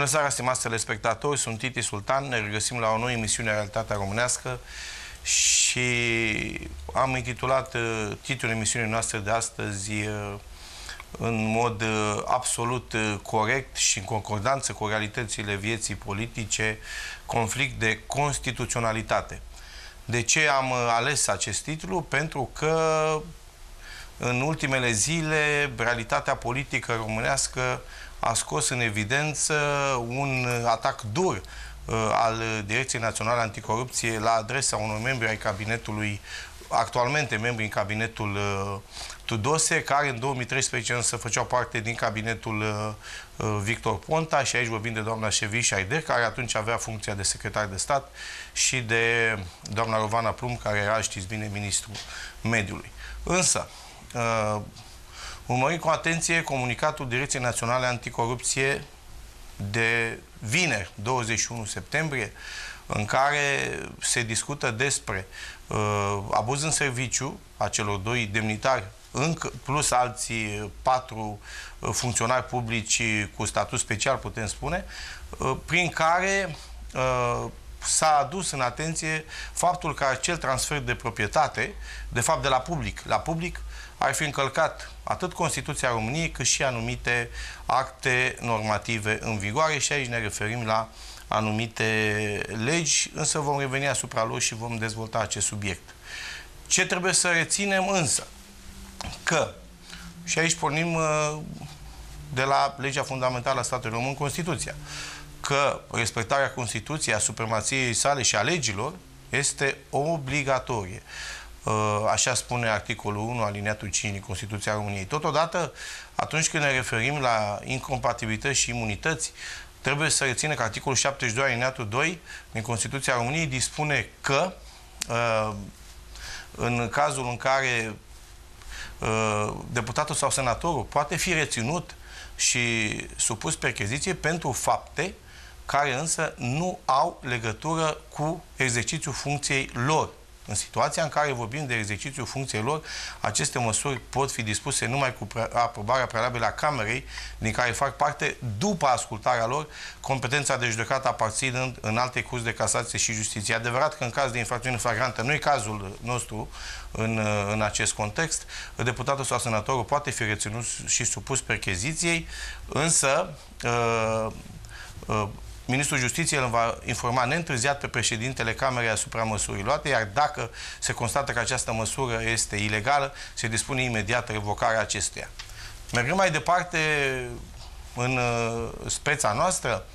Bună seara, stimați telespectatori, sunt Titi Sultan, ne regăsim la o nouă emisiune Realitatea Românească și am intitulat uh, titlul emisiunii noastre de astăzi uh, în mod uh, absolut corect și în concordanță cu realitățile vieții politice, conflict de constituționalitate. De ce am ales acest titlu? Pentru că în ultimele zile realitatea politică românească a scos în evidență un atac dur uh, al Direcției Naționale Anticorupție la adresa unor membri ai cabinetului, actualmente membri în cabinetul uh, Tudose, care în 2013 însă făceau parte din cabinetul uh, Victor Ponta și aici vorbim de doamna Șeviș Aider, care atunci avea funcția de secretar de stat și de doamna Rovana Plum, care era, știți bine, ministrul mediului. Însă, Urmări cu atenție comunicatul Direcției Naționale Anticorupție de vineri, 21 septembrie, în care se discută despre uh, abuz în serviciu a celor doi demnitari, încă, plus alții patru uh, funcționari publici cu statut special, putem spune, uh, prin care uh, s-a adus în atenție faptul că acel transfer de proprietate, de fapt de la public la public, ar fi încălcat atât Constituția României, cât și anumite acte normative în vigoare și aici ne referim la anumite legi, însă vom reveni asupra lor și vom dezvolta acest subiect. Ce trebuie să reținem însă? Că, și aici pornim uh, de la legea fundamentală a statului român, Constituția, că respectarea Constituției, a supremației sale și a legilor este obligatorie. Uh, așa spune articolul 1, aliniatul 5 din Constituția României. Totodată, atunci când ne referim la incompatibilități și imunități, trebuie să reține că articolul 72 aliniatul 2 din Constituția României dispune că uh, în cazul în care uh, deputatul sau senatorul poate fi reținut și supus percheziție pentru fapte care însă nu au legătură cu exercițiul funcției lor. În situația în care vorbim de exercițiul funcțiilor, aceste măsuri pot fi dispuse numai cu aprobarea prealabilă a Camerei, din care fac parte, după ascultarea lor, competența de judecată aparținând în alte curs de casație și justiție. adevărat că în caz de infracțiune flagrantă, nu e cazul nostru în, în acest context, deputatul sau senatorul poate fi reținut și supus percheziției, însă uh, uh, Ministrul Justiției îl va informa neîntârziat pe președintele Camerei asupra măsurii luate, iar dacă se constată că această măsură este ilegală, se dispune imediat revocarea acesteia. Mergând mai departe în uh, speța noastră,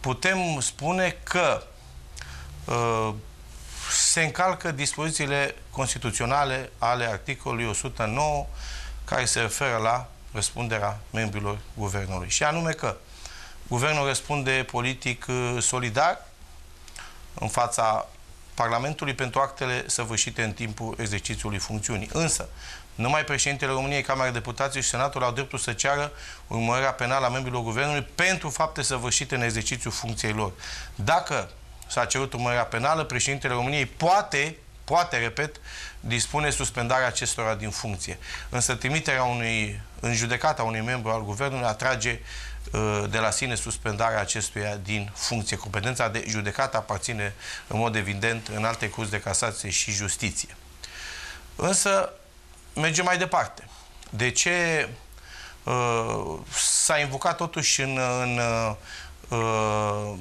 putem spune că uh, se încalcă dispozițiile constituționale ale articolului 109 care se referă la răspunderea membrilor guvernului. Și anume că Guvernul răspunde politic uh, solidar în fața Parlamentului pentru actele săvârșite în timpul exercițiului funcțiunii. Însă, numai președintele României, Camera Deputaților și Senatul au dreptul să ceară urmărirea penală a membrilor Guvernului pentru fapte săvârșite în exercițiul funcției lor. Dacă s-a cerut urmărirea penală, președintele României poate, poate, repet, dispune suspendarea acestora din funcție. Însă trimiterea unui, în judecata unui membru al guvernului atrage uh, de la sine suspendarea acestuia din funcție. Competența de judecată aparține în mod evident în alte curți de casație și justiție. Însă mergem mai departe. De ce uh, s-a invocat totuși în, în uh,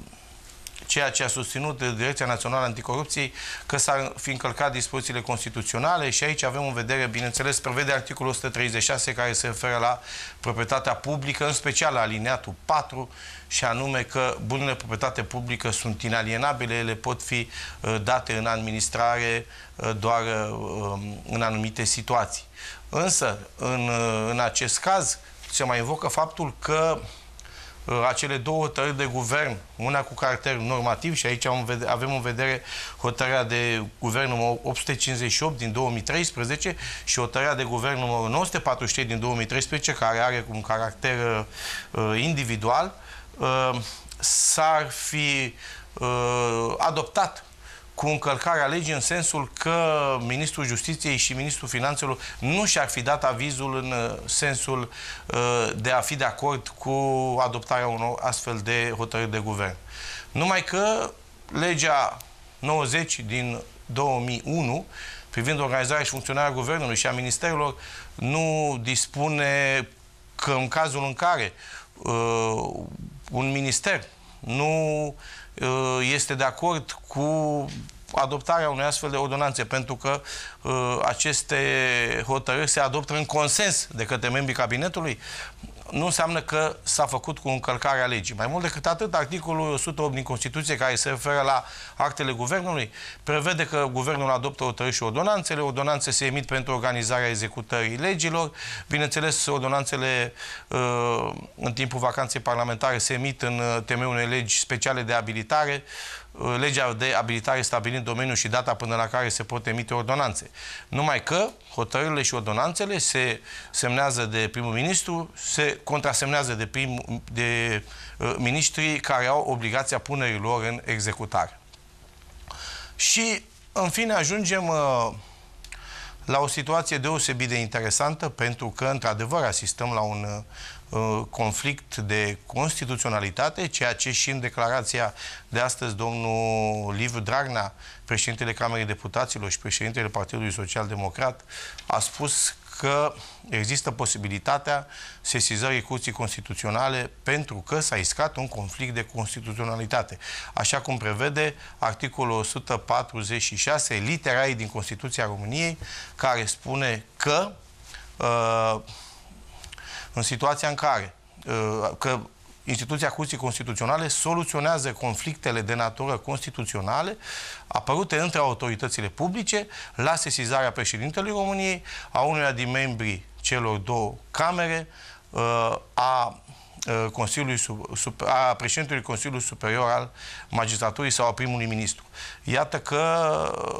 ceea ce a susținut de Direcția Națională Anticorupției că s-ar fi încălcat dispozițiile constituționale și aici avem în vedere, bineînțeles, prevede articolul 136 care se referă la proprietatea publică, în special la alineatul 4 și anume că bunurile proprietate publică sunt inalienabile, ele pot fi uh, date în administrare uh, doar uh, um, în anumite situații. Însă, în, în acest caz, se mai invocă faptul că Uh, acele două hotărâri de guvern, una cu caracter normativ și aici avem în vedere hotărârea de guvern numărul 858 din 2013 și hotărârea de guvern numărul 943 din 2013 care are un caracter uh, individual, uh, s-ar fi adoptat cu încălcarea legii în sensul că Ministrul Justiției și Ministrul Finanțelor nu și-ar fi dat avizul în uh, sensul uh, de a fi de acord cu adoptarea unor astfel de hotărâri de guvern. Numai că legea 90 din 2001 privind organizarea și funcționarea guvernului și a ministerilor nu dispune că în cazul în care uh, un minister nu uh, Uh, este de acord cu adoptarea unei astfel de ordonanțe, pentru că uh, aceste hotărâri se adoptă în consens de către membrii cabinetului nu înseamnă că s-a făcut cu încălcarea legii. Mai mult decât atât, articolul 108 din Constituție, care se referă la actele guvernului, prevede că guvernul adoptă hotărâri și ordonanțele, ordonanțe se emit pentru organizarea executării legilor, bineînțeles, ordonanțele uh, în timpul vacanței parlamentare se emit în uh, temeiul unei legi speciale de abilitare, Uh, legea de abilitare stabilind domeniul și data până la care se pot emite ordonanțe. Numai că hotărârile și ordonanțele se semnează de primul ministru, se contrasemnează de, prim, de uh, ministrii care au obligația punerii lor în executare. Și, în fine, ajungem uh, la o situație deosebit de interesantă, pentru că, într-adevăr, asistăm la un uh, Uh, conflict de constituționalitate, ceea ce și în declarația de astăzi domnul Liviu Dragnea, președintele Camerei Deputaților și președintele Partidului Social Democrat, a spus că există posibilitatea sesizării Curții Constituționale pentru că s-a iscat un conflict de constituționalitate. Așa cum prevede articolul 146, litera din Constituția României, care spune că uh, în situația în care uh, că instituția Curții Constituționale soluționează conflictele de natură constituționale apărute între autoritățile publice la sesizarea președintelui României, a unuia din membrii celor două camere, uh, a Uh, Consiliului a președintelui Consiliului Superior al Magistraturii sau a primului ministru. Iată că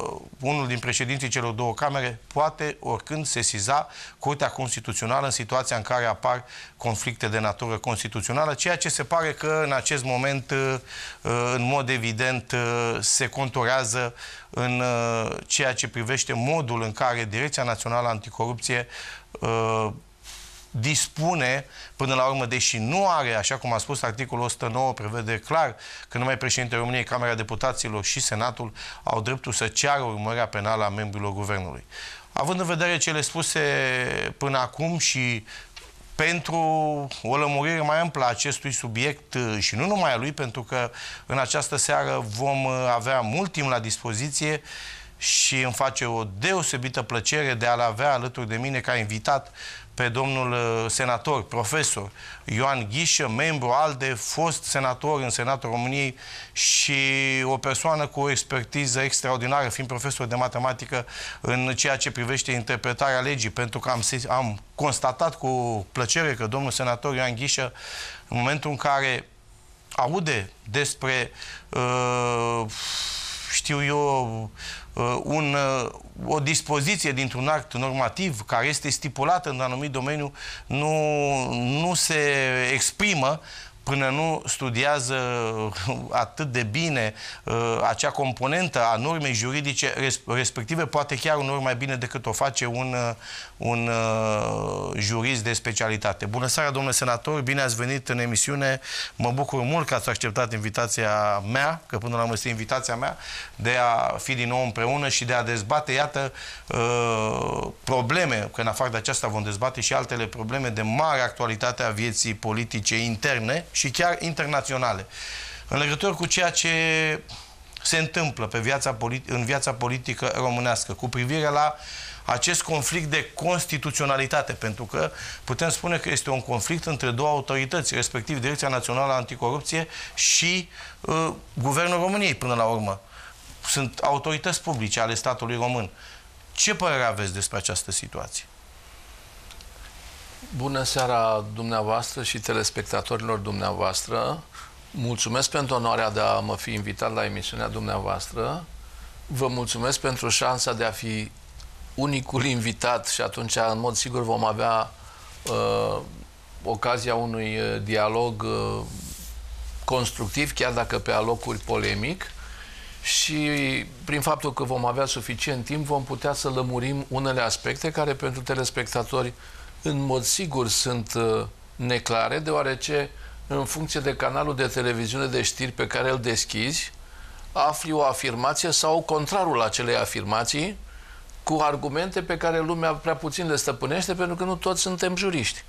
uh, unul din președinții celor două camere poate oricând sesiza Curtea Constituțională în situația în care apar conflicte de natură constituțională, ceea ce se pare că în acest moment, uh, în mod evident, se conturează în ceea ce privește modul în care Direcția Națională Anticorupție dispune, până la urmă, deși nu are, așa cum a spus articolul 109, prevede clar că numai președintele României, Camera Deputaților și Senatul au dreptul să ceară urmărea penală a membrilor guvernului. Având în vedere cele spuse până acum și pentru o lămurire mai amplă a acestui subiect uh, și nu numai a lui, pentru că în această seară vom uh, avea mult timp la dispoziție și îmi face o deosebită plăcere de a-l avea alături de mine ca invitat pe domnul uh, senator, profesor Ioan Ghișă, membru al de fost senator în Senatul României și o persoană cu o expertiză extraordinară, fiind profesor de matematică în ceea ce privește interpretarea legii, pentru că am, am constatat cu plăcere că domnul senator Ioan Ghișă, în momentul în care aude despre uh, știu eu, Uh, un, uh, o dispoziție dintr-un act normativ care este stipulată în anumit domeniu nu, nu se exprimă până nu studiază uh, atât de bine uh, acea componentă a normei juridice respective, poate chiar unor mai bine decât o face un, uh, un jurist de specialitate. Bună seara, domnule senator, bine ați venit în emisiune. Mă bucur mult că ați acceptat invitația mea, că până la urmă este invitația mea, de a fi din nou împreună și de a dezbate, iată, probleme, că în afară de aceasta vom dezbate și altele probleme de mare actualitate a vieții politice interne, și chiar internaționale. În legătură cu ceea ce se întâmplă pe viața în viața politică românească cu privire la acest conflict de constituționalitate, pentru că putem spune că este un conflict între două autorități, respectiv Direcția Națională Anticorupție și uh, Guvernul României, până la urmă. Sunt autorități publice ale statului român. Ce părere aveți despre această situație? Bună seara dumneavoastră și telespectatorilor dumneavoastră. Mulțumesc pentru onoarea de a mă fi invitat la emisiunea dumneavoastră. Vă mulțumesc pentru șansa de a fi unicul invitat și atunci, în mod sigur, vom avea uh, ocazia unui uh, dialog uh, constructiv, chiar dacă pe alocuri polemic. Și prin faptul că vom avea suficient timp, vom putea să lămurim unele aspecte care pentru telespectatori uh, în mod sigur sunt uh, neclare, deoarece în funcție de canalul de televiziune de știri pe care îl deschizi, afli o afirmație sau contrarul acelei afirmații cu argumente pe care lumea prea puțin le stăpânește pentru că nu toți suntem juriști.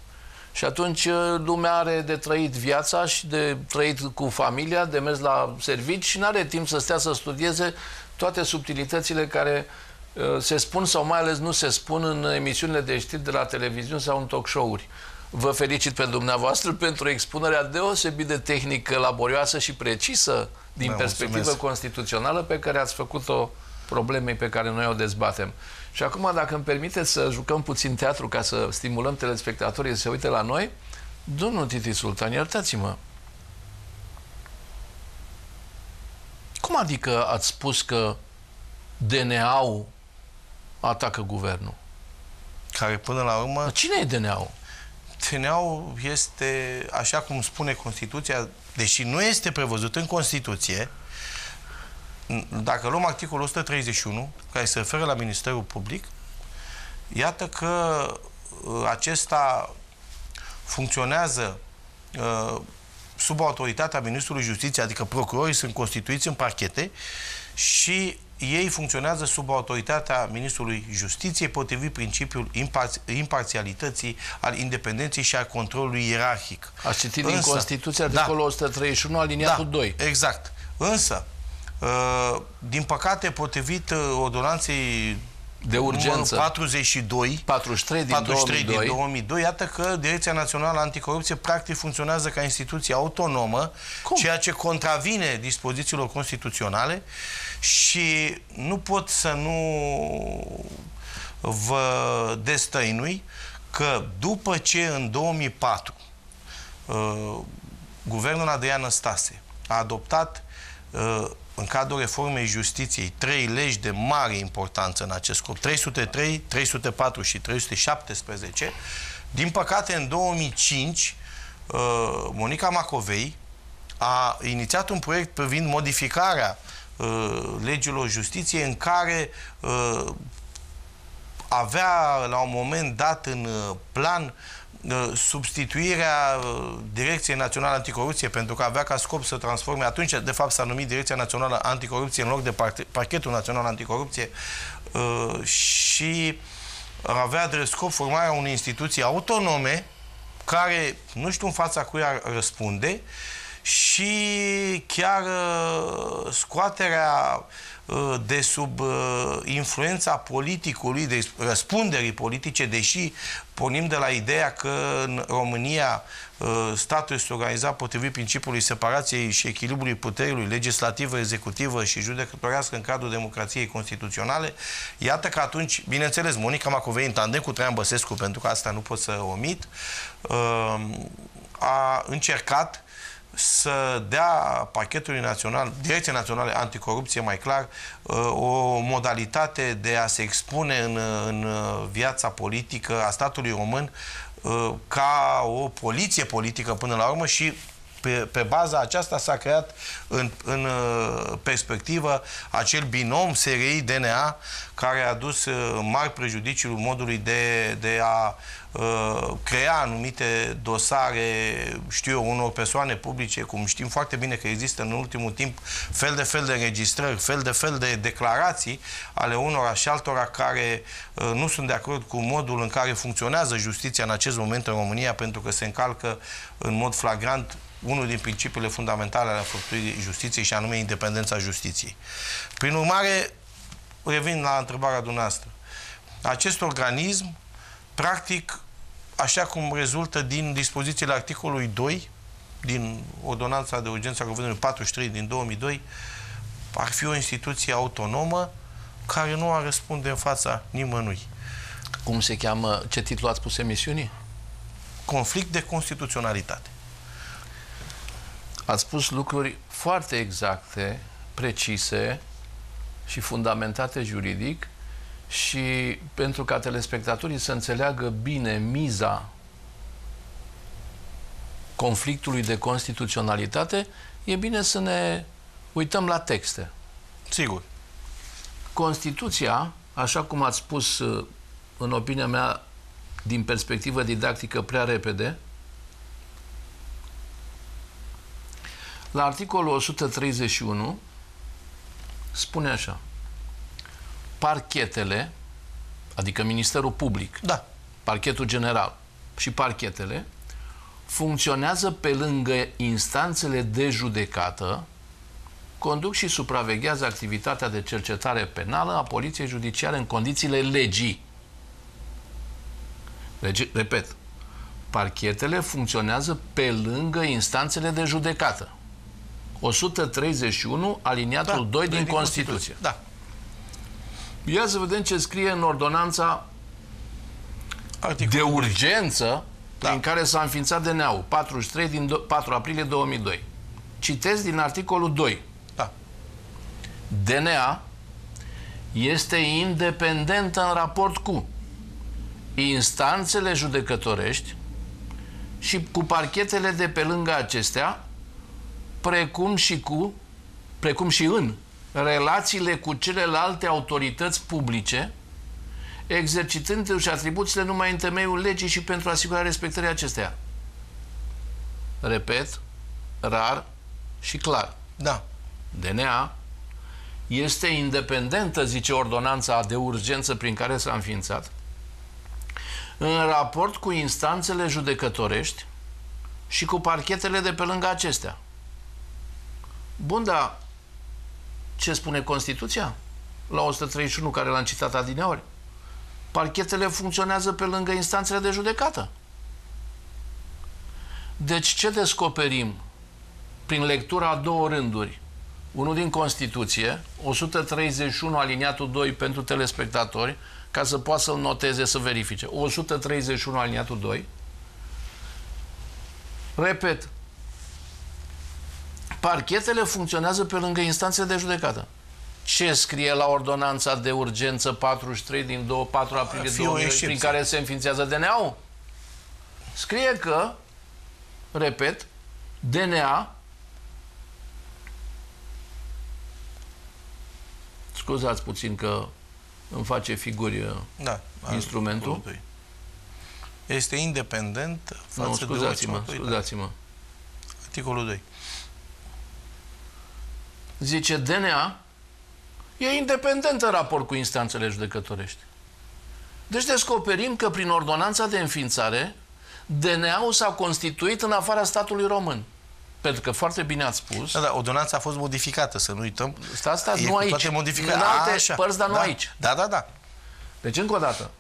Și atunci uh, lumea are de trăit viața și de trăit cu familia, de mers la servici și nu are timp să stea să studieze toate subtilitățile care uh, Uh, se spun sau mai ales nu se spun în emisiunile de știri de la televiziuni sau în talk show-uri. Vă felicit pe dumneavoastră pentru expunerea deosebit de tehnică, laborioasă și precisă din da, perspectivă mulțumesc. constituțională pe care ați făcut-o problemei pe care noi o dezbatem. Și acum, dacă îmi permiteți să jucăm puțin teatru ca să stimulăm telespectatorii să se uite la noi, domnul Titi Sultan, iertați-mă, Cum adică ați spus că DNA-ul atacă guvernul. Care până la urmă... Dar cine e DNA-ul? dna este, așa cum spune Constituția, deși nu este prevăzut în Constituție, dacă luăm articolul 131, care se referă la Ministerul Public, iată că uh, acesta funcționează uh, sub autoritatea Ministrului Justiției, adică procurorii sunt constituiți în parchete și ei funcționează sub autoritatea Ministrului Justiției, potrivit principiul imparțialității, al independenței și a controlului ierarhic. A citit Însă, din Constituția, da. articolul da, 131, aliniatul da, 2. Exact. Însă, ă, din păcate, potrivit ă, ordonanței de urgență. 42, 43 din 43 2002. din 2002. Iată că Direcția Națională Anticorupție practic funcționează ca instituție autonomă, Cum? ceea ce contravine dispozițiilor constituționale și nu pot să nu vă destăinui că după ce în 2004 uh, guvernul Adrian Stase a adoptat uh, în cadrul reformei justiției trei legi de mare importanță în acest scop, 303, 304 și 317. Din păcate, în 2005, uh, Monica Macovei a inițiat un proiect privind modificarea uh, legilor justiției în care uh, avea la un moment dat în plan uh, Uh, substituirea uh, Direcției Naționale Anticorupție, pentru că avea ca scop să transforme, atunci de fapt s-a numit Direcția Națională Anticorupție în loc de Parchetul Național Anticorupție uh, și avea drept scop formarea unei instituții autonome care nu știu în fața cui ar răspunde și chiar scoaterea de sub influența politicului, de răspunderii politice, deși pornim de la ideea că în România uh, statul este organizat potrivit principiului separației și echilibrului puterilor legislativă, executivă și judecătorească în cadrul democrației constituționale, iată că atunci, bineînțeles, Monica Macovei în tandem cu Traian Băsescu, pentru că asta nu pot să omit, uh, a încercat să dea pachetului național, Direcției Naționale Anticorupție mai clar, uh, o modalitate de a se expune în, uh, în uh, viața politică a statului român ca o poliție politică până la urmă și pe, pe baza aceasta s-a creat în, în uh, perspectivă acel binom SRI-DNA care a dus uh, mari prejudiciul modului de, de a uh, crea anumite dosare, știu eu, unor persoane publice, cum știm foarte bine că există în ultimul timp fel de fel de înregistrări, fel de fel de declarații ale unora și altora care nu sunt de acord cu modul în care funcționează justiția în acest moment în România pentru că se încalcă în mod flagrant unul din principiile fundamentale ale făptuirii justiției și anume independența justiției. Prin urmare, revin la întrebarea dumneavoastră. Acest organism, practic, așa cum rezultă din dispozițiile articolului 2 din ordonanța de urgență a Guvernului 43 din 2002, ar fi o instituție autonomă care nu ar răspunde în fața nimănui. Cum se cheamă? Ce titlu ați pus emisiunii? Conflict de constituționalitate ați spus lucruri foarte exacte, precise și fundamentate juridic și pentru ca telespectatorii să înțeleagă bine miza conflictului de constituționalitate, e bine să ne uităm la texte. Sigur. Constituția, așa cum ați spus, uh, în opinia mea, din perspectivă didactică prea repede, La articolul 131 spune așa. Parchetele, adică Ministerul Public, da. parchetul general și parchetele, funcționează pe lângă instanțele de judecată, conduc și supraveghează activitatea de cercetare penală a poliției judiciare în condițiile legii. Legi, deci, repet, parchetele funcționează pe lângă instanțele de judecată. 131, aliniatul da, 2 din, din Constituție. Constituție. Da. Ia să vedem ce scrie în ordonanța Articul de urgență da. prin care s-a înființat DNA-ul, 43 din 4 aprilie 2002. Citesc din articolul 2. Da. DNA este independentă în raport cu instanțele judecătorești și cu parchetele de pe lângă acestea, precum și cu, precum și în relațiile cu celelalte autorități publice, exercitându-și atribuțiile numai în temeiul legii și pentru asigura respectării acesteia. Repet, rar și clar. Da. DNA este independentă, zice ordonanța de urgență prin care s-a înființat, în raport cu instanțele judecătorești și cu parchetele de pe lângă acestea. Bun, dar ce spune Constituția? La 131, care l-am citat adineori. Parchetele funcționează pe lângă instanțele de judecată. Deci ce descoperim prin lectura a două rânduri? Unul din Constituție, 131 aliniatul 2 pentru telespectatori, ca să poată să-l noteze, să verifice. 131 aliniatul 2. Repet, Parchetele funcționează pe lângă instanțele de judecată. Ce scrie la ordonanța de urgență 43 din 24 4 aprilie 2018, prin care se înființează DNA-ul? Scrie că, repet, DNA scuzați puțin că îmi face figuri uh, da, instrumentul. Este independent față nu, scuzați-mă, da. scuzați-mă. Da. Articolul 2 zice DNA, e independent în raport cu instanțele judecătorești. Deci descoperim că prin ordonanța de înființare, DNA-ul s-a constituit în afara statului român. Pentru că foarte bine ați spus... Da, da, ordonanța a fost modificată, să nu uităm. Stați, stați, nu aici. Toate modificări. În alte a, așa. părți, dar da. nu aici. Da, da, da. Deci, încă o dată,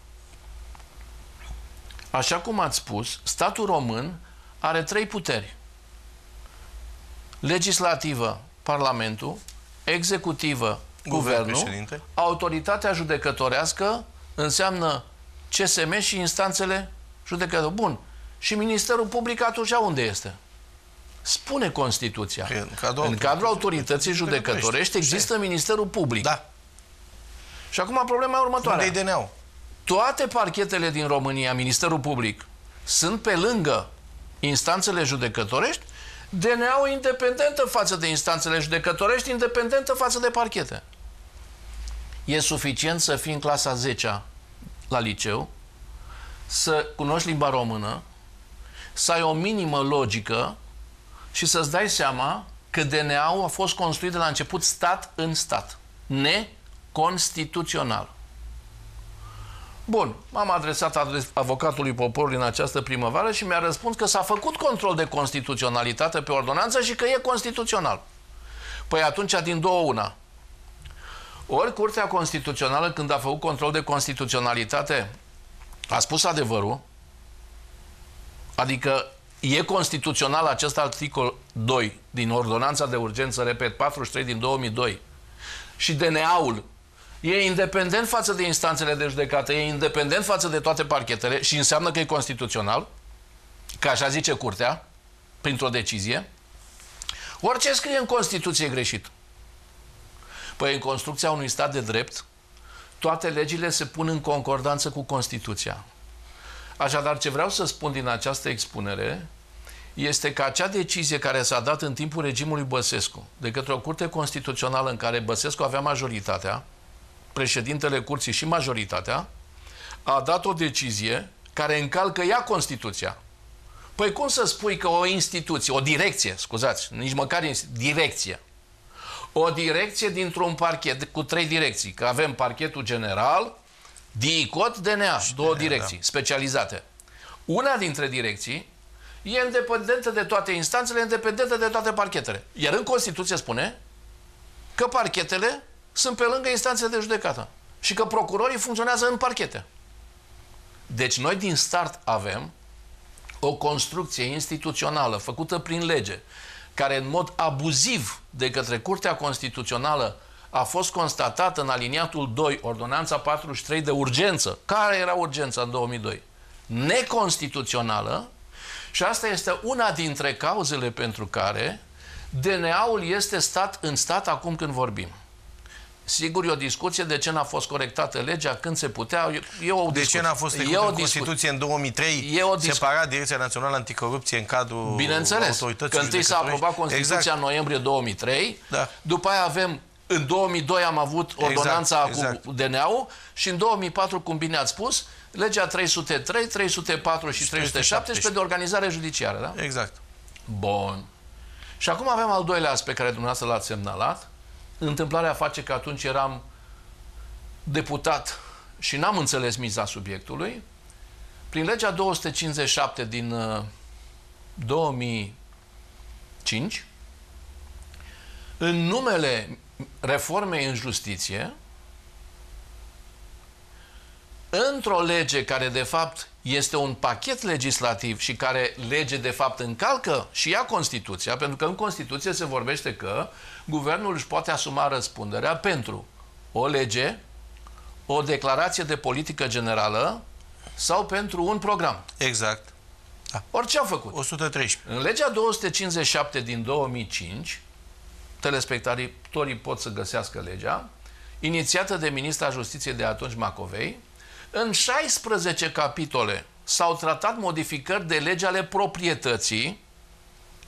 așa cum ați spus, statul român are trei puteri. Legislativă, Parlamentul, executivă, Guvernul, guvernul, autoritatea judecătorească înseamnă CSM și instanțele judecătorească. Bun. Și Ministerul Public atunci unde este? Spune Constituția. Păi, în cadrul, în cadrul autorității judecătorești există Ministerul Public. Da. Și acum problema e următoarea. Unde e Toate parchetele din România, Ministerul Public, sunt pe lângă instanțele judecătorești DNA-ul independentă față de instanțele judecătorești, independentă față de parchete. E suficient să fii în clasa 10 la liceu, să cunoști limba română, să ai o minimă logică și să-ți dai seama că DNA-ul a fost construit de la început stat în stat, neconstituțional. Bun, m-am adresat adres avocatului poporului în această primăvară și mi-a răspuns că s-a făcut control de constituționalitate pe ordonanță și că e constituțional. Păi atunci din două una. Ori Curtea Constituțională, când a făcut control de constituționalitate, a spus adevărul, adică e constituțional acest articol 2 din ordonanța de urgență, repet, 43 din 2002, și DNA-ul E independent față de instanțele de judecată, e independent față de toate parchetele și înseamnă că e constituțional, că așa zice curtea, printr-o decizie. Orice scrie în Constituție e greșit. Păi în construcția unui stat de drept, toate legile se pun în concordanță cu Constituția. Așadar, ce vreau să spun din această expunere este că acea decizie care s-a dat în timpul regimului Băsescu de către o curte constituțională în care Băsescu avea majoritatea, președintele curții și majoritatea, a dat o decizie care încalcă ea Constituția. Păi cum să spui că o instituție, o direcție, scuzați, nici măcar direcție, o direcție dintr-un parchet cu trei direcții, că avem parchetul general, DICOT, DNA, și două DNA, direcții da. specializate. Una dintre direcții e independentă de toate instanțele, independentă de toate parchetele. Iar în Constituție spune că parchetele sunt pe lângă instanțele de judecată și că procurorii funcționează în parchete. Deci noi din start avem o construcție instituțională făcută prin lege, care în mod abuziv de către Curtea Constituțională a fost constatată în aliniatul 2, Ordonanța 43 de urgență. Care era urgența în 2002? Neconstituțională și asta este una dintre cauzele pentru care DNA-ul este stat în stat acum când vorbim. Sigur, e o discuție de ce n-a fost corectată legea, când se putea. Eu, eu o de ce n-a fost trecută în Constituție în 2003, o separat Direcția Națională Anticorupție în cadrul Bineînțeles, autorității că întâi s-a aprobat Constituția exact. în noiembrie 2003, da. după aia avem în 2002 am avut exact, ordonanța exact, cu exact. DNA-ul și în 2004, cum bine ați spus, legea 303, 304 și 317 de organizare judiciară, da? Exact. Bun. Și acum avem al doilea aspect care dumneavoastră l-ați semnalat, Întâmplarea face că atunci eram deputat și n-am înțeles miza subiectului. Prin legea 257 din 2005, uh, în numele reformei în justiție, într-o lege care de fapt este un pachet legislativ și care lege de fapt încalcă și ea Constituția, pentru că în Constituție se vorbește că guvernul își poate asuma răspunderea pentru o lege, o declarație de politică generală sau pentru un program. Exact. Da. Orice a făcut. 113. În legea 257 din 2005, telespectatorii pot să găsească legea, inițiată de ministra justiției de atunci Macovei, în 16 capitole s-au tratat modificări de lege ale proprietății,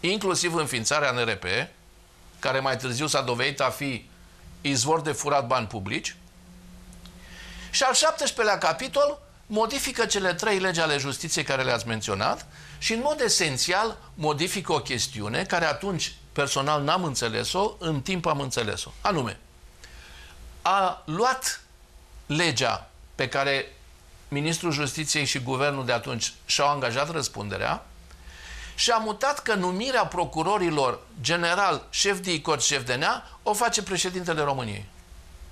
inclusiv înființarea NRP, care mai târziu s-a dovedit a fi izvor de furat bani publici. Și al 17-lea capitol modifică cele trei legi ale justiției care le-ați menționat și, în mod esențial, modifică o chestiune care atunci personal n-am înțeles-o, în timp am înțeles-o. Anume, a luat legea pe care ministrul justiției și guvernul de atunci și-au angajat răspunderea, și a mutat că numirea procurorilor general, șef de ICOR, șef de NEA, o face președintele României.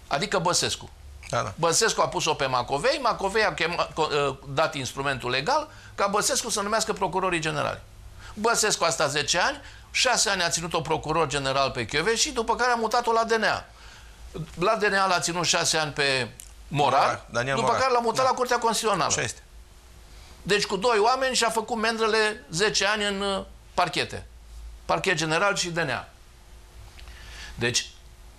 Adică Băsescu. Da, da. Băsescu a pus-o pe Macovei, Macovei a chema, dat instrumentul legal ca Băsescu să numească procurorii generali. Băsescu a stat 10 ani, 6 ani a ținut-o procuror general pe Chiove și după care a mutat-o la DNA. La DNA l-a ținut 6 ani pe Morar, Morar după Morar. care l-a mutat da. la Curtea Constituțională. este? Deci cu doi oameni și-a făcut mendrele 10 ani în uh, parchete. Parchet general și DNA. Deci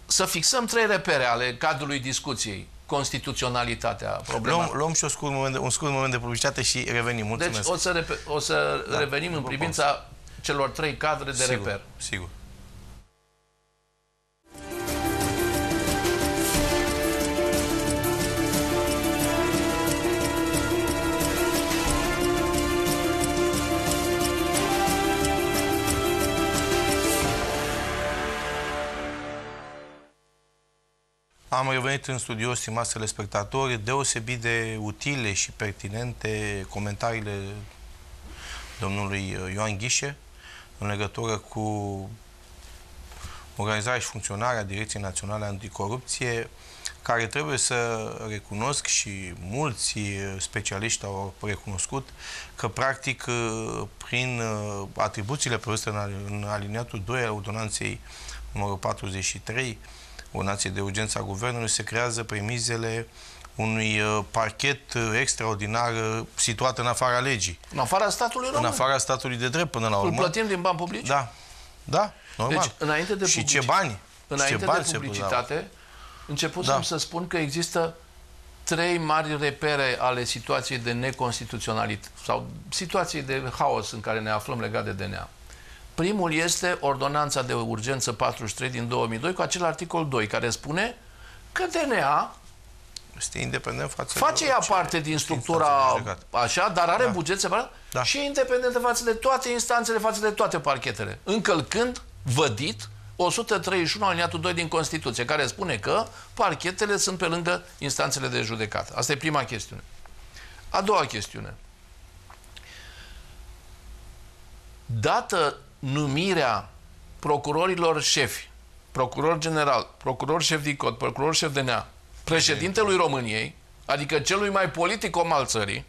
să fixăm trei repere ale cadrului discuției constituționalitatea problemei. Luăm, luăm și o scurt moment, un scurt moment de publicitate și revenim. Mulțumesc. Deci o să, o să da, revenim în privința celor trei cadre de sigur, reper. Sigur. Am revenit în studio, stimați spectatori, deosebit de utile și pertinente comentariile domnului uh, Ioan Ghișe în legătură cu organizarea și funcționarea Direcției Naționale Anticorupție, care trebuie să recunosc și mulți uh, specialiști au recunoscut că, practic, uh, prin atribuțiile prevăzute în aliniatul 2 al ordonanței numărul 43, o nație de urgență a guvernului, se creează premizele unui uh, parchet uh, extraordinar uh, situat în afara legii. În afara statului român. În afara statului de drept, până la urmă. Îl plătim din bani publici? Da. Da, normal. Deci, înainte de Și ce bani? Înainte ce bani de publicitate, începusem da. să spun că există trei mari repere ale situației de neconstituționalitate sau situației de haos în care ne aflăm legat de DNA. Primul este ordonanța de urgență 43 din 2002 cu acel articol 2 care spune că DNA este independent față face de ea parte din structura așa, dar are da. buget separat da. și e independentă față de toate instanțele, față de toate parchetele, încălcând vădit 131 aliniatul 2 din Constituție, care spune că parchetele sunt pe lângă instanțele de judecată. Asta e prima chestiune. A doua chestiune. Dată numirea procurorilor șefi, procuror general, procuror șef DICOT, procuror șef DNA, președintelui României, adică celui mai politic om al țării,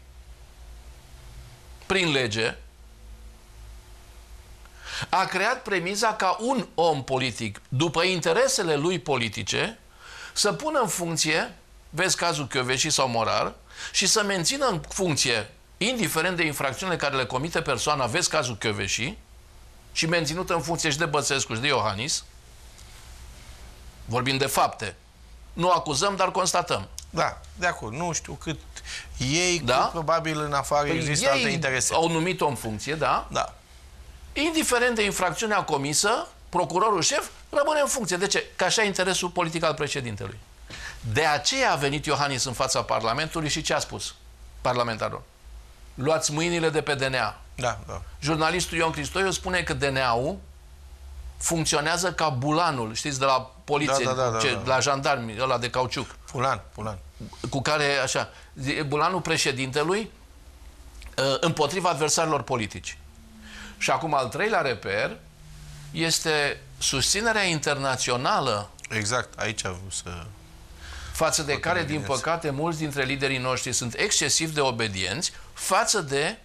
prin lege, a creat premiza ca un om politic, după interesele lui politice, să pună în funcție, vezi cazul Chioveși sau Morar, și să mențină în funcție, indiferent de infracțiunile care le comite persoana, vezi cazul Chioveșii, și menținută în funcție și de Băsescu și de Iohannis, vorbim de fapte, nu acuzăm, dar constatăm. Da, de acord. Nu știu cât ei, da? cât probabil în afară păi există alte interese. au numit-o în funcție, da? Da. Indiferent de infracțiunea comisă, procurorul șef rămâne în funcție. De ce? Ca așa interesul politic al președintelui. De aceea a venit Iohannis în fața Parlamentului și ce a spus parlamentarul? Luați mâinile de pe DNA. Da, da. Jurnalistul Ion Cristoiu spune că DNA-ul funcționează ca bulanul, știți, de la poliție, da, da, da, ce, da, da. la jandarmi, ăla de cauciuc. Bulan, bulan. Cu care, așa, bulanul președintelui uh, împotriva adversarilor politici. Și acum al treilea reper este susținerea internațională. Exact, aici am să... Față de care, din păcate, mulți dintre liderii noștri sunt excesiv de obedienți față de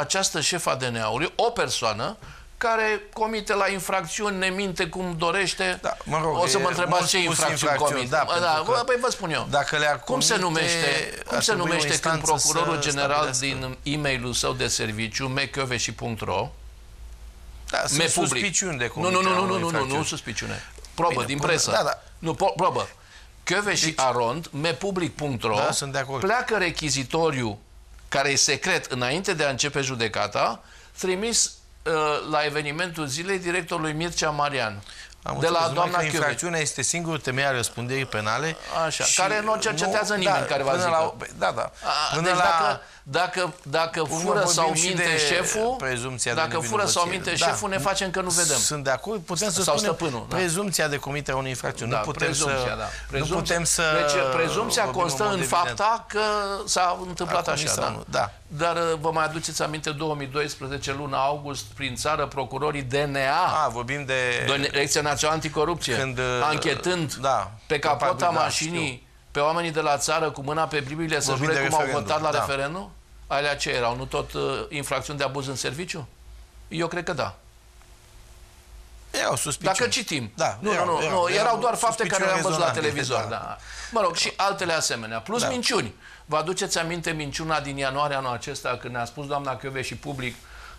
această șefa DNA-ului, o persoană care comite la infracțiuni, ne minte cum dorește. Da, mă rog, o să mă întrebați ce infracțiuni, infracțiuni comite. Da, da, că, păi vă spun eu. Dacă le cum se numește, cum se numește când procurorul general din e mail său de serviciu, mechioveși.ro, da, me public. suspiciuni de Nu, nu, nu, nu, nu, nu, nu, nu suspiciune. Probă Bine, din presă. Da, da. Nu, probă. Chiove deci, Arond, mepublic.ro, da, sunt de acord. pleacă rechizitoriu care e secret înainte de a începe judecata, trimis uh, la evenimentul zilei directorului Mircea Marian. Am de la doamna că infracțiunea este singurul temei a răspunderii penale. Așa, care nu cercetează nimeni da, care va zică. La, păi, da, da. A, deci la, dacă dacă, dacă fură sau minte șeful, dacă fură sau minte da. șeful, ne facem că nu vedem. Sunt de acord, putem să sau spunem stăpânul, da. prezumția da. de comitere unei infracțiuni. Da, nu putem prezumția, să... Da. Prezumția, nu putem să deci, uh, prezumția constă în evident. fapta că s-a întâmplat Acum așa. Da. Nu, da. Dar uh, vă mai aduceți aminte 2012, luna august, prin țară, procurorii DNA. A, vorbim de... Direcția Națională Anticorupție. Când, anchetând da, pe capota da, mașinii pe oamenii de la țară cu mâna pe Biblie să jure cum au votat la da. referendum? Alea ce erau? Nu tot uh, infracțiuni de abuz în serviciu? Eu cred că da. Erau suspiciuni. Dacă citim. Da, nu, erau, nu, nu, erau, erau, erau doar fapte care le-am văzut la televizor. Da. Da. Mă rog, și altele asemenea. Plus da. minciuni. Vă aduceți aminte minciuna din ianuarie anul acesta când ne-a spus doamna Chiove și public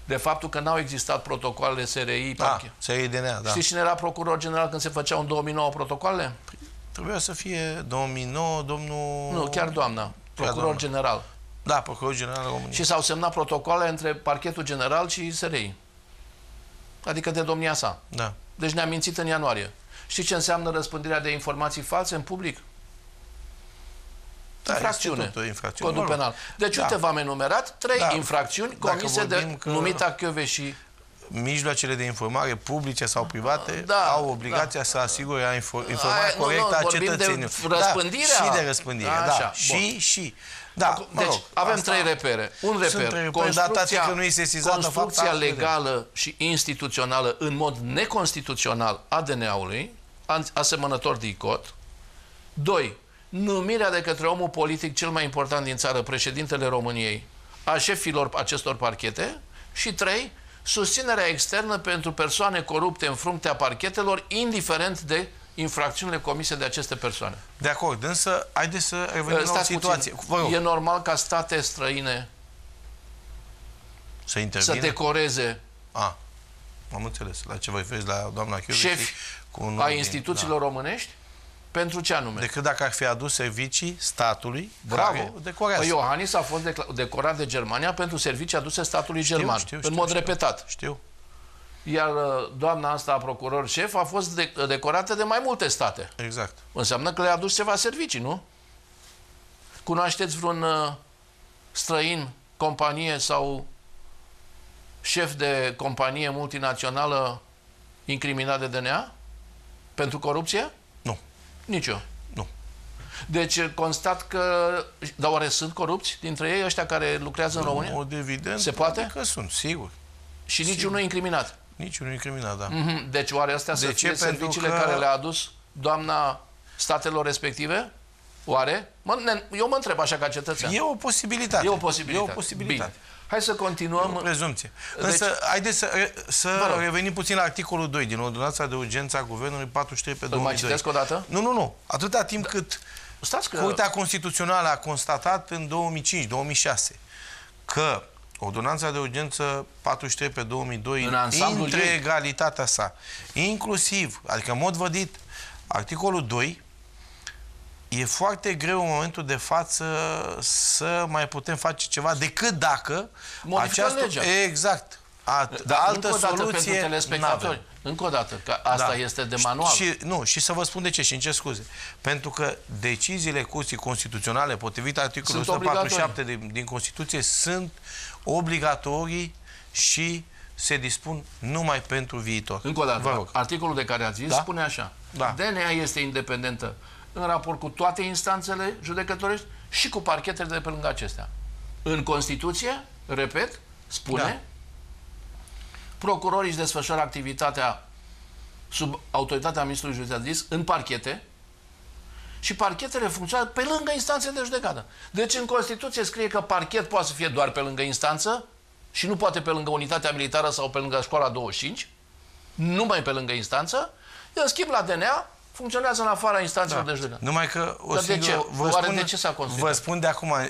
de faptul că n-au existat protocoale SRI. Da, SRI-DNA, da. Știți cine era procuror general când se făceau în 2009 protocoale? Trebuia să fie 2009 domnul... Nu, chiar doamna, procuror doamna. general. Da, procuror general al României. Și s-au semnat protocoale între parchetul general și SRI. Adică de domnia sa. Da. Deci ne-a mințit în ianuarie. Știi ce înseamnă răspândirea de informații false în public? Da, infracțiune. infracțiune. Codul penal. Deci, da. uite, v-am enumerat trei da. infracțiuni comise de că... numita Chiove și mijloacele de informare publice sau private da, da. au obligația da. să asigure da, informarea corectă a cetățenilor. Da, răspândirea. Da, și de răspândire, Da, da. Așa, și, bon. și. Da, Acum, deci, rog, deci avem asta, trei repere. Un reper, repere, că nu este fapt, legală și instituțională în mod neconstituțional a DNA-ului, asemănător de ICOT. Doi, numirea de către omul politic cel mai important din țară, președintele României, a șefilor acestor parchete. Și trei, susținerea externă pentru persoane corupte în fruntea parchetelor, indiferent de infracțiunile comise de aceste persoane. De acord, însă haideți să revenim eh, la o situație. Puțin. E normal ca state străine să, să decoreze A, ah, am înțeles. La ce vă referiți la doamna Chiuvici? Șefi cu ai instituțiilor da. românești? Pentru ce anume? Decât dacă ar fi adus servicii statului Bravo. care decorează. Păi Iohannis a fost decorat de Germania pentru servicii aduse statului știu, german, știu, știu, în mod știu, repetat. Știu. Iar uh, doamna asta, procuror șef, a fost decorată de mai multe state. Exact. Înseamnă că le-a adus ceva servicii, nu? Cunoașteți vreun uh, străin, companie sau șef de companie multinațională incriminat de DNA? Pentru corupție? Nici eu. Nu. Deci eh, constat că... Dar oare sunt corupți dintre ei, ăștia care lucrează în România? În mod evident. Se poate? Că adică sunt, sigur. Și sigur. e incriminat? Niciunul incriminat, da. Mm-hmm. Deci oare astea De să ce? fie serviciile că... care le-a adus doamna statelor respective? Oare? Mă, ne, eu mă întreb așa ca cetățean. E o posibilitate. E o posibilitate. E o posibilitate. Bine. Hai să continuăm. O prezumție. Deci... Însă, haideți să, să revenim puțin la articolul 2 din ordonanța de urgență a Guvernului 43 pe 2002. mai citesc o dată? Nu, nu, nu. Atâta timp da. cât Stați că... Curtea Constituțională a constatat în 2005-2006 că ordonanța de urgență 43 pe 2002 în între egalitatea sa, inclusiv, adică în mod vădit, articolul 2 e foarte greu în momentul de față să mai putem face ceva decât dacă Modificăm această... legea. Exact. Da. Dar altă încă soluție pentru Încă o dată, că asta da. este de manual. Și, nu, și să vă spun de ce și în ce scuze. Pentru că deciziile Curții Constituționale, potrivit articolului 147 din, din Constituție, sunt obligatorii și se dispun numai pentru viitor. Încă o dată, vă rog. articolul de care ați zis da? spune așa. Da. DNA este independentă în raport cu toate instanțele judecătorești și cu parchetele de pe lângă acestea. În Constituție, repet, spune da. procurorii își desfășoară activitatea sub autoritatea Ministrului Justiției în parchete și parchetele funcționează pe lângă instanțele de judecată. Deci în Constituție scrie că parchet poate să fie doar pe lângă instanță și nu poate pe lângă unitatea militară sau pe lângă școala 25, numai pe lângă instanță. În schimb, la DNA funcționează în afara instanțelor da. de judecată. Numai că o Dar de ce? Vă Oare spun, de ce s-a construit? Vă spun de acum, eh,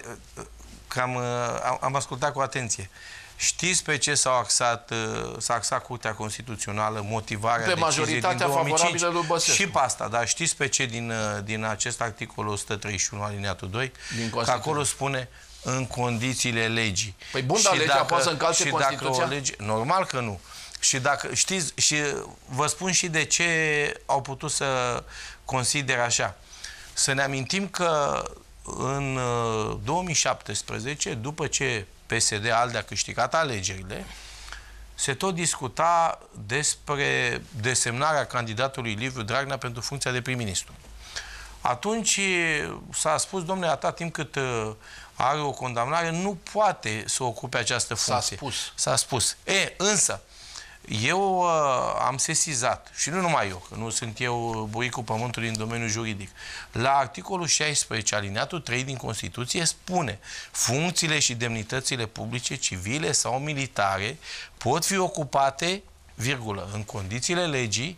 că eh, am, am ascultat cu atenție. Știți pe ce s-a axat, eh, s-a axat Curtea Constituțională, motivarea de majoritatea din 2005 favorabilă lui Băsescu. Și pe asta, dar știți pe ce din, din acest articol 131 alineatul 2? Din că acolo spune în condițiile legii. Păi bun, dar legea dacă, poate să încalce Constituția? Dacă o lege, normal că nu. Și dacă știți, și vă spun și de ce au putut să consider așa. Să ne amintim că în 2017, uh, după ce PSD Alde a câștigat alegerile, se tot discuta despre desemnarea candidatului Liviu Dragnea pentru funcția de prim-ministru. Atunci uh, s-a spus, domnule, atât timp cât uh, are o condamnare, nu poate să ocupe această funcție. S-a spus. S-a spus. E, însă, eu uh, am sesizat, și nu numai eu, că nu sunt eu buicul pământului în domeniul juridic, la articolul 16, alineatul 3 din Constituție, spune funcțiile și demnitățile publice, civile sau militare pot fi ocupate, virgulă, în condițiile legii,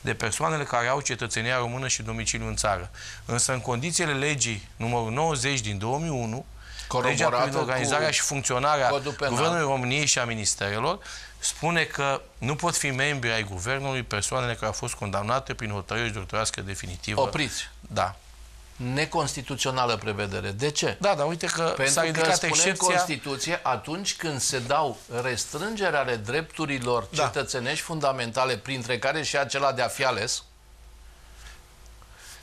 de persoanele care au cetățenia română și domiciliu în țară. Însă în condițiile legii numărul 90 din 2001, legea privind organizarea cu și funcționarea Guvernului României și a ministerelor, spune că nu pot fi membri ai guvernului persoanele care au fost condamnate prin hotărâre judecătorească definitivă. Opriți. Da. Neconstituțională prevedere. De ce? Da, dar uite că s-a ridicat că excepția... Constituție atunci când se dau restrângere ale drepturilor da. cetățenești fundamentale, printre care și acela de a fi ales,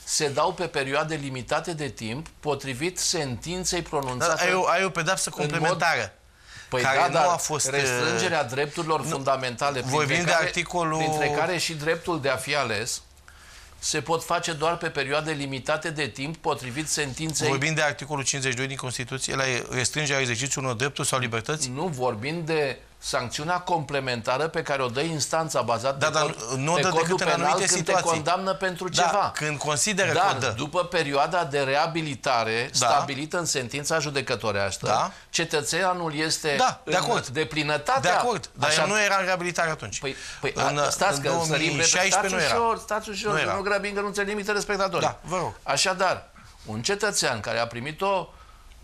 se dau pe perioade limitate de timp potrivit sentinței da, da, pronunțate. Da, ai o, ai o pedapsă complementară. Păi care da, nu a fost... restrângerea uh, drepturilor nu, fundamentale, printre de care, articolul... printre care și dreptul de a fi ales, se pot face doar pe perioade limitate de timp, potrivit sentinței... vorbind de articolul 52 din Constituție, la restrângerea exercițiului unor drepturi sau libertăți? Nu, vorbind de sancțiunea complementară pe care o dă instanța bazată da, pe, dar, nu pe dă codul decât penal în când situații. te condamnă pentru da, ceva. când consideră dar, că dă. după perioada de reabilitare da. stabilită în sentința judecătorească, da. cetățeanul este da, de acord. în deplinătatea. De acord, dar așa... nu era în reabilitare atunci. Păi, păi în, a, stați în că 2016 stați nu era. ușor, stați ușor, nu, era. nu grăbim că nu înțeleg nimic respectatorii. Da, vă rog. Așadar, un cetățean care a primit o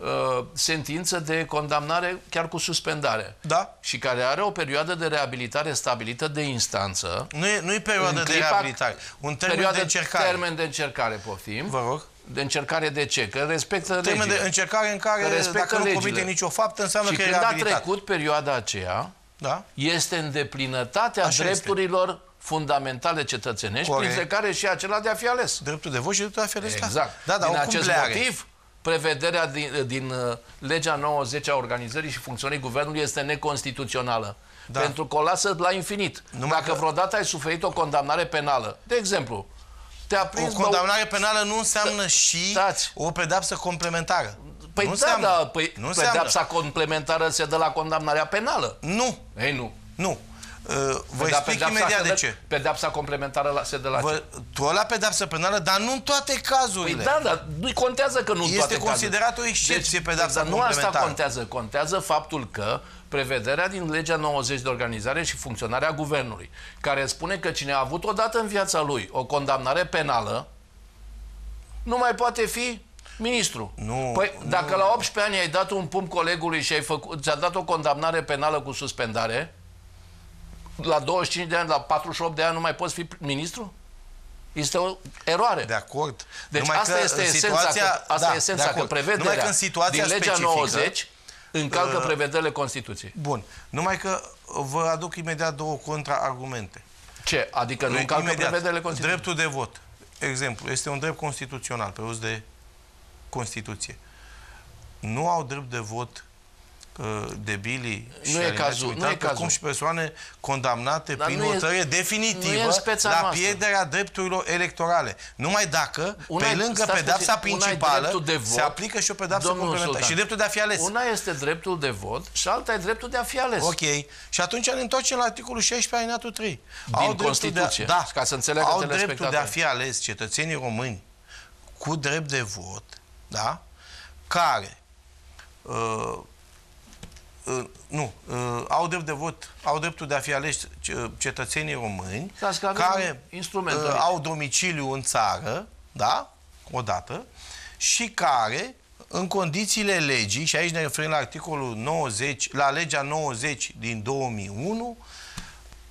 Uh, sentință de condamnare chiar cu suspendare. Da. Și care are o perioadă de reabilitare stabilită de instanță. Nu e, nu e perioadă de reabilitare. Un termen perioadă, de încercare. termen de încercare, poftim. Vă rog. De încercare de ce? Că respectă termen legile. de încercare în care respectă dacă legile. nu comite nicio faptă înseamnă și că e reabilitat. când a trecut perioada aceea, da? este îndeplinătatea Așa drepturilor este fundamentale cetățenești, Corect. printre care și acela de a fi ales. Dreptul de vot și dreptul de a fi ales. Da. Exact. Da, da, Din acest motiv, prevederea din, din uh, legea 90 a organizării și funcționării guvernului este neconstituțională. Da. Pentru că o lasă la infinit. Numai Dacă că... vreodată ai suferit o condamnare penală, de exemplu, te-a prins... O condamnare bă... penală nu înseamnă da, și stați. o pedapsă complementară. Păi nu da, înseamnă. da, păi nu pedapsa complementară se dă la condamnarea penală. Nu. Ei, nu. Nu. Vă da, explic imediat de, de ce. Pedapsa complementară la, se de la Vă, ce? la pedapsa penală, dar nu în toate cazurile. Păi da, dar nu contează că nu este toate Este cazurile. o excepție deci, deci pedapsa nu complementară. Nu asta contează. Contează faptul că prevederea din legea 90 de organizare și funcționarea guvernului, care spune că cine a avut odată în viața lui o condamnare penală, nu mai poate fi Ministru. Nu, păi, nu. dacă la 18 ani ai dat un pumn colegului și ai făcut, ți-a dat o condamnare penală cu suspendare, la 25 de ani, la 48 de ani nu mai poți fi ministru? Este o eroare. De acord. Deci Numai asta este esența, situația, că, asta da, esența că prevederea că în situația din legea 90 încalcă uh, prevederile Constituției. Bun. Numai că vă aduc imediat două contraargumente. Ce? Adică nu încalcă imediat, prevederile Constituției? Dreptul de vot. Exemplu. Este un drept constituțional, prevăzut de Constituție. Nu au drept de vot Uh, debilii nu și e cazul, nu e cazul. cum și persoane condamnate Dar prin o tărie definitivă la noastră. pierderea drepturilor electorale. Numai dacă, una pe lângă pedapsa principală, de vot, se aplică și o pedapsă complementară. Și dreptul de a fi ales. Una este dreptul de vot și alta e dreptul de a fi ales. Ok. Și atunci ne întoarcem la articolul 16, alineatul 3. Din au Constituție, de a, da, ca să înțeleagă Au dreptul de a fi ales cetățenii români cu drept de vot, da? care uh, Ă, nu, ă, au drept de vot, au dreptul de a fi aleși cetățenii români care ă, au domiciliu în țară, da, odată, și care în condițiile legii, și aici ne referim la articolul 90, la legea 90 din 2001,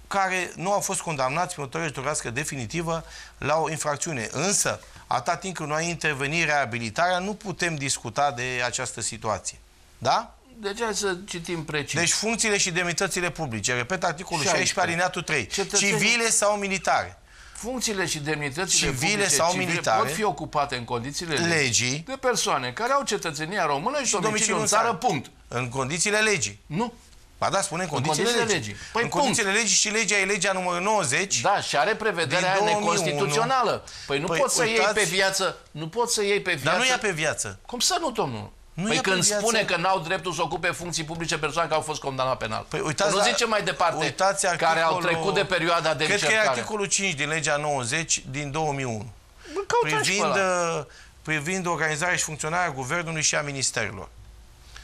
care nu au fost condamnați pe o judecătorească definitivă la o infracțiune. Însă, atât timp când nu a intervenit reabilitarea, nu putem discuta de această situație. Da? Deci ce să citim precis. Deci funcțiile și demnitățile publice. Repet articolul 16, 16 alineatul 3. Cetățenii... Civile sau militare. Funcțiile și demnitățile civile publice sau civile militare pot fi ocupate în condițiile legii de persoane care au cetățenia română și, și domiciliu în țară, punct. În condițiile legii. Nu. Ba da, spune în condițiile, în condițiile legii. legii. Păi în punct. condițiile legii și legea e legea numărul 90. Da, și are prevederea neconstituțională. Păi nu păi, poți uitați... să iei pe viață, nu poți să iei pe viață. Dar nu ia pe viață. Cum să nu, domnul? Nu păi când viață... spune că n-au dreptul să ocupe funcții publice persoane care au fost condamnate penal. Păi uitați, nu zice mai departe uitați articolul... care au trecut de perioada de Cred încercare. că e articolul 5 din legea 90 din 2001. Bă, privind, uh, privind organizarea și funcționarea guvernului și a ministerilor.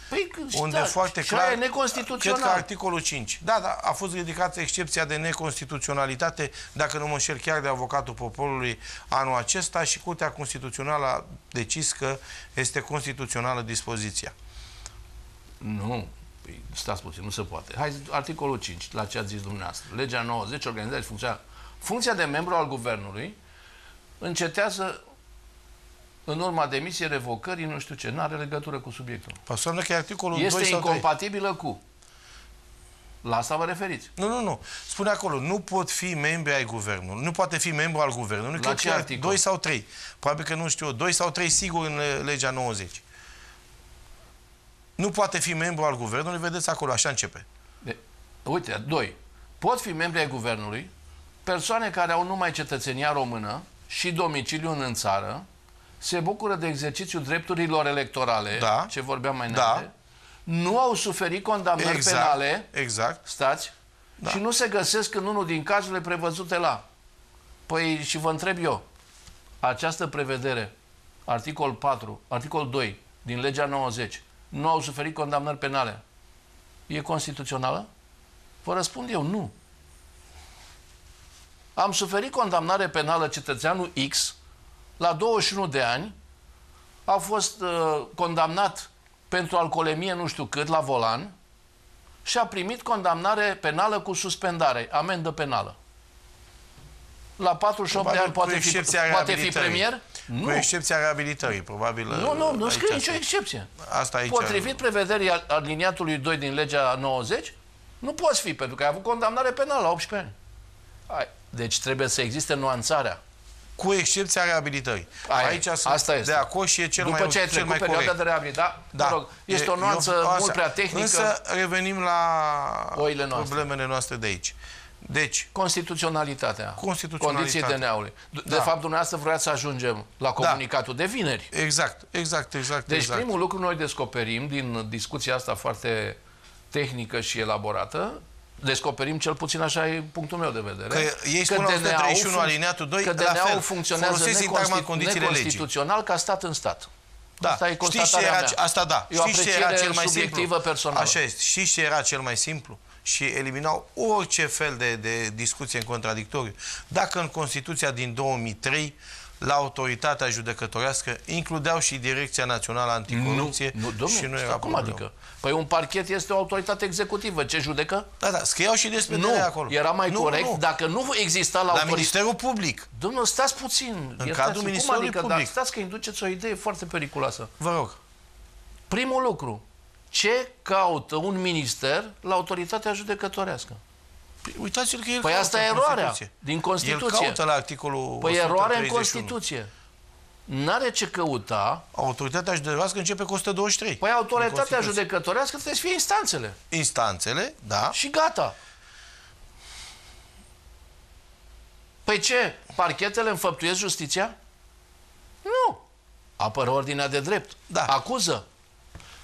Păi, unde da, foarte clar, e neconstituțional. Cred că articolul 5. Da, da, a fost ridicată excepția de neconstituționalitate, dacă nu mă înșel chiar de avocatul poporului anul acesta și Curtea Constituțională a decis că este constituțională dispoziția. Nu, păi, stați puțin, nu se poate. Hai, articolul 5, la ce ați zis dumneavoastră. Legea 90, organizare și funcția, funcția de membru al guvernului încetează în urma demisiei, revocării, nu știu ce, nu are legătură cu subiectul. Păi înseamnă că e articolul este 2 sau incompatibilă 3. cu. La asta vă referiți. Nu, nu, nu. Spune acolo, nu pot fi membri ai guvernului. Nu poate fi membru al guvernului. La ce articol? 2 sau 3. Probabil că nu știu 2 sau 3 sigur în uh, legea 90. Nu poate fi membru al guvernului, vedeți acolo, așa începe. De, uite, 2. Pot fi membri ai guvernului persoane care au numai cetățenia română și domiciliu în țară, se bucură de exercițiul drepturilor electorale, da. ce vorbeam mai da. înainte, da. nu au suferit condamnări exact, penale, exact. stați, da. și nu se găsesc în unul din cazurile prevăzute la. Păi și vă întreb eu, această prevedere, articol 4, articol 2 din legea 90, nu au suferit condamnări penale, e constituțională? Vă răspund eu, nu. Am suferit condamnare penală cetățeanul X la 21 de ani, a fost uh, condamnat pentru alcoolemie nu știu cât la volan și a primit condamnare penală cu suspendare, amendă penală. La 48 probabil de ani poate fi, poate fi premier? Nu. excepția reabilitării, probabil. Nu, nu, nu scrie nicio excepție. Asta aici. Potrivit prevederii aliniatului 2 din legea 90, nu poți fi, pentru că ai avut condamnare penală la 18 ani. Hai. Deci trebuie să existe nuanțarea cu excepția reabilitării. Aia, Aici sunt asta este. de acord și e cel După mai După ce ai trecut mai perioada corect. de reabilitare, da, mă da. rog, este e, o nuanță eu, mult prea tehnică. Însă revenim la noastre. problemele noastre de aici. Deci, Constituționalitatea, Constituționalitatea. condiții DNA-ului. De da. fapt, dumneavoastră vrea să ajungem la da. comunicatul da. de vineri. Exact, exact, exact. Deci exact. primul lucru noi descoperim din discuția asta foarte tehnică și elaborată descoperim, cel puțin așa e punctul meu de vedere. Că ei spun că spun 131 alineatul 2, că la fel, funcționează neconstitu- neconstituțional legii. ca stat în stat. Da. Asta e Știți ce era, mea. Asta da. E Știți ce era cel mai simplu? Personală. Așa este. Știți ce era cel mai simplu? Și eliminau orice fel de, de discuție în contradictoriu. Dacă în Constituția din 2003 la autoritatea judecătorească includeau și Direcția Națională Anticorupție nu, nu, domnule, și nu era cum adică? Păi un parchet este o autoritate executivă. Ce judecă? Da, da, scriau și despre nu, acolo. era mai nu, corect nu. dacă nu exista la, la autorit... Ministerul Public. Domnul, stați puțin. În Iertați, cadrul Ministerului adică, Public. Dar stați că induceți o idee foarte periculoasă. Vă rog. Primul lucru. Ce caută un minister la autoritatea judecătorească? Uitați-l că el Păi asta e eroarea din Constituție. El caută la articolul Păi eroarea în Constituție. N-are ce căuta. Autoritatea judecătorească începe cu 123. Păi autoritatea judecătorească trebuie să fie instanțele. Instanțele, da. Și gata. Păi ce? Parchetele înfăptuiesc justiția? Nu. Apără ordinea de drept. Da. Acuză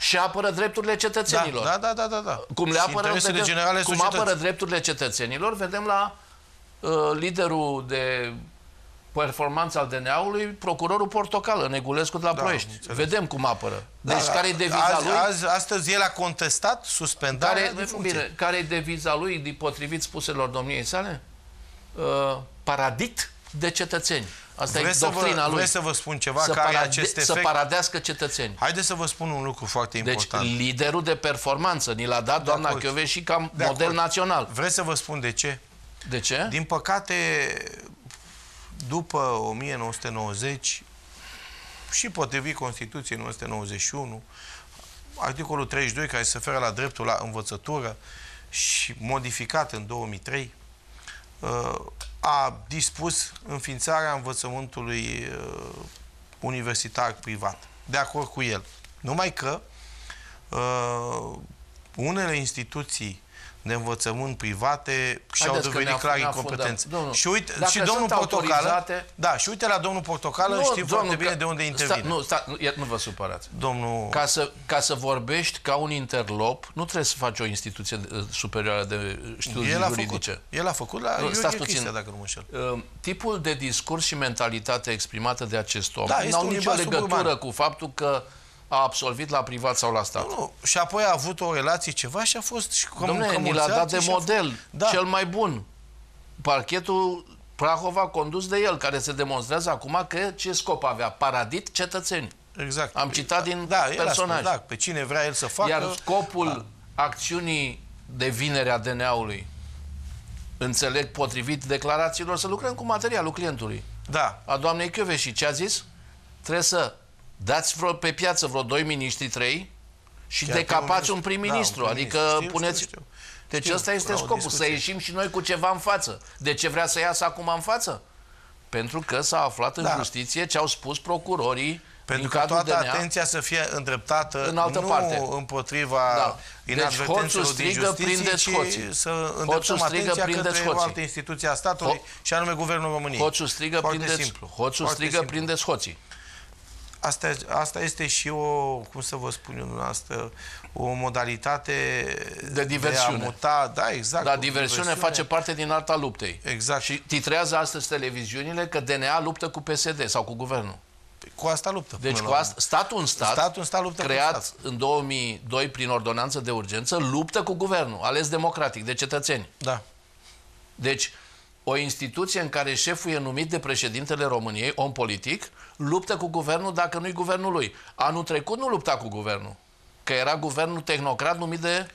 și apără drepturile cetățenilor. Da, da, da, da. da. Cum, le apără, vedem, cum apără drepturile cetățenilor, vedem la uh, liderul de performanță al DNA-ului, procurorul Portocală, Negulescu de la da, Ploiești. Vedem cum apără. Da, deci da, care e deviza azi, lui? Azi, astăzi el a contestat suspendarea care, de funcție. Bine, care e deviza lui, potrivit spuselor domniei sale? Uh, paradit? de cetățeni. Asta vreți e doctrina vă, lui. Vreți să vă spun ceva să care parade, acest efect? Să paradească cetățeni. Haideți să vă spun un lucru foarte deci, important. Deci liderul de performanță ni l-a dat de doamna Chiove și ca model acord. național. Vreți să vă spun de ce? De ce? Din păcate, după 1990 și potrivit Constituției 1991, articolul 32 care se referă la dreptul la învățătură și modificat în 2003, Uh, a dispus înființarea învățământului uh, universitar privat. De acord cu el. Numai că uh, unele instituții de învățământ private și Haideți au dovedit clar incompetență. și uite, Dacă și domnul portocală, da, și uite la domnul portocală, nu, știi foarte bine de unde intervine. Sta, nu, sta, nu, nu vă supărați. Domnul... Ca, să, ca să vorbești ca un interlop, nu trebuie să faci o instituție uh, superioară de studii uh, el a juridice. Făcut, el a făcut la nu, stați puțin, dacă nu mă înșel. Uh, tipul de discurs și mentalitate exprimată de acest om da, nu au nicio legătură urban. cu faptul că a absolvit la privat sau la stat. Nu, nu. Și apoi a avut o relație ceva și a fost și cum Dom'le, ni l-a dat de model, fost... da. cel mai bun. Parchetul Prahova condus de el, care se demonstrează acum că ce scop avea? Paradit cetățeni. Exact. Am citat din da, personaj. Spus, da, pe cine vrea el să facă... Iar scopul da. acțiunii de vinere a DNA-ului, înțeleg potrivit declarațiilor, să lucrăm cu materialul clientului. Da. A doamnei și ce a zis? Trebuie să dați vreo, pe piață vreo doi miniștri, trei și Chiar decapați un prim-ministru. Da, prim adică știu, puneți... Știu, știu. Deci știu, ăsta este scopul, să ieșim și noi cu ceva în față. De ce vrea să iasă acum în față? Pentru că s-a aflat în da. justiție ce au spus procurorii pentru că toată DNA, atenția să fie îndreptată în altă nu parte. împotriva da. Deci inadvertențelor deci, din justiție, ci hoții. să îndreptăm strigă atenția către hoții. o altă instituție a statului Ho și anume Guvernul României. Hoțul strigă, prindeți, simplu. Hoțul strigă simplu. prindeți hoții. Asta, asta este și o, cum să vă spun eu, asta, o modalitate de diversiune. De a muta, da, exact. Dar diversiune, face parte din alta luptei. Exact. Și titrează astăzi televiziunile că DNA luptă cu PSD sau cu guvernul. Cu asta luptă. Deci cu asta, statul în stat, statul în stat luptă creat cu stat. în 2002 prin ordonanță de urgență, luptă cu guvernul, ales democratic, de cetățeni. Da. Deci, o instituție în care șeful e numit de președintele României, om politic, luptă cu guvernul dacă nu-i guvernul lui. Anul trecut nu lupta cu guvernul, că era guvernul tehnocrat numit de...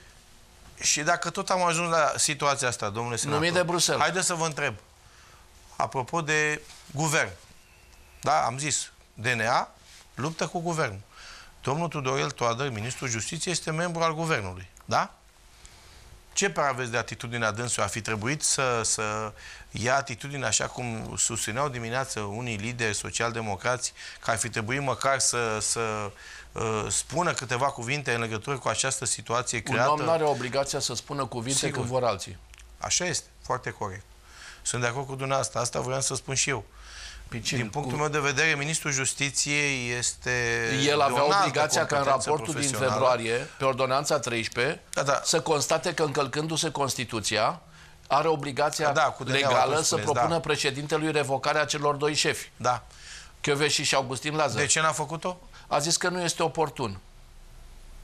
Și dacă tot am ajuns la situația asta, domnule senator, numit de Bruxelles. haideți să vă întreb, apropo de guvern, da, am zis, DNA luptă cu guvernul. Domnul Tudorel Toader, ministrul justiției, este membru al guvernului, da? Ce pare aveți de atitudinea dânsului? A fi trebuit să, să ia atitudine așa cum susțineau dimineață unii lideri socialdemocrați că ar fi trebuit măcar să, să uh, spună câteva cuvinte în legătură cu această situație creată? Un om nu are obligația să spună cuvinte Sigur. când vor alții. Așa este, foarte corect. Sunt de acord cu dumneavoastră. Asta vreau să spun și eu. Uh, din punctul cu... meu de vedere, Ministrul Justiției este... El avea obligația ca în raportul din februarie, pe ordonanța 13, da, da. să constate că încălcându-se Constituția, are obligația da, cu legală să da. propună da. președintelui revocarea celor doi șefi. Da. Chioveși și Augustin Lazar. De ce n-a făcut-o? A zis că nu este oportun.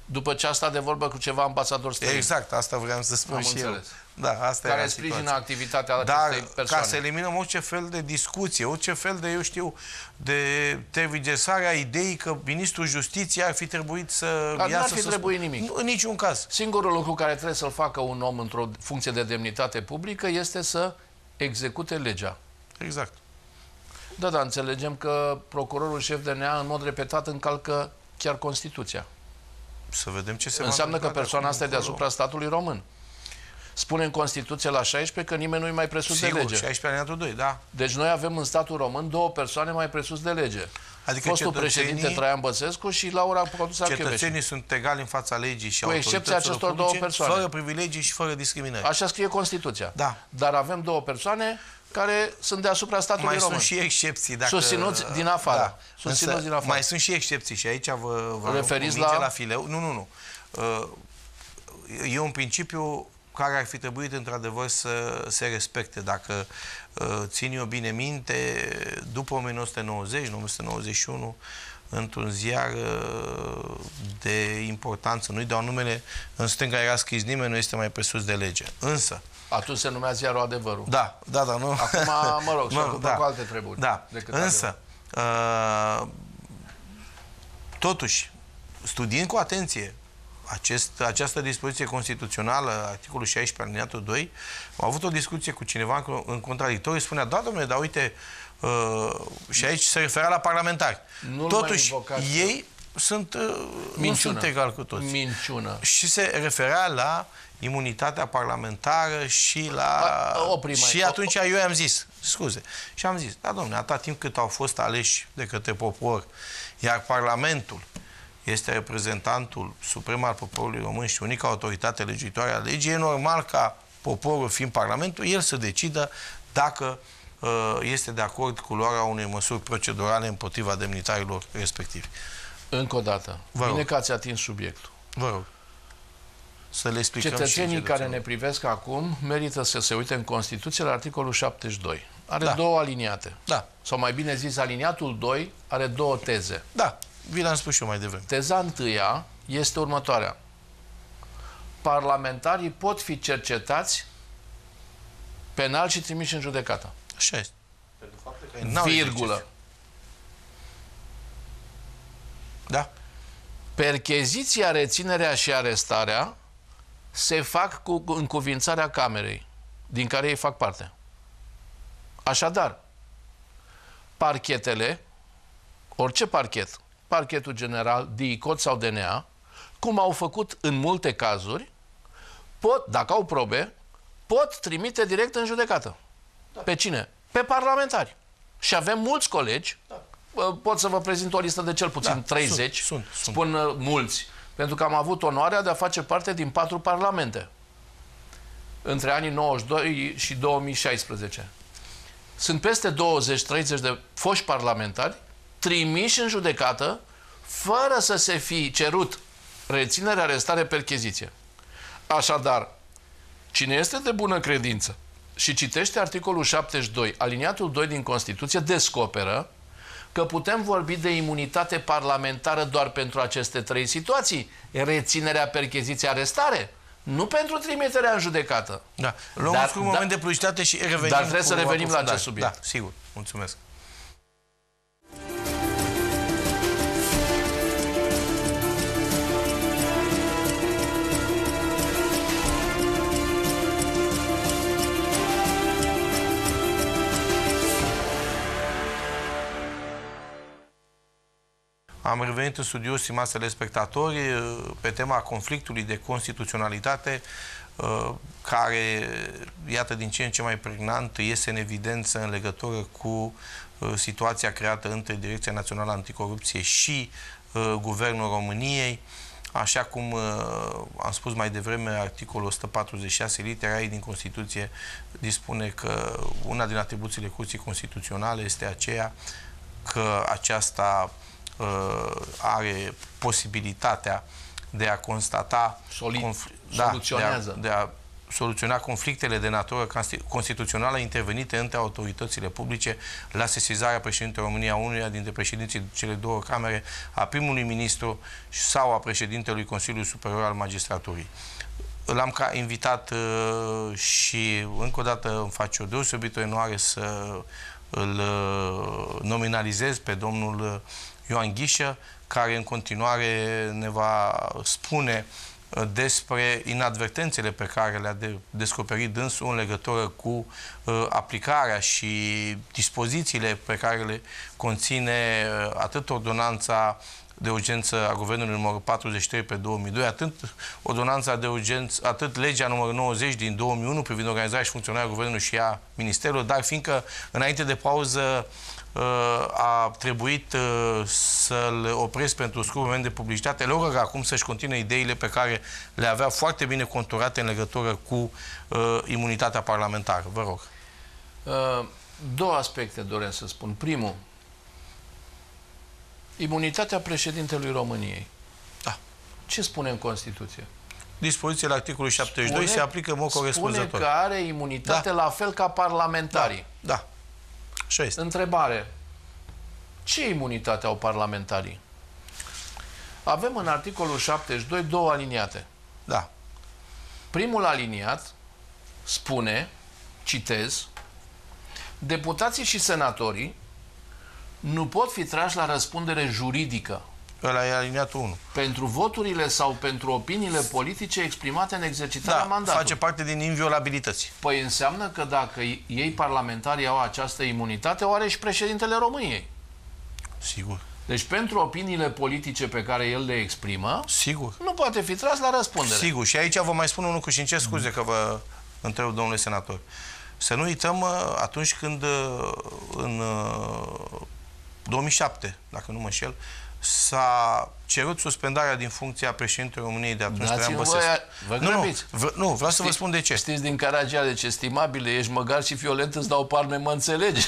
După ce a stat de vorbă cu ceva ambasador străin. Exact, asta vreau să spun Am și înțeles. eu. Da, asta care sprijină activitatea Dar persoane. ca să eliminăm orice fel de discuție, orice fel de, eu știu, de a ideii că ministrul justiției ar fi trebuit să Dar iasă ar fi să trebuit nimic. Nu, în niciun caz. Singurul lucru care trebuie să-l facă un om într-o funcție de demnitate publică este să execute legea. Exact. Da, da, înțelegem că procurorul șef de NEA în mod repetat încalcă chiar Constituția. Să vedem ce se Înseamnă că persoana asta e deasupra statului român spune în Constituție la 16 că nimeni nu e mai presus Sigur, de lege. 16 alineatul 2, da. Deci noi avem în statul român două persoane mai presus de lege. Adică Fostul președinte Traian Băsescu și Laura Codruța Cetățenii Cheveș. sunt egali în fața legii și Cu excepția acestor publice, două persoane. Fără privilegii și fără discriminări. Așa scrie Constituția. Da. Dar avem două persoane care sunt deasupra statului mai român. Mai sunt și excepții. Dacă... Susținuți din afară. Da. Susținuți Însă, din afară. Mai sunt și excepții și aici vă, vă referiți la... la fileu. Nu, nu, nu. Uh, e un principiu care ar fi trebuit într-adevăr să se respecte. Dacă uh, țin eu bine minte, după 1990, 1991, într-un ziar uh, de importanță. Nu-i dau numele, în stânga era scris nimeni, nu este mai presus de lege. Însă... Atunci se numea ziarul adevărul. Da, da, da. Nu... Acum, mă rog, mă, da, cu alte treburi. Da, însă, uh, totuși, studiind cu atenție acest, această dispoziție constituțională, articolul 16, alineatul 2, am avut o discuție cu cineva în contradictoriu, spunea, da, domnule, dar uite, uh, și aici se referea la parlamentari. nu Totuși, ei sunt, Minciună. Uh, nu sunt egal cu toți. Minciună. Și se referea la imunitatea parlamentară și la... Opri, mai. și atunci o, o... eu am zis, scuze, și am zis, da, domnule, atâta timp cât au fost aleși de către popor, iar Parlamentul uh, este reprezentantul suprem al poporului român și unica autoritate legitoare a legii, e normal ca poporul fiind Parlamentul, el să decidă dacă uh, este de acord cu luarea unei măsuri procedurale împotriva demnitarilor respectivi. Încă o dată. Vă Bine rog. că ați atins subiectul. Vă rog. Să le explicăm Cetățenii care ne privesc acum merită să se uite în Constituție la articolul 72. Are da. două aliniate. Da. Sau mai bine zis, aliniatul 2 are două teze. Da vi l-am spus și eu mai devreme. Teza întâia este următoarea. Parlamentarii pot fi cercetați penal și trimiși în judecată. Așa este. Pentru faptul că virgulă. Da. Percheziția, reținerea și arestarea se fac cu încuvințarea camerei din care ei fac parte. Așadar, parchetele, orice parchet, parchetul general, DICOT sau DNA, cum au făcut în multe cazuri, pot, dacă au probe, pot trimite direct în judecată. Da. Pe cine? Pe parlamentari. Și avem mulți colegi, da. pot să vă prezint o listă de cel puțin da, 30, sunt, sunt, spun uh, mulți, pentru că am avut onoarea de a face parte din patru parlamente între anii 92 și 2016. Sunt peste 20-30 de foști parlamentari trimiși în judecată fără să se fi cerut reținere, arestare, percheziție. Așadar, cine este de bună credință și citește articolul 72, aliniatul 2 din Constituție, descoperă că putem vorbi de imunitate parlamentară doar pentru aceste trei situații. Reținerea, percheziție, arestare. Nu pentru trimiterea în judecată. Da. Luăm dar, un da- moment da, de publicitate și revenim. Dar trebuie să revenim la acest da, subiect. Da, sigur. Mulțumesc. Am revenit în studio, stimațele spectatori, pe tema conflictului de constituționalitate uh, care, iată, din ce în ce mai pregnant, iese în evidență în legătură cu uh, situația creată între Direcția Națională Anticorupție și uh, Guvernul României. Așa cum uh, am spus mai devreme, articolul 146, litera ei din Constituție dispune că una din atribuțiile Curții Constituționale este aceea că aceasta uh, Uh, are posibilitatea de a constata Soli da, soluționează. De, a, de a soluționa conflictele de natură constituțională intervenite între autoritățile publice la sesizarea președintelui România unuia dintre președinții cele două camere, a primului ministru sau a președintelui Consiliului Superior al Magistraturii. L-am invitat uh, și încă o dată îmi face o deosebită enoare să îl uh, nominalizez pe domnul Ioan Ghișă, care în continuare ne va spune uh, despre inadvertențele pe care le-a de descoperit dânsul în legătură cu uh, aplicarea și dispozițiile pe care le conține uh, atât ordonanța de urgență a Guvernului numărul 43 pe 2002, atât ordonanța de urgență, atât legea numărul 90 din 2001 privind organizarea și funcționarea Guvernului și a Ministerului, dar fiindcă înainte de pauză uh, Uh, a trebuit uh, să-l opresc pentru scurt moment de publicitate. Le rog acum să-și continue ideile pe care le avea foarte bine conturate în legătură cu uh, imunitatea parlamentară. Vă rog. Două aspecte doresc să spun. Primul, imunitatea președintelui României. Da. Ce spune în Constituție? Dispozițiile articolului 72 spune, se aplică în mod corespunzător. Spune că are imunitate da. la fel ca parlamentarii. Da. da. Așa este. Întrebare. Ce imunitate au parlamentarii? Avem în articolul 72 două aliniate. Da. Primul aliniat spune, citez, deputații și senatorii nu pot fi trași la răspundere juridică Ăla e aliniatul 1. Pentru voturile sau pentru opiniile politice exprimate în exercitarea da, mandatului. face parte din inviolabilități. Păi înseamnă că dacă ei parlamentarii au această imunitate, o are și președintele României. Sigur. Deci pentru opiniile politice pe care el le exprimă, Sigur. nu poate fi tras la răspundere. Sigur. Și aici vă mai spun un lucru și ce scuze că vă întreb, domnule senator. Să nu uităm uh, atunci când uh, în 2007, uh, dacă nu mă înșel, s-a cerut suspendarea din funcția președintelui României de atunci. Dați voia, vă nu, nu, vă, nu, vreau să vă spun de ce. Știți din de ce stimabile, ești măgar și violent, îți dau palme, mă înțelegi?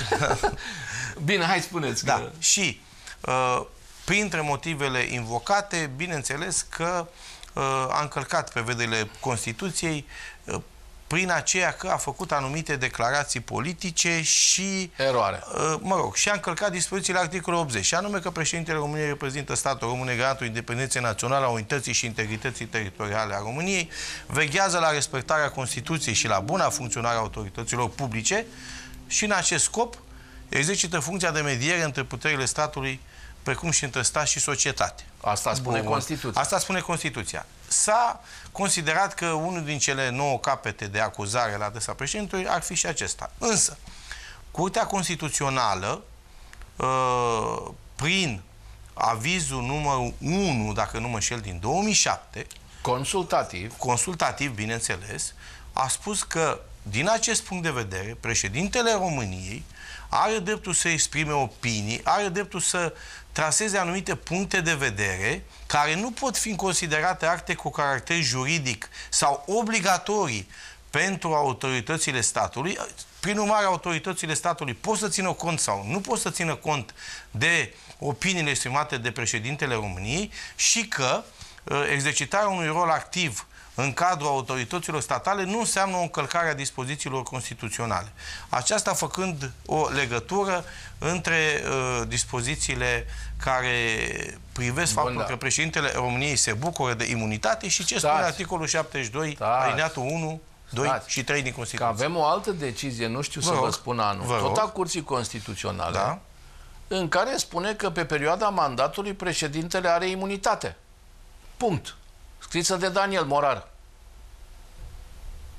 Bine, hai spuneți. Da, că... și uh, printre motivele invocate, bineînțeles că uh, a încălcat prevederile Constituției, uh, prin aceea că a făcut anumite declarații politice și... Eroare. Uh, mă rog, și a încălcat dispozițiile articolului 80, și anume că președintele României reprezintă statul român garantul independenței naționale a unității și integrității teritoriale a României, veghează la respectarea Constituției și la buna funcționare a autorităților publice și în acest scop exercită funcția de mediere între puterile statului precum și între stat și societate. Asta spune Bun, Constituția. Asta spune Constituția. S-a considerat că unul din cele nouă capete de acuzare la adresa președintelui ar fi și acesta. Însă, Curtea Constituțională, ă, prin avizul numărul 1, dacă nu mă înșel, din 2007... Consultativ. Consultativ, bineînțeles, a spus că, din acest punct de vedere, președintele României are dreptul să exprime opinii, are dreptul să traseze anumite puncte de vedere care nu pot fi considerate acte cu caracter juridic sau obligatorii pentru autoritățile statului. Prin urmare, autoritățile statului pot să țină cont sau nu pot să țină cont de opiniile exprimate de președintele României și că uh, exercitarea unui rol activ în cadrul autorităților statale nu înseamnă o încălcare a dispozițiilor constituționale. Aceasta făcând o legătură între uh, dispozițiile care privesc Bun, faptul da. că președintele României se bucură de imunitate și ce Stați. spune articolul 72, Stați. alineatul 1 2 Stați. și 3 din Constituție. Că avem o altă decizie, nu știu vă să rog, vă spun anul, vă tot a Curții Constituționale, da? în care spune că pe perioada mandatului președintele are imunitate. Punct scrisă de Daniel Morar.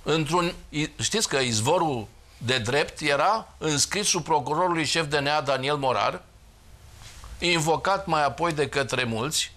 Într-un, știți că izvorul de drept era înscrisul procurorului șef DNA Daniel Morar, invocat mai apoi de către mulți,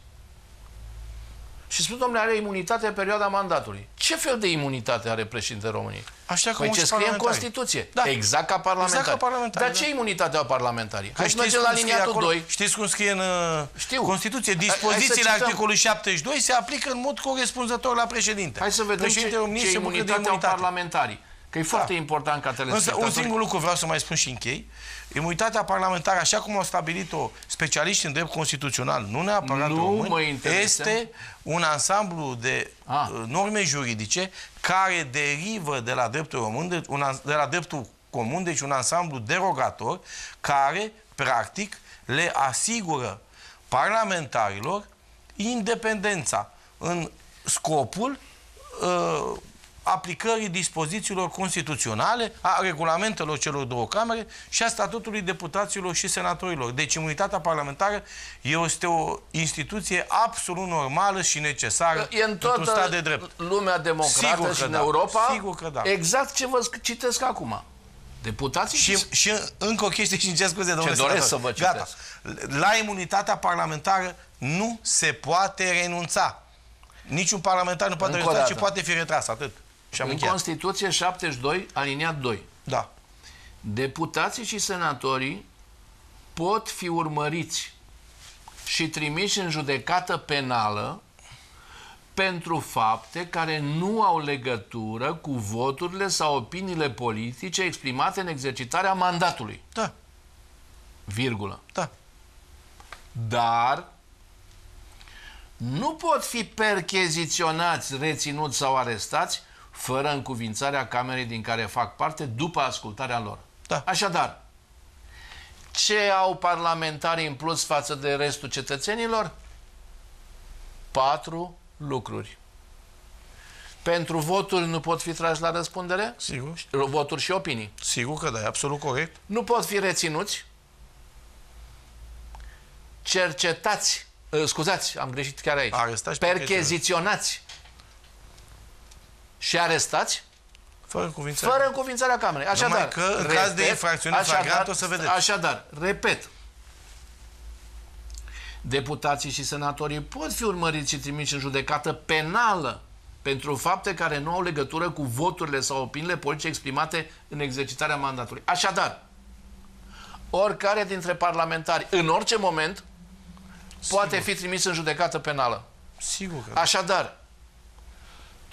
și spun, domnule, are imunitate în perioada mandatului. Ce fel de imunitate are președintele României? Așa cum păi ce scrie în Constituție. Da. Exact ca parlamentar. Exact ca parlamentar. Dar da. ce imunitate au parlamentarii? Că Hai mergem la liniatul acolo, 2. Știți cum scrie în uh, Știu. Constituție? Dispozițiile articolului 72 se aplică în mod corespunzător la președinte. Hai să vedem ce, ce imunitate au parlamentarii. Că e da. foarte important ca telespectatorii... Însă un singur lucru vreau să mai spun și închei. Imunitatea parlamentară, așa cum au stabilit-o specialiști în drept constituțional, nu neapărat nu român, mă este un ansamblu de A. Ah. Uh, norme juridice care derivă de la dreptul român, de, un, de la dreptul comun, deci un ansamblu derogator care, practic, le asigură parlamentarilor independența în scopul uh, aplicării dispozițiilor constituționale, a regulamentelor celor două camere și a statutului deputaților și senatorilor. Deci imunitatea parlamentară este o instituție absolut normală și necesară e în toată stat de drept. lumea democrată Sigur și în da. Europa. Sigur că da. Exact ce vă citesc acum. Deputații și, și, încă o chestie și încerc scuze, domnule Ce doresc să vă citesc. Gata. La imunitatea parlamentară nu se poate renunța. Niciun parlamentar nu poate renunța, ci poate fi retras. Atât. Și am în încheiat. Constituție 72, aliniat 2. Da. Deputații și senatorii pot fi urmăriți și trimiși în judecată penală pentru fapte care nu au legătură cu voturile sau opiniile politice exprimate în exercitarea mandatului. Da. Virgulă. Da. Dar nu pot fi percheziționați, reținuți sau arestați fără încuvințarea camerei din care fac parte după ascultarea lor. Da. Așadar, ce au parlamentarii în plus față de restul cetățenilor? Patru lucruri. Pentru voturi nu pot fi trași la răspundere? Sigur. Voturi și opinii. Sigur că da, e absolut corect. Nu pot fi reținuți? Cercetați. Scuzați, am greșit chiar aici. Arestați percheziționați și arestați fără încuvințarea, fără încuvințarea camerei. Așadar, Numai că în caz de infracțiune flagrant o să vedeți. Așadar, repet, deputații și senatorii pot fi urmăriți și trimiși în judecată penală pentru fapte care nu au legătură cu voturile sau opiniile politice exprimate în exercitarea mandatului. Așadar, oricare dintre parlamentari, în orice moment, Sigur. poate fi trimis în judecată penală. Sigur că da. Așadar,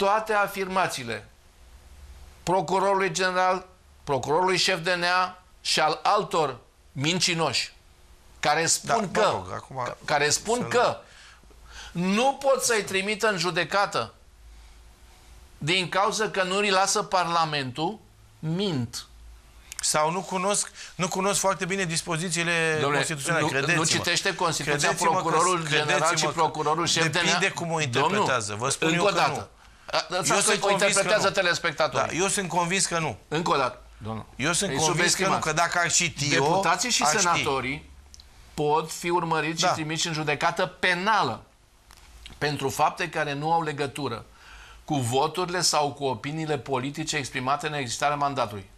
toate afirmațiile procurorului general, procurorului șef de nea și al altor mincinoși care spun da, că, mă rog, acum care spun că nu pot să-i trimită în judecată din cauza că nu îi lasă Parlamentul, mint. Sau nu cunosc, nu cunosc foarte bine dispozițiile Domnule, constituționale, nu, credeți Nu citește Constituția procurorul că, general și procurorul șef de Depinde DNA. cum o interpretează, vă spun încă eu o dată. Nu eu sunt o interpretează telespectatorii. Da, eu sunt convins că nu. Încă o dată. Domnul. Eu sunt Ei convins că nu, că dacă ar ști Deputații eu, și senatorii ști. pot fi urmăriți da. și trimiși în judecată penală pentru fapte care nu au legătură cu voturile sau cu opiniile politice exprimate în existarea mandatului.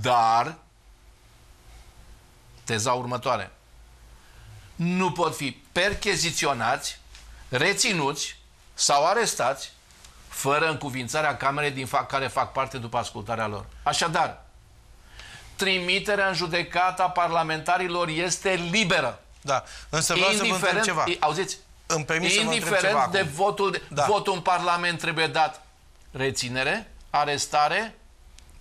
Dar, teza următoare, nu pot fi percheziționați, reținuți sau arestați fără încuvințarea camerei din fac, care fac parte după ascultarea lor. Așadar, trimiterea în judecata parlamentarilor este liberă. Da, însă vreau indiferent, să vă ceva. Auziți? Îmi indiferent să ceva de acum. votul, de, da. votul în parlament trebuie dat reținere, arestare,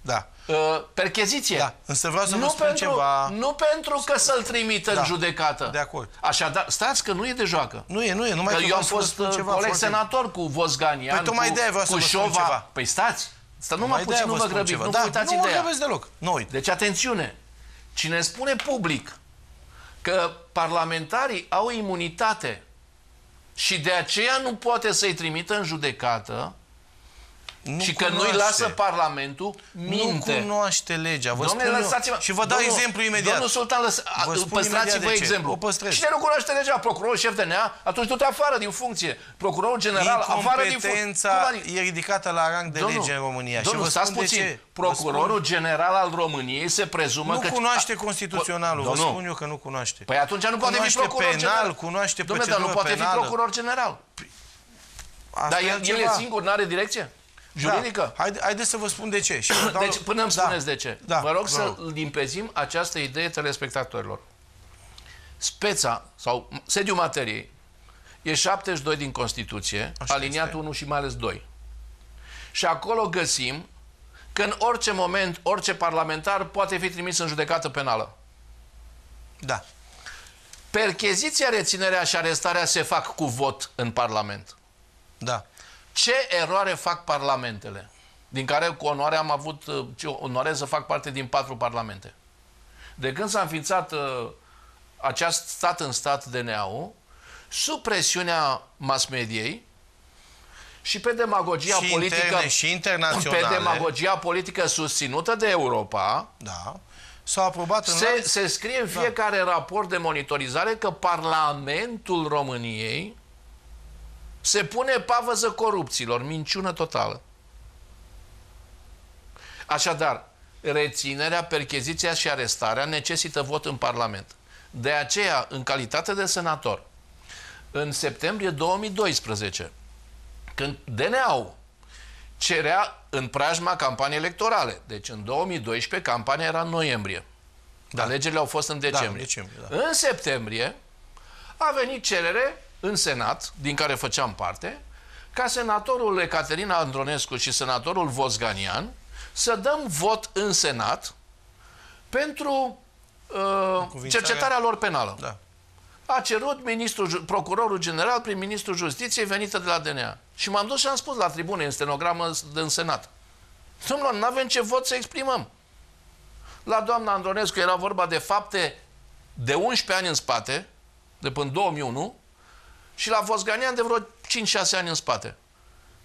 da. Uh, percheziție. Da. Însă vreau să nu vă spun pentru, ceva... Nu pentru că să-l da, în judecată. De acord. Așadar, stați că nu e de joacă. Nu e, nu e. Numai că, că eu am fost uh, coleg senator cu Vosganian, păi, cu, de cu Șova. Ceva. Păi stați. Stă numai puțin, nu mă grăbiți, nu da, uitați nu ideea. Nu mă deloc. Nu uit. Deci atențiune. Cine spune public că parlamentarii au imunitate și de aceea nu poate să-i trimită în judecată, nu și cunoaște. că nu-i lasă Parlamentul minte. Nu cunoaște legea. Vă Domnule, lăsați-mă. Și vă dau domnul, exemplu imediat. Domnul Sultan, lăs, păstrați-vă exemplu. O păstrez. Cine nu cunoaște legea? Procurorul șef de nea? Atunci du-te afară din funcție. Procurorul general, afară din funcție. Adică? e ridicată la rang de domnul, lege în România. Domnul, și vă stați puțin. Ce? Procurorul general al României se prezumă nu că... Nu cunoaște constituționalul. Vă spun eu că nu cunoaște. Păi atunci nu poate fi procuror general. Cunoaște penal, cunoaște procedură penală. nu poate fi procuror general. Dar el, el e singur, nu are direcție? Juridică? Da. Haide, haideți să vă spun de ce. Și dau... Deci până îmi da. spuneți da. de ce. Da. Vă rog să rog. limpezim această idee telespectatorilor. Speța sau sediul materiei e 72 din Constituție, Așa aliniat este. 1 și mai ales 2. Și acolo găsim că în orice moment, orice parlamentar poate fi trimis în judecată penală. Da. Percheziția, reținerea și arestarea se fac cu vot în Parlament. Da. Ce eroare fac parlamentele? Din care cu onoare am avut, uh, ce onoare să fac parte din patru parlamente. De când s-a înființat uh, acest stat în stat DNA-ul, sub presiunea mass-mediei, și pe demagogia și politică și Pe demagogia politică susținută de Europa. Da. S-a aprobat în se, la... se scrie în da. fiecare da. raport de monitorizare că Parlamentul României se pune pavăză corupților, minciună totală. Așadar, reținerea, percheziția și arestarea necesită vot în Parlament. De aceea, în calitate de senator, în septembrie 2012, când DNA-ul cerea în preajma campaniei electorale, deci în 2012 campania era în noiembrie, da. alegerile au fost în decembrie. Da, în, decembrie da. în septembrie a venit cerere în Senat, din care făceam parte, ca senatorul Ecaterina Andronescu și senatorul Vozganian să dăm vot în Senat pentru uh, cercetarea lor penală. Da. A cerut ministrul, procurorul general prin ministrul justiției venită de la DNA. Și m-am dus și am spus la tribune, în stenogramă în Senat. „Domnule, nu avem ce vot să exprimăm. La doamna Andronescu era vorba de fapte de 11 ani în spate, de până 2001, și la Vosganian de vreo 5-6 ani în spate.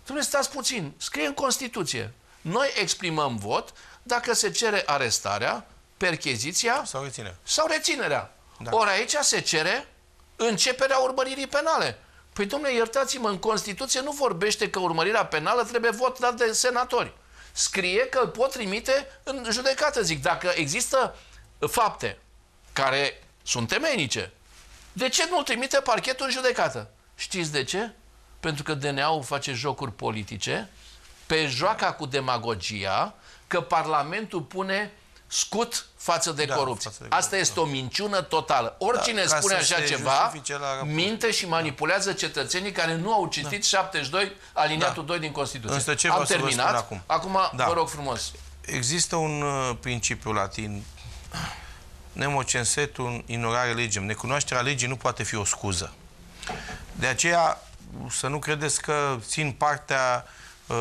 Trebuie stați puțin, scrie în Constituție. Noi exprimăm vot dacă se cere arestarea, percheziția sau reținerea. Sau reținerea. Da. Ori aici se cere începerea urmăririi penale. Păi, domnule, iertați-mă, în Constituție nu vorbește că urmărirea penală trebuie vot dat de senatori. Scrie că îl pot trimite în judecată, zic. Dacă există fapte care sunt temenice, de ce nu trimite parchetul în judecată? Știți de ce? Pentru că DNA-ul face jocuri politice, pe joaca cu demagogia, că Parlamentul pune scut față de da, corupție. Față de corupție. Asta este o minciună totală. Da, Oricine da, spune așa ceva, la... minte și da. manipulează da. cetățenii care nu au citit da. 72 aliniatul da. 2 din Constituție. Însă ce Am terminat. acum. Acum, da. vă rog frumos. Există un uh, principiu latin nemocensetul ignorare legii. Necunoașterea legii nu poate fi o scuză. De aceea, să nu credeți că țin partea uh,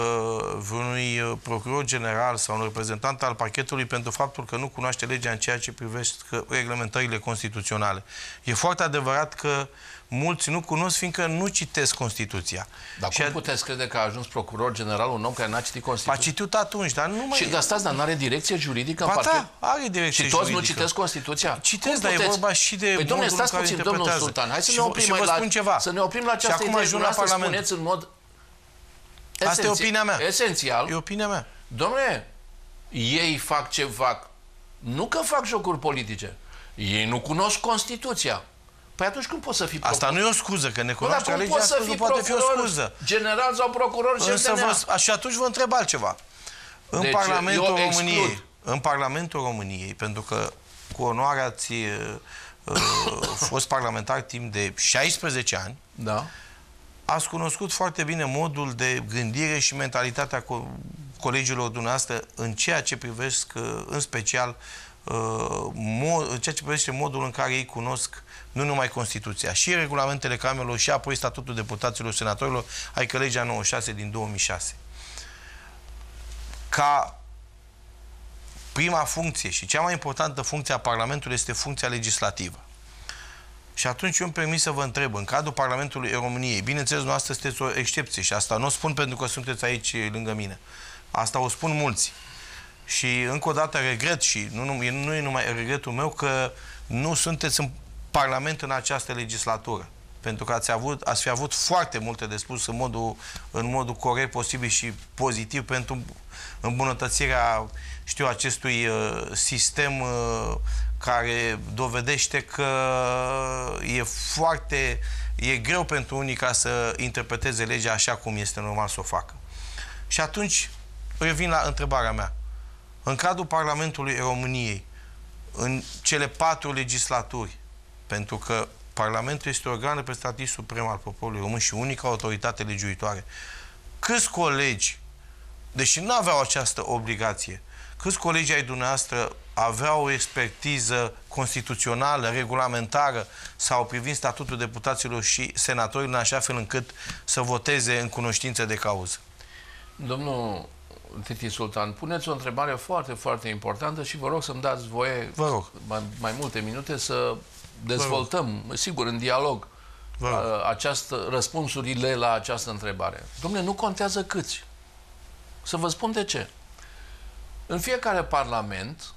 vreunui uh, procuror general sau un reprezentant al pachetului pentru faptul că nu cunoaște legea în ceea ce privește reglementările constituționale. E foarte adevărat că uh, mulți nu cunosc, fiindcă nu citesc Constituția. Dar și cum a... puteți crede că a ajuns procuror general un om care n-a citit Constituția? A citit atunci, dar nu mai... Și, dar stați, dar nu are direcție juridică ba în Da, are direcție Și toți juridică. nu citesc Constituția? Citesc, dar e vorba și de păi, domnule, stați puțin, domnul Sultan, hai să și ne oprim la, spun ceva. Să ne oprim la această idee. Și acum ajung la Parlament. Spuneți în mod Esențial. Asta e opinia mea. Esențial. E opinia mea. Domnule, ei fac ce fac. Nu că fac jocuri politice. Ei nu cunosc Constituția. Păi atunci cum poți să fii procuror? Asta nu e o scuză, că ne cunoaște legea, poți să nu poate fi o scuză. general sau procuror Însă vă, Și atunci vă întreb altceva. În deci, Parlamentul României, în Parlamentul României, pentru că cu onoarea ați ă, uh, fost parlamentar timp de 16 ani, da. ați cunoscut foarte bine modul de gândire și mentalitatea co colegilor dumneavoastră în ceea ce privesc uh, în special uh, ceea ce privește modul în care ei cunosc nu numai Constituția, și regulamentele camerelor și apoi statutul deputaților, senatorilor, adică legea 96 din 2006. Ca prima funcție și cea mai importantă funcție a Parlamentului este funcția legislativă. Și atunci eu îmi permis să vă întreb, în cadrul Parlamentului României, bineînțeles, noastră sunteți o excepție și asta nu o spun pentru că sunteți aici lângă mine. Asta o spun mulți. Și încă o dată regret și nu, nu, nu e numai regretul meu că nu sunteți în Parlament în această legislatură. Pentru că ați, avut, ați fi avut foarte multe de spus în modul, în modul corect posibil și pozitiv pentru îmbunătățirea, știu, acestui uh, sistem uh, care dovedește că e foarte, e greu pentru unii ca să interpreteze legea așa cum este normal să o facă. Și atunci revin la întrebarea mea. În cadrul Parlamentului României, în cele patru legislaturi, pentru că Parlamentul este organ reprezentativ suprem al poporului român și unica autoritate legiuitoare, câți colegi, deși nu aveau această obligație, câți colegi ai dumneavoastră aveau o expertiză constituțională, regulamentară sau privind statutul deputaților și senatorilor în așa fel încât să voteze în cunoștință de cauză? Domnul Titi Sultan, puneți o întrebare foarte, foarte importantă și vă rog să-mi dați voie vă rog. Mai, mai multe minute să dezvoltăm, sigur, în dialog, uh, această, răspunsurile la această întrebare. Domnule, nu contează câți. Să vă spun de ce. În fiecare parlament,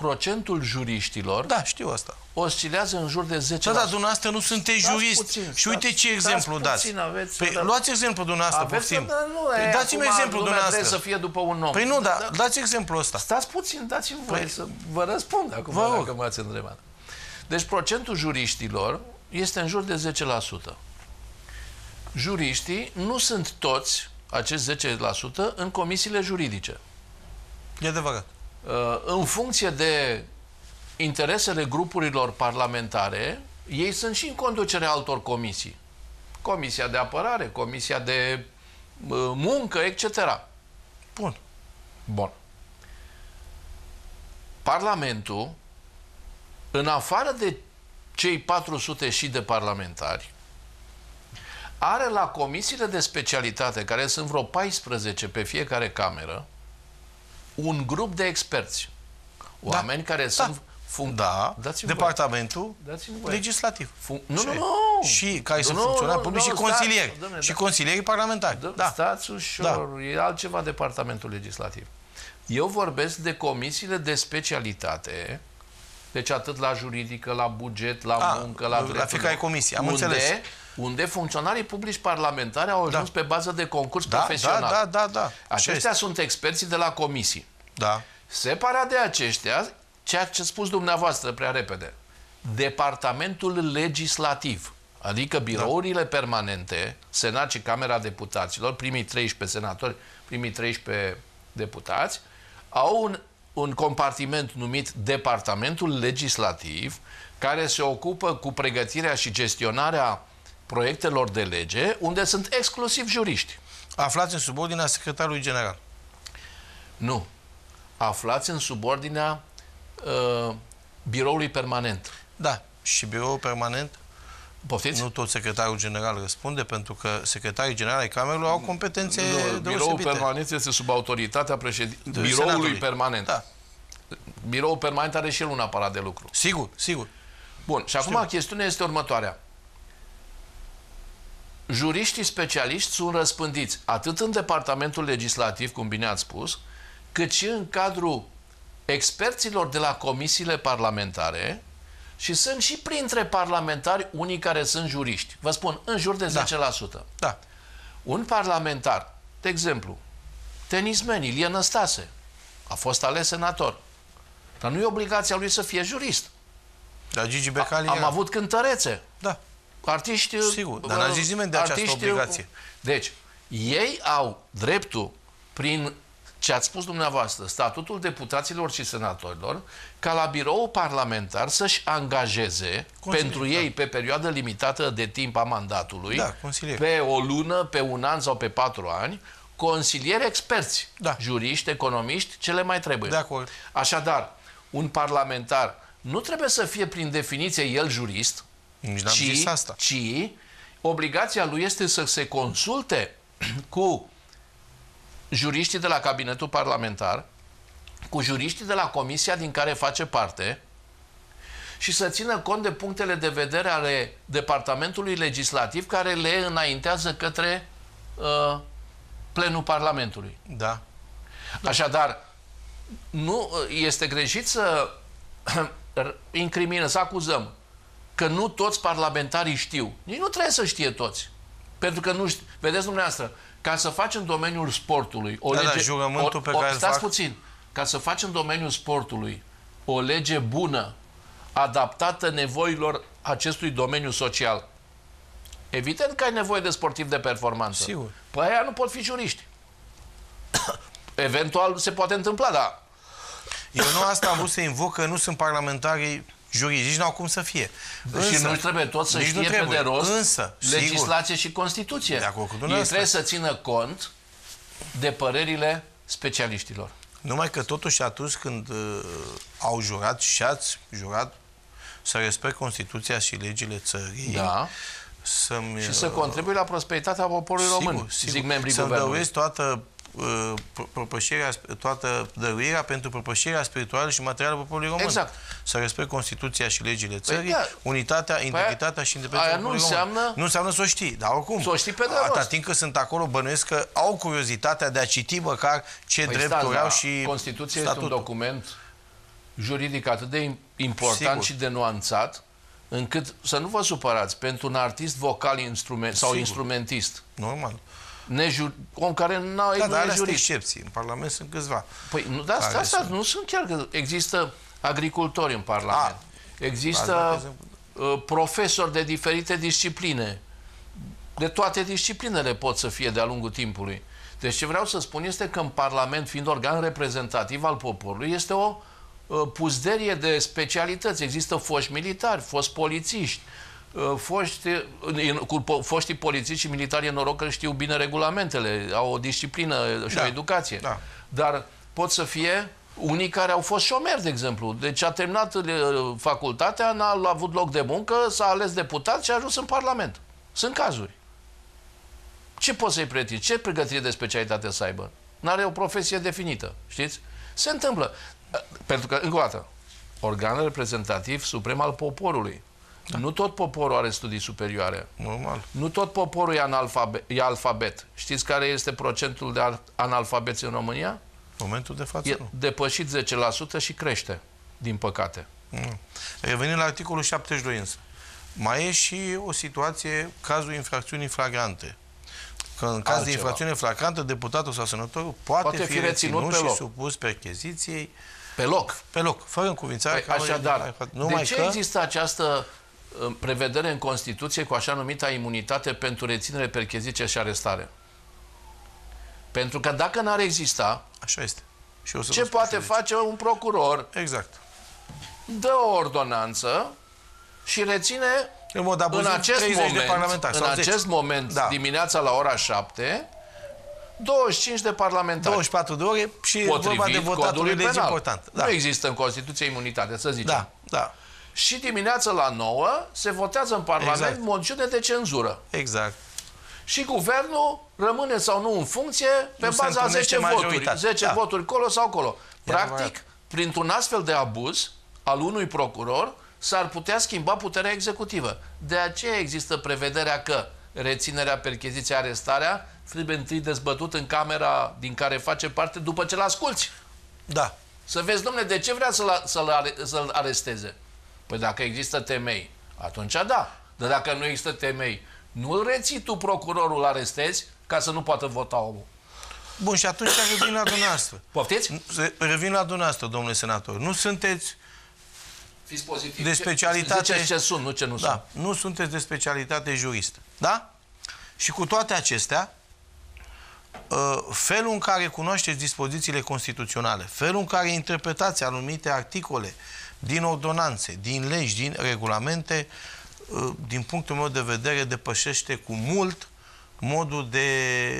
procentul juriștilor da, știu asta. oscilează în jur de 10%. Da, dar dumneavoastră nu sunteți stați jurist. Puțin, și uite ce exemplu puțin, dați. Aveți, păi, da. luați exemplu dumneavoastră, aveți, poftim. Da, nu, păi, dați-mi exemplu dumneavoastră. să fie după un om. Păi nu, dar da. dați exemplu ăsta. Stați puțin, dați-mi păi- voie păi, să vă răspund acum, vă dacă m-ați întrebat. Deci procentul juriștilor este în jur de 10%. Juriștii nu sunt toți, acest 10%, în comisiile juridice. E adevărat. Uh, în funcție de interesele grupurilor parlamentare, ei sunt și în conducerea altor comisii. Comisia de apărare, comisia de uh, muncă, etc. Bun. Bun. Parlamentul, în afară de cei 400 și de parlamentari, are la comisiile de specialitate, care sunt vreo 14 pe fiecare cameră, un grup de experți, oameni da. care da. sunt fun- da, departamentul legislativ. Fun- nu, nu, nu. Și care sunt funcționari publici și consilieri. și da. consilieri parlamentari. Da. da. Stați da. ușor, da. e altceva departamentul legislativ. Eu vorbesc de comisiile de specialitate, deci atât la juridică, la buget, la A, ah, muncă, la drepturi, La fiecare comisie, am unde, înțeles. Unde funcționarii publici parlamentari au ajuns da. pe bază de concurs da, profesional. Da, da, da. da. Aceștia sunt experții de la comisii. Da. Separat de aceștia, ceea ce spus dumneavoastră prea repede, departamentul legislativ, adică da. birourile da. permanente, Senat și Camera Deputaților, primii 13 senatori, primii 13 deputați, au un, un compartiment numit Departamentul Legislativ, care se ocupă cu pregătirea și gestionarea proiectelor de lege, unde sunt exclusiv juriști. Aflați în subordinea secretarului general. Nu aflați în subordinea uh, biroului permanent. Da, și biroul permanent Poftiți? Nu tot secretarul general răspunde, pentru că secretarii generali ai camerelor au competențe nu, Biroul permanent este sub autoritatea președintelui. Biroului senatului. permanent. Da. Biroul permanent are și el un aparat de lucru. Sigur, sigur. Bun, și Știu. acum chestiunea este următoarea. Juriștii specialiști sunt răspândiți atât în departamentul legislativ, cum bine ați spus, cât și în cadrul experților de la comisiile parlamentare și sunt și printre parlamentari unii care sunt juriști. Vă spun, în jur de 10%. Da. da. Un parlamentar, de exemplu, tenismen Ilie Năstase, a fost ales senator. Dar nu e obligația lui să fie jurist. Dar Gigi Becali... A, am avut cântărețe. Da. Artiști... Sigur, dar n-a uh, zis nimeni de această uh, obligație. Deci, ei au dreptul, prin ce ați spus dumneavoastră, statutul deputaților și senatorilor, ca la birou parlamentar să-și angajeze consilier, pentru da. ei da. pe perioadă limitată de timp a mandatului, da, pe o lună, pe un an sau pe patru ani, consilieri experți, da. juriști, economiști, ce le mai trebuie. De acord. Așadar, un parlamentar nu trebuie să fie prin definiție el jurist, ci, asta. ci obligația lui este să se consulte cu juriștii de la cabinetul parlamentar cu juriștii de la comisia din care face parte și să țină cont de punctele de vedere ale Departamentului Legislativ care le înaintează către uh, plenul Parlamentului. Da. Așadar, nu uh, este greșit să incrimină, să acuzăm că nu toți parlamentarii știu. Nici nu trebuie să știe toți. Pentru că nu știu. Vedeți dumneavoastră, ca să faci în domeniul sportului o da, da lege... Da, jurământul o, pe o, care Stați fac... puțin. Ca să faci în domeniul sportului o lege bună, adaptată nevoilor acestui domeniu social, evident că ai nevoie de sportiv de performanță. Sigur. Păi aia nu pot fi juriști. Eventual se poate întâmpla, dar... Eu nu asta am vrut să invoc, că nu sunt parlamentarii juridici n-au cum să fie. Deci Însă, și nu trebuie tot să știe trebuie. pe de rost Însă, legislație sigur. și Constituție. De acord cu Ei trebuie să țină cont de părerile specialiștilor. Numai că totuși atunci când uh, au jurat și ați jurat să respect Constituția și legile țării, da. să și să contribui la prosperitatea poporului sigur, român, sigur. zic membrii să guvernului. toată Uh, propășirea, toată dăruirea pentru propășirea spirituală și materială poporului român. Exact. Să respect Constituția și legile păi țării, da. păi, unitatea, unitatea, integritatea și independența aia nu înseamnă... Român. Nu înseamnă să o știi, dar oricum. Să o știi pe de timp că sunt acolo, bănuiesc că au curiozitatea de a citi măcar ce păi, drepturi au da. și Constituția statutul. este un document juridic atât de important Sigur. și de nuanțat, încât să nu vă supărați, pentru un artist vocal instrument, sau Sigur. instrumentist. Normal Nejur... Om care nu a da, dar excepții. În Parlament sunt câțiva. Păi, nu, da, asta, asta sunt. nu sunt chiar că există agricultori în Parlament. A, ah, există uh, profesori de diferite discipline. De toate disciplinele pot să fie de-a lungul timpului. Deci ce vreau să spun este că în Parlament, fiind organ reprezentativ al poporului, este o uh, puzderie de specialități. Există foști militari, fost polițiști, Uh, foști, cu foștii polițiști și militari, noroc că știu bine regulamentele, au o disciplină și da. o educație. Da. Dar pot să fie unii care au fost șomeri, de exemplu. Deci a terminat uh, facultatea, n-a avut loc de muncă, s-a ales deputat și a ajuns în Parlament. Sunt cazuri. Ce poți să-i pregătiți? Ce pregătire de specialitate să aibă? N-are o profesie definită, știți? Se întâmplă. Uh, pentru că, încă o dată, organul reprezentativ suprem al poporului da. Nu tot poporul are studii superioare. Normal. Nu tot poporul e analfabet. E alfabet. Știți care este procentul de analfabeți în România? Momentul de față, e nu. depășit 10% și crește, din păcate. Nu. la articolul 72 însă. Mai e și o situație, cazul infracțiunii flagrante. Că în caz Altceva. de infracțiune flagrantă, deputatul sau senatorul poate, poate fi, fi reținut, reținut pe loc. și supus percheziției pe loc. Pe loc, fără încuvințare. Păi, așadar, de, de ce că... există această prevedere în Constituție cu așa numita imunitate pentru reținere, percheziție și arestare. Pentru că dacă n-ar exista, așa este. Și o să ce poate face un procuror? Exact. Dă o ordonanță și reține în, mod abuziv, în acest 30 moment, de parlamentari. În acest moment, da. dimineața la ora 7, 25 de parlamentari. 24 de ore și vorba de votatul penal. important. Da. Nu există în Constituție imunitate, să zicem. Da, da și dimineața la 9 se votează în Parlament exact. moțiune de cenzură. Exact. Și guvernul rămâne sau nu în funcție pe nu baza 10 voturi. 10 da. voturi colo sau colo. Practic, printr-un astfel de abuz al unui procuror, s-ar putea schimba puterea executivă. De aceea există prevederea că reținerea, percheziția, arestarea trebuie întâi dezbătut în camera din care face parte după ce l-asculți. Da. Să vezi, domnule, de ce vrea să-l să aresteze? Păi dacă există temei, atunci da. Dar dacă nu există temei, nu reții tu procurorul arestezi ca să nu poată vota omul. Bun, și atunci revin la dumneavoastră. Poftiți? Revin la dumneavoastră, domnule senator. Nu sunteți Fiți pozitiv. de specialitate... Ziceți ce sunt, nu ce nu da, sunt. Nu sunteți de specialitate juristă. Da? Și cu toate acestea, ă, felul în care cunoașteți dispozițiile constituționale, felul în care interpretați anumite articole, din ordonanțe, din legi, din regulamente, uh, din punctul meu de vedere, depășește cu mult modul de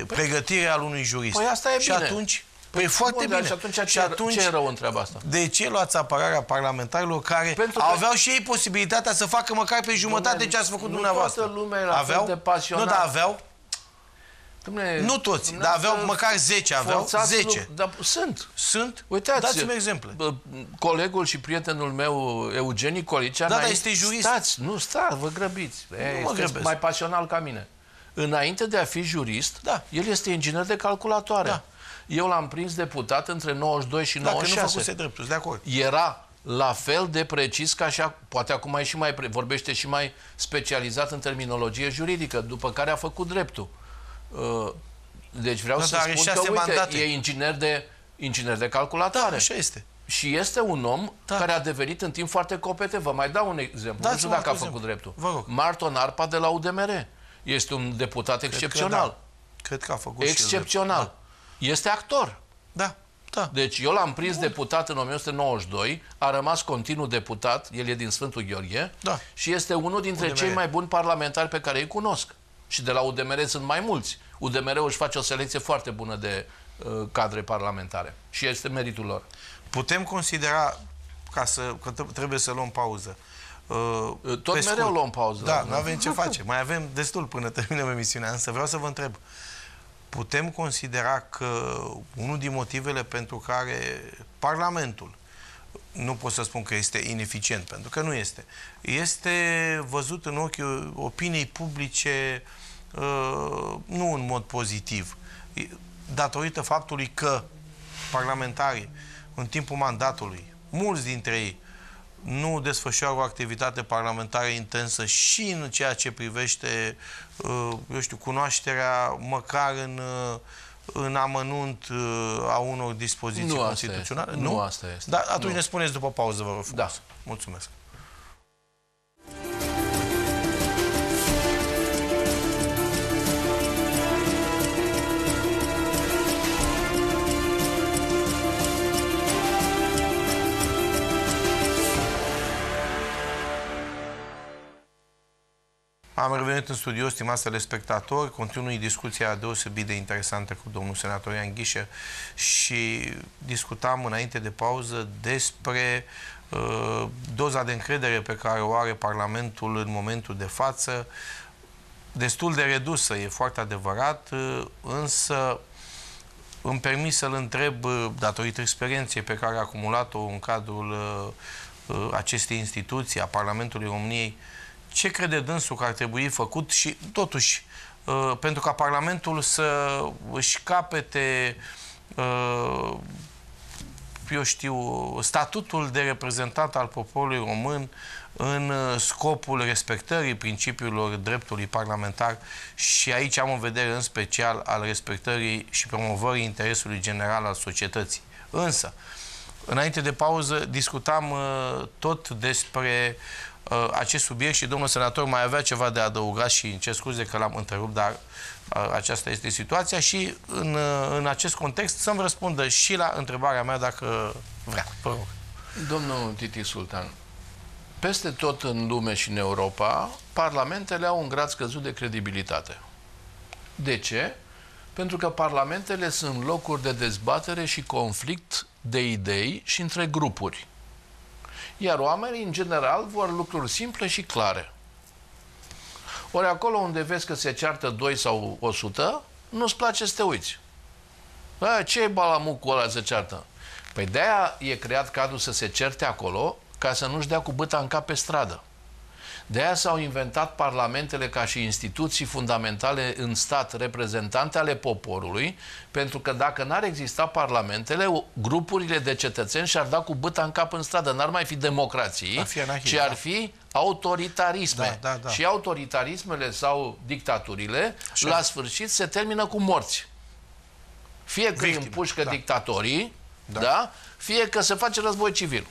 păi, pregătire al unui jurist. Păi asta e și bine. atunci Păi, păi foarte bine. Și atunci, și atunci ce e rău în asta? De ce luați apărarea parlamentarilor care Pentru aveau că... și ei posibilitatea să facă măcar pe jumătate Dumnezeu, ce ați făcut nu dumneavoastră? Toată lumea era aveau? de pasionat. Nu, dar aveau? Dumne, nu toți, dar aveau măcar 10, aveau 10. Lu- dar sunt. Sunt? Uitați. Dați-mi exemple. Colegul și prietenul meu, Eugen Nicolicea, da, dar este jurist. Stați, nu stați, vă grăbiți. Nu mă grăbesc. mai pasional ca mine. Înainte de a fi jurist, da. el este inginer de calculatoare. Da. Eu l-am prins deputat între 92 și 96. Dacă nu dreptul, de acord. Era la fel de precis ca și poate acum e și mai vorbește și mai specializat în terminologie juridică, după care a făcut dreptul. Uh, deci vreau da, să spun că, uite, mandate. e inginer de, inginer de calculatare. Da, așa este. Și este un om da. care a devenit în timp foarte competent. Vă mai dau un exemplu. Da, nu știu dacă a exemplu. dreptul. Vă rog. Marton Arpa de la UDMR. Este un deputat Cred excepțional. Că da. Cred că a făcut Excepțional. Și da. Este actor. Da. Da. Deci eu l-am prins Bun. deputat în 1992, a rămas continuu deputat, el e din Sfântul Gheorghe, da. și este unul dintre UDMR. cei mai buni parlamentari pe care îi cunosc. Și de la UDMR sunt mai mulți. UDMR își face o selecție foarte bună de uh, cadre parlamentare. Și este meritul lor. Putem considera, ca să, că trebuie să luăm pauză, Uh, uh Tot mereu scurt. luăm pauză. Da, da, nu avem ce face. Mai avem destul până terminăm emisiunea, însă vreau să vă întreb. Putem considera că unul din motivele pentru care Parlamentul, nu pot să spun că este ineficient, pentru că nu este, este văzut în ochii opiniei publice uh, Uh, nu în mod pozitiv, datorită faptului că parlamentarii în timpul mandatului, mulți dintre ei nu desfășoară o activitate parlamentară intensă și în ceea ce privește, uh, eu știu, cunoașterea măcar în, uh, în amănunt a unor dispoziții nu constituționale. Asta nu? nu asta este. Dar atunci nu. ne spuneți după pauză, vă rog. Da. Mulțumesc. revenit în studio, stimați telespectatori, continui discuția deosebit de interesantă cu domnul senator Ian Ghișer și discutam înainte de pauză despre uh, doza de încredere pe care o are Parlamentul în momentul de față, destul de redusă, e foarte adevărat, uh, însă îmi permis să-l întreb, uh, datorită experienței pe care a acumulat-o în cadrul uh, acestei instituții, a Parlamentului României, uh, ce crede dânsul că ar trebui făcut și totuși uh, pentru ca Parlamentul să își capete uh, eu știu, statutul de reprezentant al poporului român în uh, scopul respectării principiilor dreptului parlamentar și aici am în vedere în special al respectării și promovării interesului general al societății. Însă, înainte de pauză, discutam tot despre Uh, acest subiect și domnul senator mai avea ceva de adăugat și ce scuze că l-am întrerupt, dar uh, aceasta este situația și în, uh, în acest context să-mi răspundă și la întrebarea mea dacă vrea. Vă rog. Domnul Titi Sultan, peste tot în lume și în Europa, parlamentele au un grad scăzut de credibilitate. De ce? Pentru că parlamentele sunt locuri de dezbatere și conflict de idei și între grupuri. Iar oamenii, în general, vor lucruri simple și clare. Ori acolo unde vezi că se ceartă 2 sau 100, nu-ți place să te uiți. A, ce e balamucul ăla să ceartă? Păi de-aia e creat cadrul să se certe acolo, ca să nu-și dea cu băta în cap pe stradă. De aia s-au inventat parlamentele ca și instituții fundamentale în stat, reprezentante ale poporului, pentru că dacă n-ar exista parlamentele, grupurile de cetățeni și-ar da cu băta în cap în stradă. N-ar mai fi democrații, ar fi anahie, ci ar da. fi autoritarisme. Da, da, da. Și autoritarismele sau dictaturile, Așa. la sfârșit, se termină cu morți. Fie că Victime, împușcă da. dictatorii, da. Da? fie că se face război civil.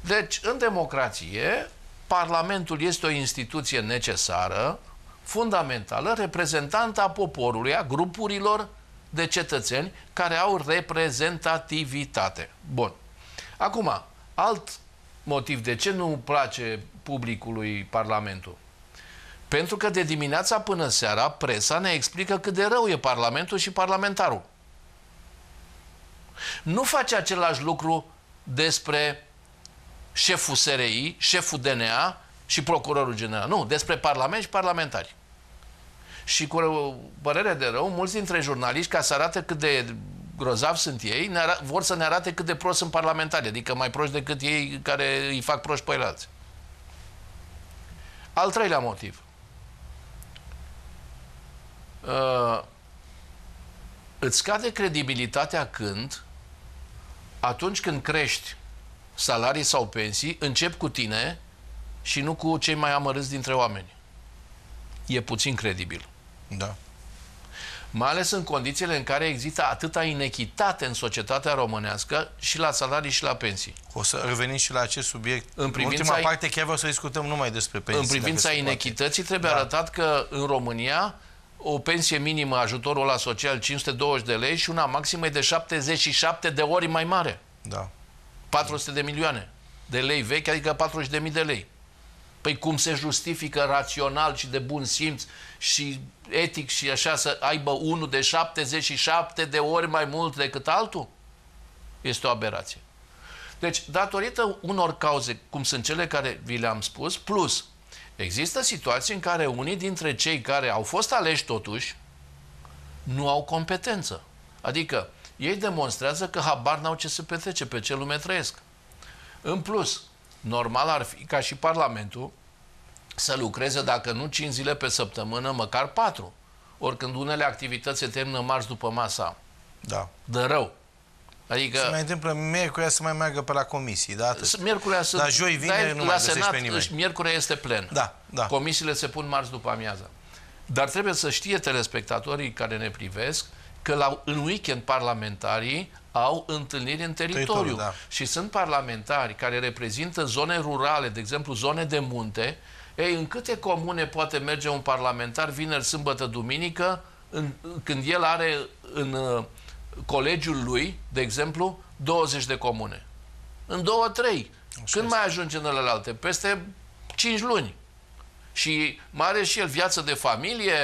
Deci, în democrație, Parlamentul este o instituție necesară, fundamentală, reprezentantă a poporului, a grupurilor de cetățeni care au reprezentativitate. Bun. Acum, alt motiv de ce nu place publicului Parlamentul. Pentru că de dimineața până seara presa ne explică cât de rău e Parlamentul și parlamentarul. Nu face același lucru despre șeful SRI, șeful DNA și procurorul general. Nu, despre parlament și parlamentari. Și cu părere de rău, mulți dintre jurnaliști, ca să arate cât de grozav sunt ei, ne vor să ne arate cât de prost sunt parlamentari, adică mai proști decât ei care îi fac proști pe alții. Al treilea motiv. Uh, îți scade credibilitatea când, atunci când crești salarii sau pensii, încep cu tine și nu cu cei mai amărâți dintre oameni. E puțin credibil. Da. Mai ales în condițiile în care există atâta inechitate în societatea românească și la salarii și la pensii. O să revenim și la acest subiect. În, în ultima parte chiar vreau să discutăm numai despre pensii. În privința inechității trebuie da. arătat că în România o pensie minimă, ajutorul la social 520 de lei și una maximă e de 77 de ori mai mare. Da. 400 de milioane de lei vechi, adică 40.000 de, de lei. Păi cum se justifică rațional și de bun simț și etic și așa să aibă unul de 77 de ori mai mult decât altul? Este o aberație. Deci, datorită unor cauze, cum sunt cele care vi le-am spus, plus există situații în care unii dintre cei care au fost aleși totuși nu au competență. Adică, ei demonstrează că habar n-au ce se petrece, pe ce lume trăiesc. În plus, normal ar fi ca și Parlamentul să lucreze, dacă nu 5 zile pe săptămână, măcar 4. Oricând unele activități se termină marți după masa. Da. De rău. Adică... Se mai întâmplă miercurea să mai meargă pe la comisii, da? Miercurea să... Dar joi, vineri, nu nu mai Senat, pe nimeni. Miercurea este plen. Da, da. Comisiile se pun marți după amiaza. Dar trebuie să știe telespectatorii care ne privesc că la, în weekend parlamentarii au întâlniri în teritoriu. da. Și sunt parlamentari care reprezintă zone rurale, de exemplu zone de munte. Ei, în câte comune poate merge un parlamentar vineri, sâmbătă, duminică, în, când el are în uh, colegiul lui, de exemplu, 20 de comune? În două, trei. Așa când mai ajunge în alte? Peste 5 luni. Și mai are și el viață de familie,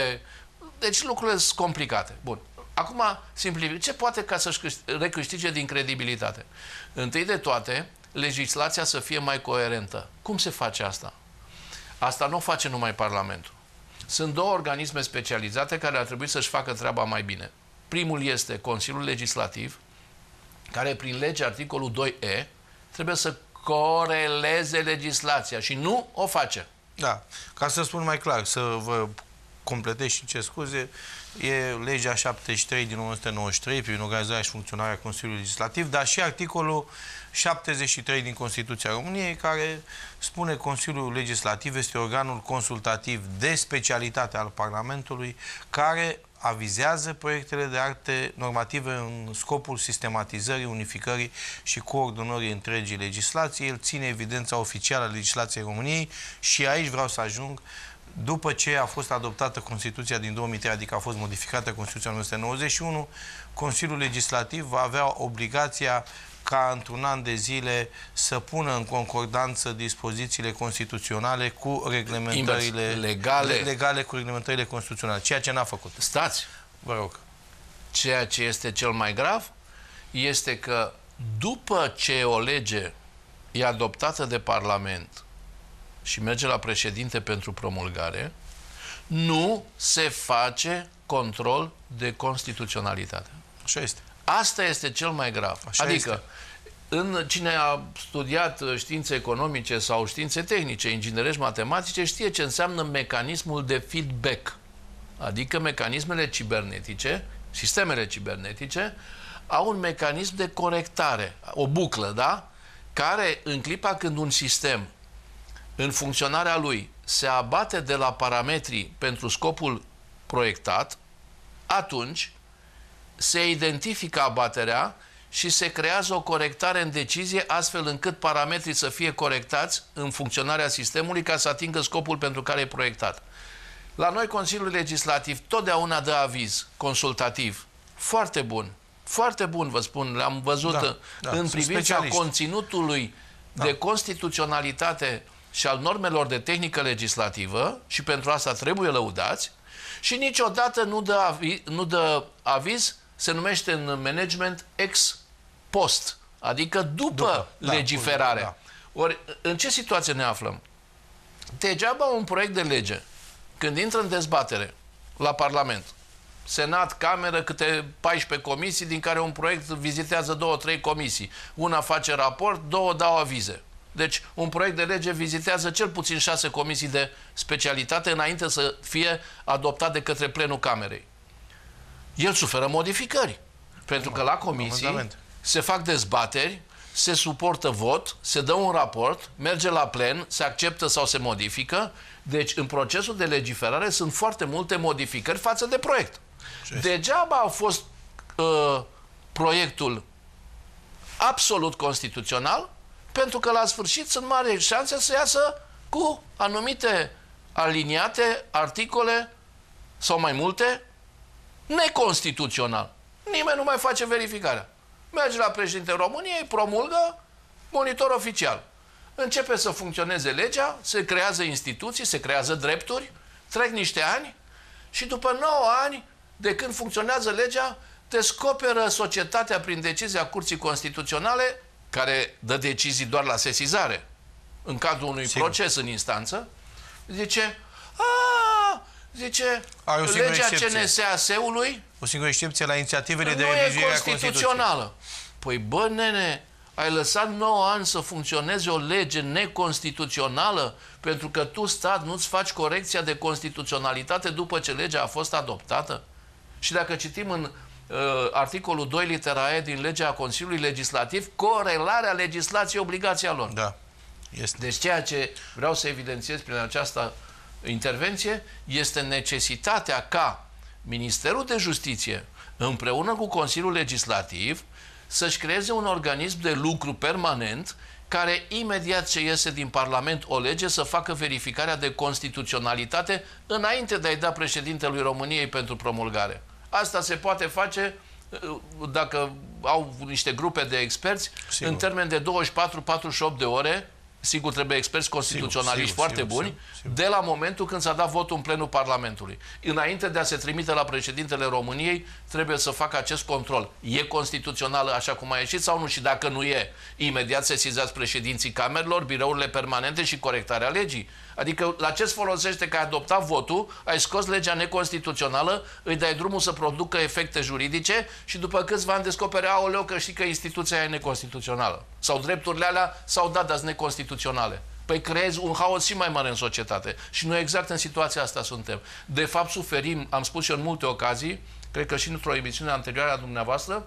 deci lucrurile sunt complicate. Bun. Acum, simplific, ce poate ca să-și recâștige din credibilitate? Întâi de toate, legislația să fie mai coerentă. Cum se face asta? Asta nu o face numai Parlamentul. Sunt două organisme specializate care ar trebui să-și facă treaba mai bine. Primul este Consiliul Legislativ, care prin lege articolul 2e trebuie să coreleze legislația și nu o face. Da. Ca să spun mai clar, să vă completez și ce scuze, uh, e legea 73 din 1993 privind organizarea și funcționarea Consiliului Legislativ, dar și articolul 73 din Constituția României, care spune Consiliul Legislativ este organul consultativ de specialitate al Parlamentului, care avizează proiectele de acte normative în scopul sistematizării, unificării și coordonării întregii legislații. El ține evidența oficială a legislației României și aici vreau să ajung uh, după ce a fost adoptată Constituția din 2003, adică a fost modificată Constituția 1991, Consiliul Legislativ va avea obligația ca într-un an de zile să pună în concordanță dispozițiile constituționale cu reglementările legale. legale cu reglementările constituționale, ceea ce n-a făcut. Stați! Vă rog. Ceea ce este cel mai grav este că după ce o lege e adoptată de Parlament și merge la președinte pentru promulgare, nu se face control de constituționalitate. Așa este. Asta este cel mai grav. Așa adică, este. În cine a studiat științe economice sau științe tehnice, inginerești matematice, știe ce înseamnă mecanismul de feedback. Adică mecanismele cibernetice, sistemele cibernetice, au un mecanism de corectare, o buclă, da? Care, în clipa când un sistem în funcționarea lui se abate de la parametrii pentru scopul proiectat, atunci se identifică abaterea și se creează o corectare în decizie astfel încât parametrii să fie corectați în funcționarea sistemului ca să atingă scopul pentru care e proiectat. La noi Consiliul Legislativ totdeauna dă aviz consultativ foarte bun, foarte bun vă spun, l-am văzut da, da, în privința conținutului da. de constituționalitate și al normelor de tehnică legislativă și pentru asta trebuie lăudați și niciodată nu dă, avi, nu dă aviz, se numește în management ex post, adică după, după da, legiferare. Da, da. Ori în ce situație ne aflăm? Degeaba un proiect de lege, când intră în dezbatere la Parlament, Senat, Cameră, câte 14 comisii, din care un proiect vizitează două, trei comisii. Una face raport, două dau avize. Deci un proiect de lege vizitează cel puțin șase comisii de specialitate înainte să fie adoptat de către plenul Camerei. El suferă modificări, pentru că la comisii se fac dezbateri, se suportă vot, se dă un raport, merge la plen, se acceptă sau se modifică. Deci în procesul de legiferare sunt foarte multe modificări față de proiect. Degeaba a fost uh, proiectul absolut constituțional pentru că la sfârșit sunt mari șanse să iasă cu anumite aliniate, articole sau mai multe, neconstituțional. Nimeni nu mai face verificarea. Merge la președintele României, promulgă monitor oficial. Începe să funcționeze legea, se creează instituții, se creează drepturi, trec niște ani și după 9 ani de când funcționează legea, descoperă societatea prin decizia Curții Constituționale care dă decizii doar la sesizare, în cadrul unui Sigur. proces în instanță, zice, aaa, zice, Ai o legea CNSAS-ului... O singură excepție la inițiativele de revizuire a constituțională. Păi bă, nene, ai lăsat 9 ani să funcționeze o lege neconstituțională pentru că tu, stat, nu-ți faci corecția de constituționalitate după ce legea a fost adoptată? Și dacă citim în Uh, articolul 2, litera E din legea Consiliului Legislativ, corelarea legislației obligația lor. Da. Este. Deci ceea ce vreau să evidențiez prin această intervenție este necesitatea ca Ministerul de Justiție, împreună cu Consiliul Legislativ, să-și creeze un organism de lucru permanent care imediat ce iese din Parlament o lege să facă verificarea de constituționalitate înainte de a-i da președintelui României pentru promulgare. Asta se poate face uh, dacă au niște grupe de experți, sigur. în termen de 24-48 de ore, sigur trebuie experți constituționaliști sigur, foarte sigur, buni, sigur, de la momentul când s-a dat votul în plenul Parlamentului. Înainte de a se trimite la președintele României, trebuie să facă acest control. E constituțional așa cum a ieșit sau nu? Și dacă nu e, imediat se sizează președinții camerelor, birourile permanente și corectarea legii. Adică la ce-ți folosește că ai adoptat votul, ai scos legea neconstituțională, îi dai drumul să producă efecte juridice și după câțiva ani descoperi, aoleu, că știi că instituția e neconstituțională. Sau drepturile alea s-au dat, dar neconstituționale. Păi creezi un haos și mai mare în societate. Și noi exact în situația asta suntem. De fapt, suferim, am spus și în multe ocazii, cred că și într-o emisiune anterioară a dumneavoastră,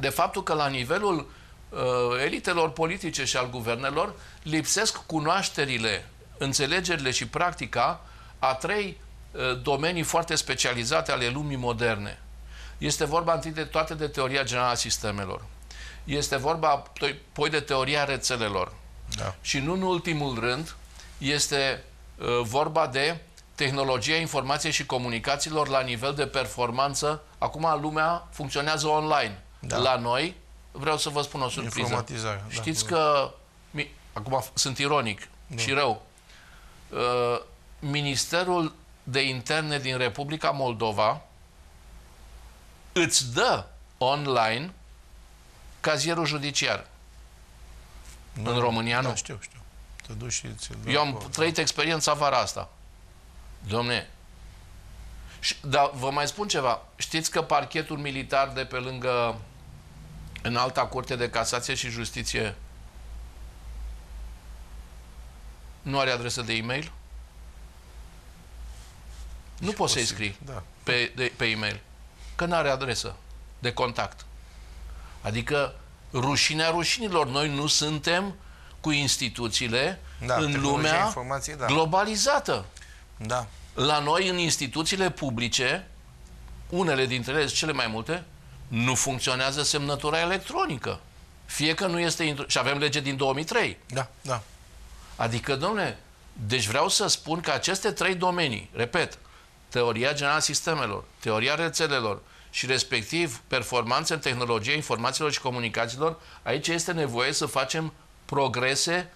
de faptul că la nivelul uh, elitelor politice și al guvernelor lipsesc cunoașterile înțelegerile și practica a trei uh, domenii foarte specializate ale lumii moderne. Este vorba întâi de toate de teoria generală a sistemelor. Este vorba apoi de teoria rețelelor. Da. Și nu în ultimul rând este uh, vorba de tehnologia informației și comunicațiilor la nivel de performanță. Acum lumea funcționează online. Da. La noi, vreau să vă spun o surpriză. Da. Știți da. că, acum sunt ironic da. și rău, Uh, Ministerul de Interne din Republica Moldova îți dă online cazierul judiciar. Da, da, nu, în România nu. Da, știu, știu. Te duci și Eu am acolo, trăit da. experiența vara asta. Domne, dar vă mai spun ceva. Știți că parchetul militar de pe lângă în alta curte de casație și justiție nu are adresă de e-mail? Nu poți să-i scrii da. pe, de, pe e-mail. Că nu are adresă de contact. Adică rușinea rușinilor. Noi nu suntem cu instituțiile da, în lumea da. globalizată. Da. La noi, în instituțiile publice, unele dintre ele, cele mai multe, nu funcționează semnătura electronică. Fie că nu este... Și avem lege din 2003. Da, da. Adică, domnule, deci vreau să spun că aceste trei domenii, repet, teoria generală a sistemelor, teoria rețelelor și respectiv performanțe în tehnologie, informațiilor și comunicațiilor, aici este nevoie să facem progrese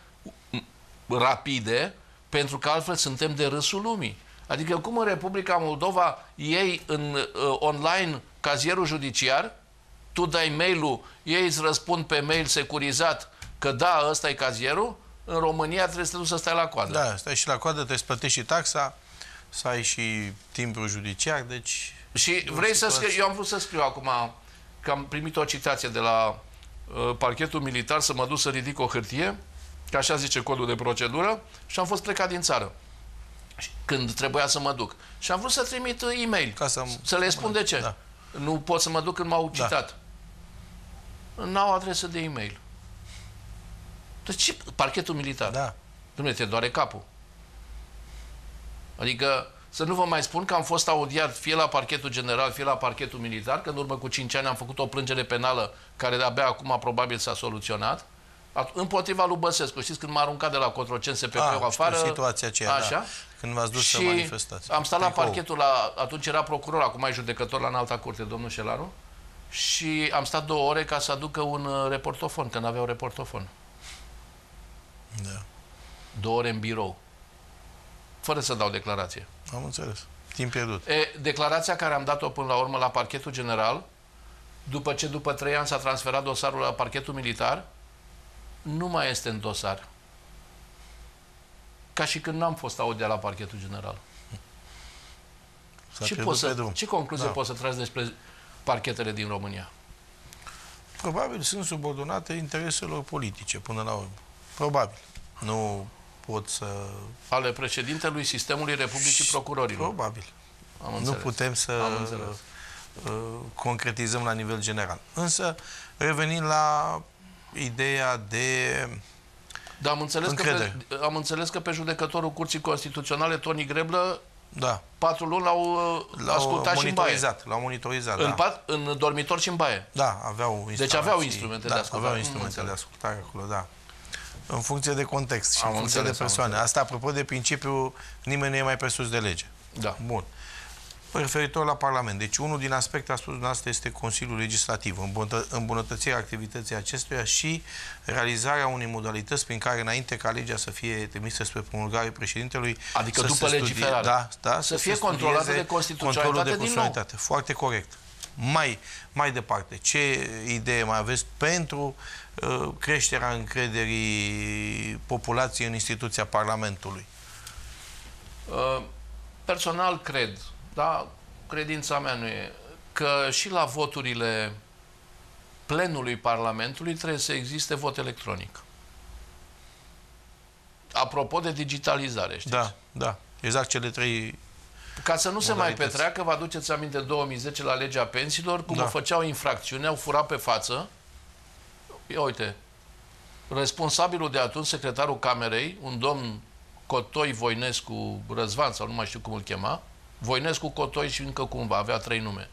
rapide, pentru că altfel suntem de râsul lumii. Adică cum în Republica Moldova ei în uh, online cazierul judiciar, tu dai mail-ul, ei îți răspund pe mail securizat că da, ăsta e cazierul, în România trebuie să nu să stai la coadă. Da, stai și la coadă, trebuie să plătești și taxa, să ai și timpul judiciar, deci... Și vrei să scrii, eu am vrut să scriu acum, că am primit o citație de la uh, parchetul militar să mă duc să ridic o hârtie, că așa zice codul de procedură, și am fost plecat din țară când trebuia să mă duc. Și am vrut să trimit uh, e-mail, Ca să, să le spun de ce. Da. Nu pot să mă duc când m-au da. citat. Da. N-au adresă de e-mail. Deci ce parchetul militar? Da. Dumnezeu, te doare capul. Adică să nu vă mai spun că am fost audiat fie la parchetul general, fie la parchetul militar, că în urmă cu 5 ani am făcut o plângere penală care de-abia acum probabil s-a soluționat, împotriva lui Băsescu. Știți când m-a aruncat de la Cotrocen pe ah, afară? Știu, situația aceea, da. așa? Da. Când v-ați dus și să manifestați. am stat la parchetul, la, atunci era procuror, acum e judecător la înalta curte, domnul Șelaru, și am stat două ore ca să aducă un uh, reportofon, că n-aveau reportofon. Da. Două ore în birou. Fără să dau declarație. Am înțeles. Timp pierdut. E, declarația care am dat-o până la urmă la parchetul general, după ce după trei ani s-a transferat dosarul la parchetul militar, nu mai este în dosar. Ca și când n-am fost audiat la parchetul general. Ce, pot să, ce concluzie da. poți să tragi despre parchetele din România? Probabil sunt subordonate intereselor politice, până la urmă. Probabil. Nu pot să... Ale președintelui sistemului Republicii Procurorilor. Probabil. Am nu putem să uh, concretizăm la nivel general. Însă, revenind la ideea de da, am înțeles, că pe, am înțeles că pe judecătorul Curții Constituționale, Toni Greblă, da. patru luni l-au, uh, ascultat și în baie. L-au monitorizat, în, da. pat, în dormitor și în baie. Da, aveau Deci aveau instrumente da, de ascultare. aveau mm, instrumente de ascultare acolo, da. În funcție de context și am în funcție înțeles, de persoane. Asta apropo de principiul nimeni nu e mai presus de lege. Da. Bun. Referitor la Parlament. Deci unul din aspecte a spus dumneavoastră este Consiliul Legislativ, îmbunătă îmbunătățirea activității acestuia și realizarea unei modalități prin care înainte ca legea să fie trimisă spre promulgare președintelui Adică să după legiferare. Da, da, să, să fie controlată de constituționalitate controlul de Foarte corect. Mai, mai departe, ce idee mai aveți pentru uh, Uh, creșterea încrederii populației în instituția Parlamentului? Uh, personal cred, da, credința mea nu e, că și la voturile plenului Parlamentului trebuie să existe vot electronic. Apropo de digitalizare, știți? Da, da. Exact cele trei ca să nu se mai petreacă, vă aduceți aminte 2010 la legea pensiilor, cum da. o făceau infracțiune, au furat pe față, Ia uite, responsabilul de atunci, secretarul Camerei, un domn Cotoi Voinescu Răzvan, sau nu mai știu cum îl chema, Voinescu Cotoi și încă cumva, avea trei nume.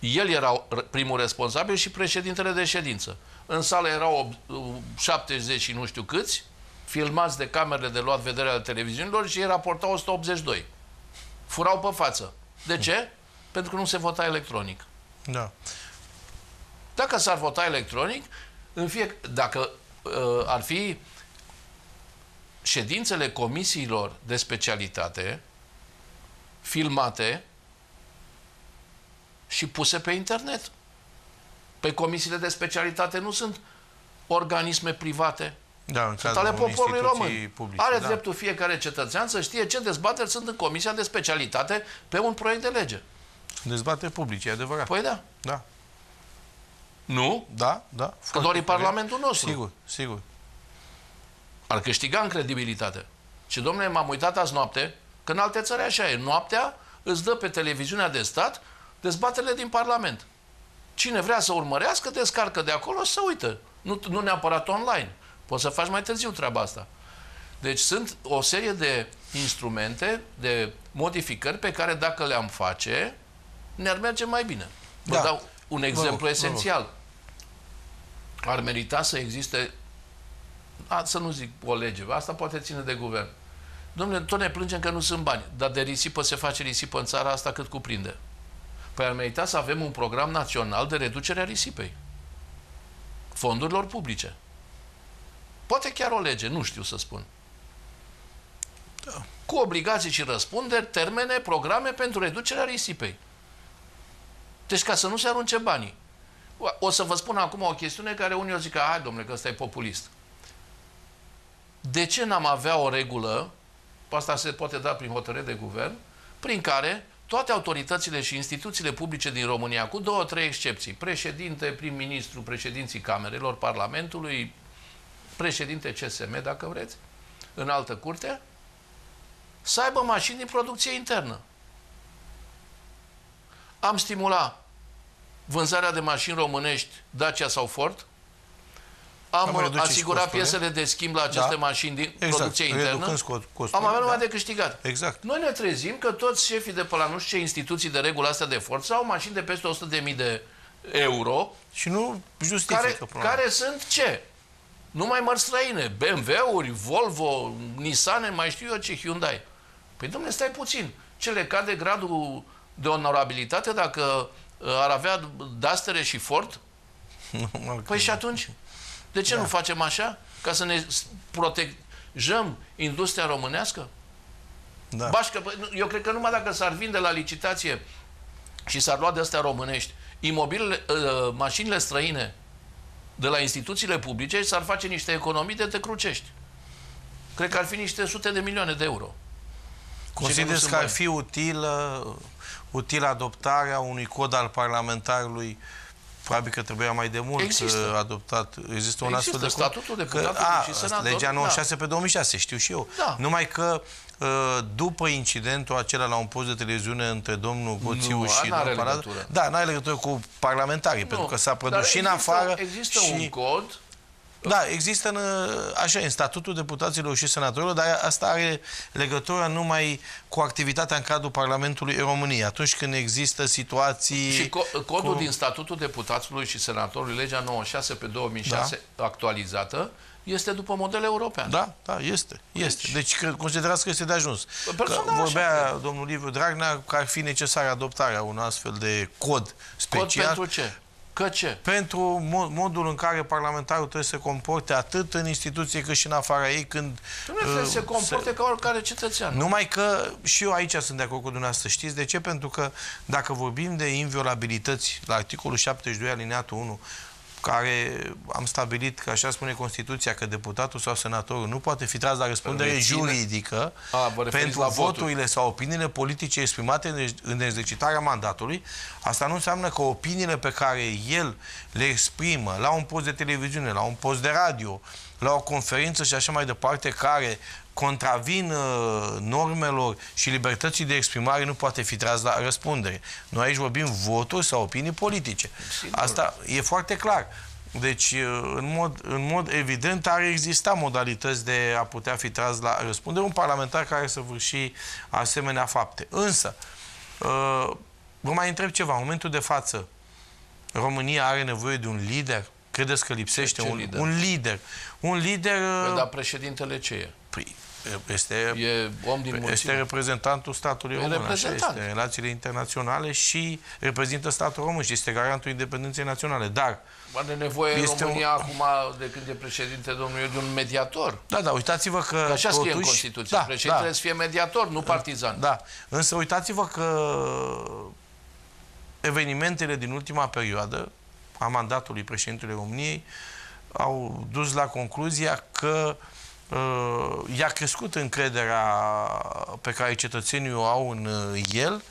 El era primul responsabil și președintele de ședință. În sală erau 70 și nu știu câți, filmați de camerele de luat vedere de televiziunilor și ei raportau 182. Furau pe față. De ce? Pentru că nu se vota electronic. Da. Dacă s-ar vota electronic, în fie, dacă uh, ar fi ședințele comisiilor de specialitate filmate și puse pe internet. Pe comisiile de specialitate nu sunt organisme private. Da, în sunt ale poporului român. Publice, Are da. dreptul fiecare cetățean să știe ce dezbateri sunt în comisia de specialitate pe un proiect de lege. Dezbateri publice, e adevărat. Păi da. Da. Nu? Da, da. Că doar e Parlamentul nostru. Sigur, sigur. Ar câștiga în credibilitate. Și, domnule, m-am uitat azi noapte, că în alte țări așa e. Noaptea îți dă pe televiziunea de stat dezbaterile din Parlament. Cine vrea să urmărească, descarcă de acolo să uită. Nu, nu neapărat online. Poți să faci mai târziu treaba asta. Deci sunt o serie de instrumente, de modificări pe care dacă le-am face, ne-ar merge mai bine. Vă da. dau un exemplu rog, esențial ar merita să existe, a, să nu zic o lege, asta poate ține de guvern. Domnule, tot ne plângem că nu sunt bani, dar de risipă se face risipă în țara asta cât cuprinde. Păi ar merita să avem un program național de reducere a risipei. Fondurilor publice. Poate chiar o lege, nu știu să spun. Da. Cu obligații și răspunderi, termene, programe pentru reducerea risipei. Deci ca să nu se arunce banii. O să vă spun acum o chestiune care unii o zic că, hai domnule, că ăsta e populist. De ce n-am avea o regulă, asta se poate da prin hotărâre de guvern, prin care toate autoritățile și instituțiile publice din România, cu două, trei excepții, președinte, prim-ministru, președinții Camerelor Parlamentului, președinte CSM, dacă vreți, în altă curte, să aibă mașini din producție internă. Am stimulat vânzarea de mașini românești, Dacia sau Ford. Am, am asigurat piesele de schimb la da. aceste da. mașini din exact. producție internă. Costurile, am avea da. numai da. de câștigat. Exact. Noi ne trezim că toți șefii de pe la nu știu ce instituții de regulă astea de forță au mașini de peste 100.000 de euro. Și nu justifică care, care sunt ce? Numai mărți străine, BMW-uri, Volvo, Nissan, mai știu eu ce, Hyundai. Păi domnule, stai puțin. Ce le cade gradul de onorabilitate dacă Ă, ar avea Dastere și fort? păi și atunci? De ce da. nu facem așa? Ca să ne protejăm industria românească? Da. Bașcă, păi, eu cred că numai dacă s-ar vinde la licitație și s-ar lua de astea românești imobilele, ă, mașinile străine de la instituțiile publice, s-ar face niște economii de te crucești. Cred că ar fi niște sute de milioane de euro. Consideri că, ar fi util util adoptarea unui cod al parlamentarului probabil că trebuia mai de mult există. adoptat. Există un astfel de statutul de că, a, și senator, Legea 96 da. pe 2006, știu și eu. Da. Numai că ă, după incidentul acela la un post de televiziune între domnul Goțiu nu, și domnul Parada, da, n-are legătură cu parlamentarii, nu, pentru că s-a produs și în afară. Există și... un cod da, există în, uh, așa, în statutul deputaților și senatorilor, dar asta are legătură numai cu activitatea în cadrul Parlamentului României, atunci când există situații... Și co codul cu... din statutul deputaților și senatorului, legea 96 pe 2006 da. actualizată, este după model european. Da, da, este. este. Deci, deci considerați că este de ajuns. Păi că vorbea așa, domnul Liviu Dragnea că ar fi necesară adoptarea unui astfel de cod special. Cod pentru ce? Că ce? Pentru modul în care parlamentarul trebuie să se comporte atât în instituție cât și în afara ei când... trebuie uh, se comporte se... ca oricare cetățean. Numai că și eu aici sunt de acord cu dumneavoastră. Știți de ce? Pentru că dacă vorbim de inviolabilități la articolul 72 alineatul 1 care am stabilit că așa spune Constituția, că deputatul sau senatorul nu poate fi tras la răspundere Reține. juridică A, pentru la voturile voturi. sau opiniile politice exprimate în exercitarea mandatului. Asta nu înseamnă că opiniile pe care el le exprimă la un post de televiziune, la un post de radio, la o conferință și așa mai departe, care contravin uh, normelor și libertății de exprimare nu poate fi tras la răspundere. Noi aici vorbim voturi sau opinii politice. Sigur. Asta e foarte clar. Deci, uh, în mod, în mod evident, ar exista modalități de a putea fi tras la răspundere un parlamentar care să vârși asemenea fapte. Însă, uh, vă mai întreb ceva. În momentul de față, România are nevoie de un lider? Credeți că lipsește ce, ce un, lider? un lider? Un lider... Păi, dar președintele ce e? Păi, este, e om din mulțime. este reprezentantul statului e român, așa este, relațiile internaționale și reprezintă statul român și este garantul independenței naționale. Dar Are nevoie este în România un... acum, de când e președinte domnul, de un mediator. Da, da, uitați-vă că... că așa scrie totuși... în Constituție. Da, președintele da. să fie mediator, nu da, partizan. Da, însă uitați-vă că evenimentele din ultima perioadă a mandatului președintelui României au dus la concluzia că uh, Uh, i-a crescut încrederea pe care cetățenii o au în uh, el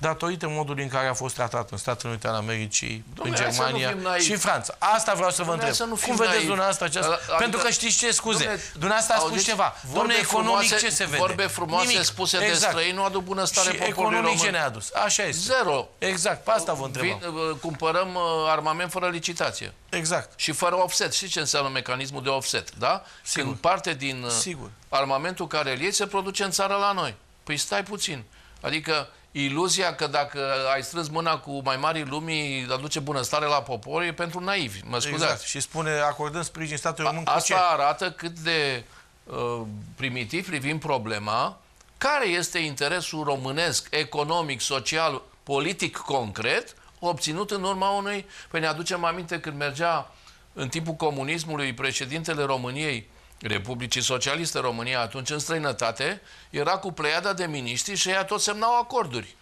datorită modului în care a fost tratat în Statele Unite ale Americii, Domnule, în Germania și în Franța. Asta vreau să vă întreb. Să nu Cum vedeți dumneavoastră aceasta? Adică, Pentru că știți ce scuze. Domnule, dumneavoastră a spus ceva. Domnule, economic frumoase, ce se vede? Vorbe frumoase Nimic. spuse exact. de străini nu aduc bunăstare și poporului economic român. ce ne-a adus? Așa este. Zero. Exact, pe asta vă întreb. Vin, cumpărăm uh, armament fără licitație. Exact. Și fără offset. Știți ce înseamnă mecanismul de offset, da? Sigur. Când parte din uh, Sigur. armamentul care îl iei se produce în țară la noi. Păi stai puțin. Adică iluzia că dacă ai strâns mâna cu mai mari lumii, aduce bunăstare la popor, e pentru naivi. Mă scuzați. Exact. Și spune, acordând sprijin statului român Asta ce? arată cât de uh, primitiv privim problema, care este interesul românesc, economic, social, politic concret, obținut în urma unui... Păi ne aducem aminte când mergea în timpul comunismului președintele României Republicii Socialiste România atunci în străinătate era cu pleiada de miniștri și ea tot semnau acorduri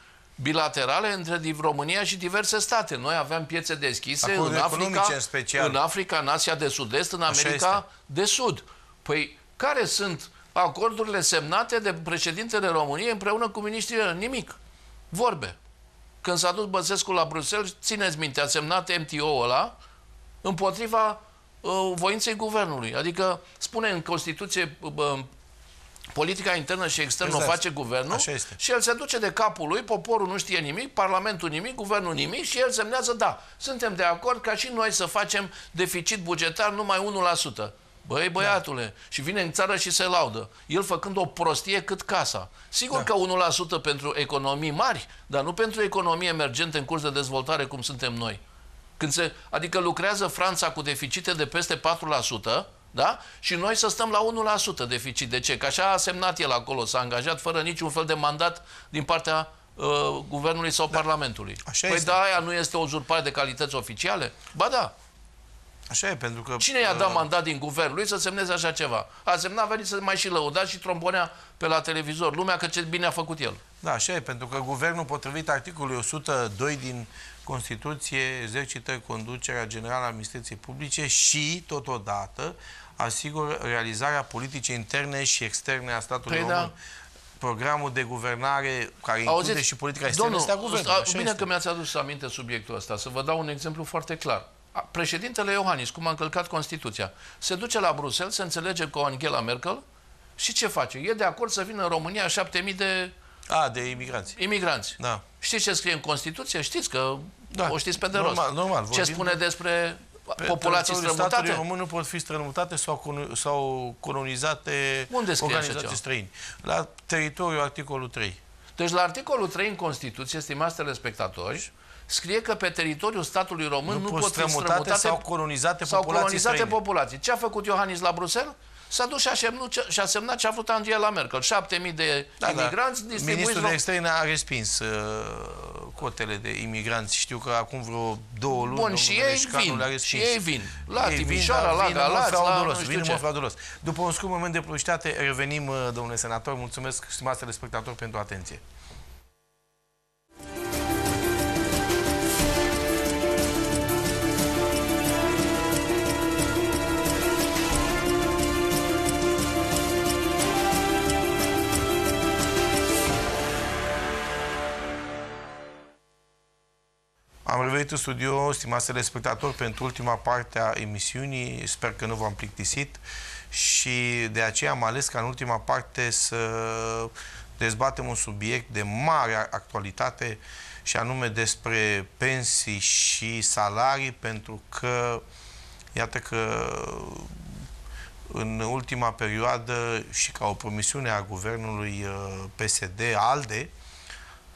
bilaterale între România și diverse state. Noi aveam piețe deschise în Africa, în, special. în Africa, în Asia de Sud-Est, în America de Sud. Păi care sunt acordurile semnate de președintele României împreună cu ministrii? Nimic. Vorbe. Când s-a dus Băsescu la Bruxelles, țineți minte, a semnat MTO-ul ăla împotriva Uh, voinței guvernului. Adică spune în Constituție uh, politica internă și externă exact. o face guvernul și el se duce de capul lui, poporul nu știe nimic, parlamentul nimic, guvernul nimic și el semnează, da, suntem de acord ca și noi să facem deficit bugetar numai 1%. Băi, da. băiatule, da. și vine în țară și se laudă. El făcând o prostie cât casa. Sigur da. că 1% pentru economii mari, dar nu pentru economii emergente în curs de dezvoltare cum suntem noi. Când se, adică lucrează Franța cu deficite de peste 4%, da? Și noi să stăm la 1% deficit. De ce? Că așa a semnat el acolo, s-a angajat fără niciun fel de mandat din partea uh, guvernului sau da. parlamentului. Așa păi este. da, aia nu este o uzurpare de calități oficiale? Ba da. Așa e, pentru că... Cine i-a uh, dat mandat din guvern lui să semneze așa ceva? A semnat, venit să mai și lăuda și trombonea pe la televizor. Lumea că ce bine a făcut el. Da, așa e, pentru că guvernul, potrivit articolului 102 din Constituție, exercită conducerea generală a administrației publice și, totodată, asigură realizarea politicii interne și externe a statului păi român. Da programul de guvernare care Auziți, include și politica externă domnul, este a guvernului. Bine este. că mi-ați adus aminte subiectul ăsta. Să vă dau un exemplu foarte clar președintele Iohannis, cum a încălcat Constituția, se duce la Bruxelles, se înțelege cu Angela Merkel și ce face? E de acord să vină în România 7.000 de... A, de imigranți. Imigranți. Da. Știți ce scrie în Constituție? Știți că da. o știți pe de normal, rost. Normal, ce spune despre pe populații strămutate? români nu pot fi strămutate sau, sau colonizate Unde scrie organizații străini. La teritoriul articolul 3. Deci la articolul 3 în Constituție, stimați telespectatori, scrie că pe teritoriul statului român nu, nu pot fi strămutate sau colonizate sau populații colonizate populații. Ce a făcut Iohannis la Bruxelles? S-a dus și a, semnut, și a semnat ce a făcut Angela Merkel. 7.000 de da, da. imigranți da. distribuiți... Ministrul de externe a respins uh, cotele de imigranți. Știu că acum vreo două luni... Bun, și ei vin. Și ei vin. La ei Timișoara, da, vin, la Galați, la nu știu ce. După un scurt moment de publicitate, revenim, uh, domnule senator. Mulțumesc, stimați telespectatori, pentru atenție. Am revenit în studio, stimați spectatori, pentru ultima parte a emisiunii. Sper că nu v-am plictisit și de aceea am ales ca în ultima parte să dezbatem un subiect de mare actualitate și anume despre pensii și salarii, pentru că iată că în ultima perioadă și ca o promisiune a guvernului uh, PSD, ALDE,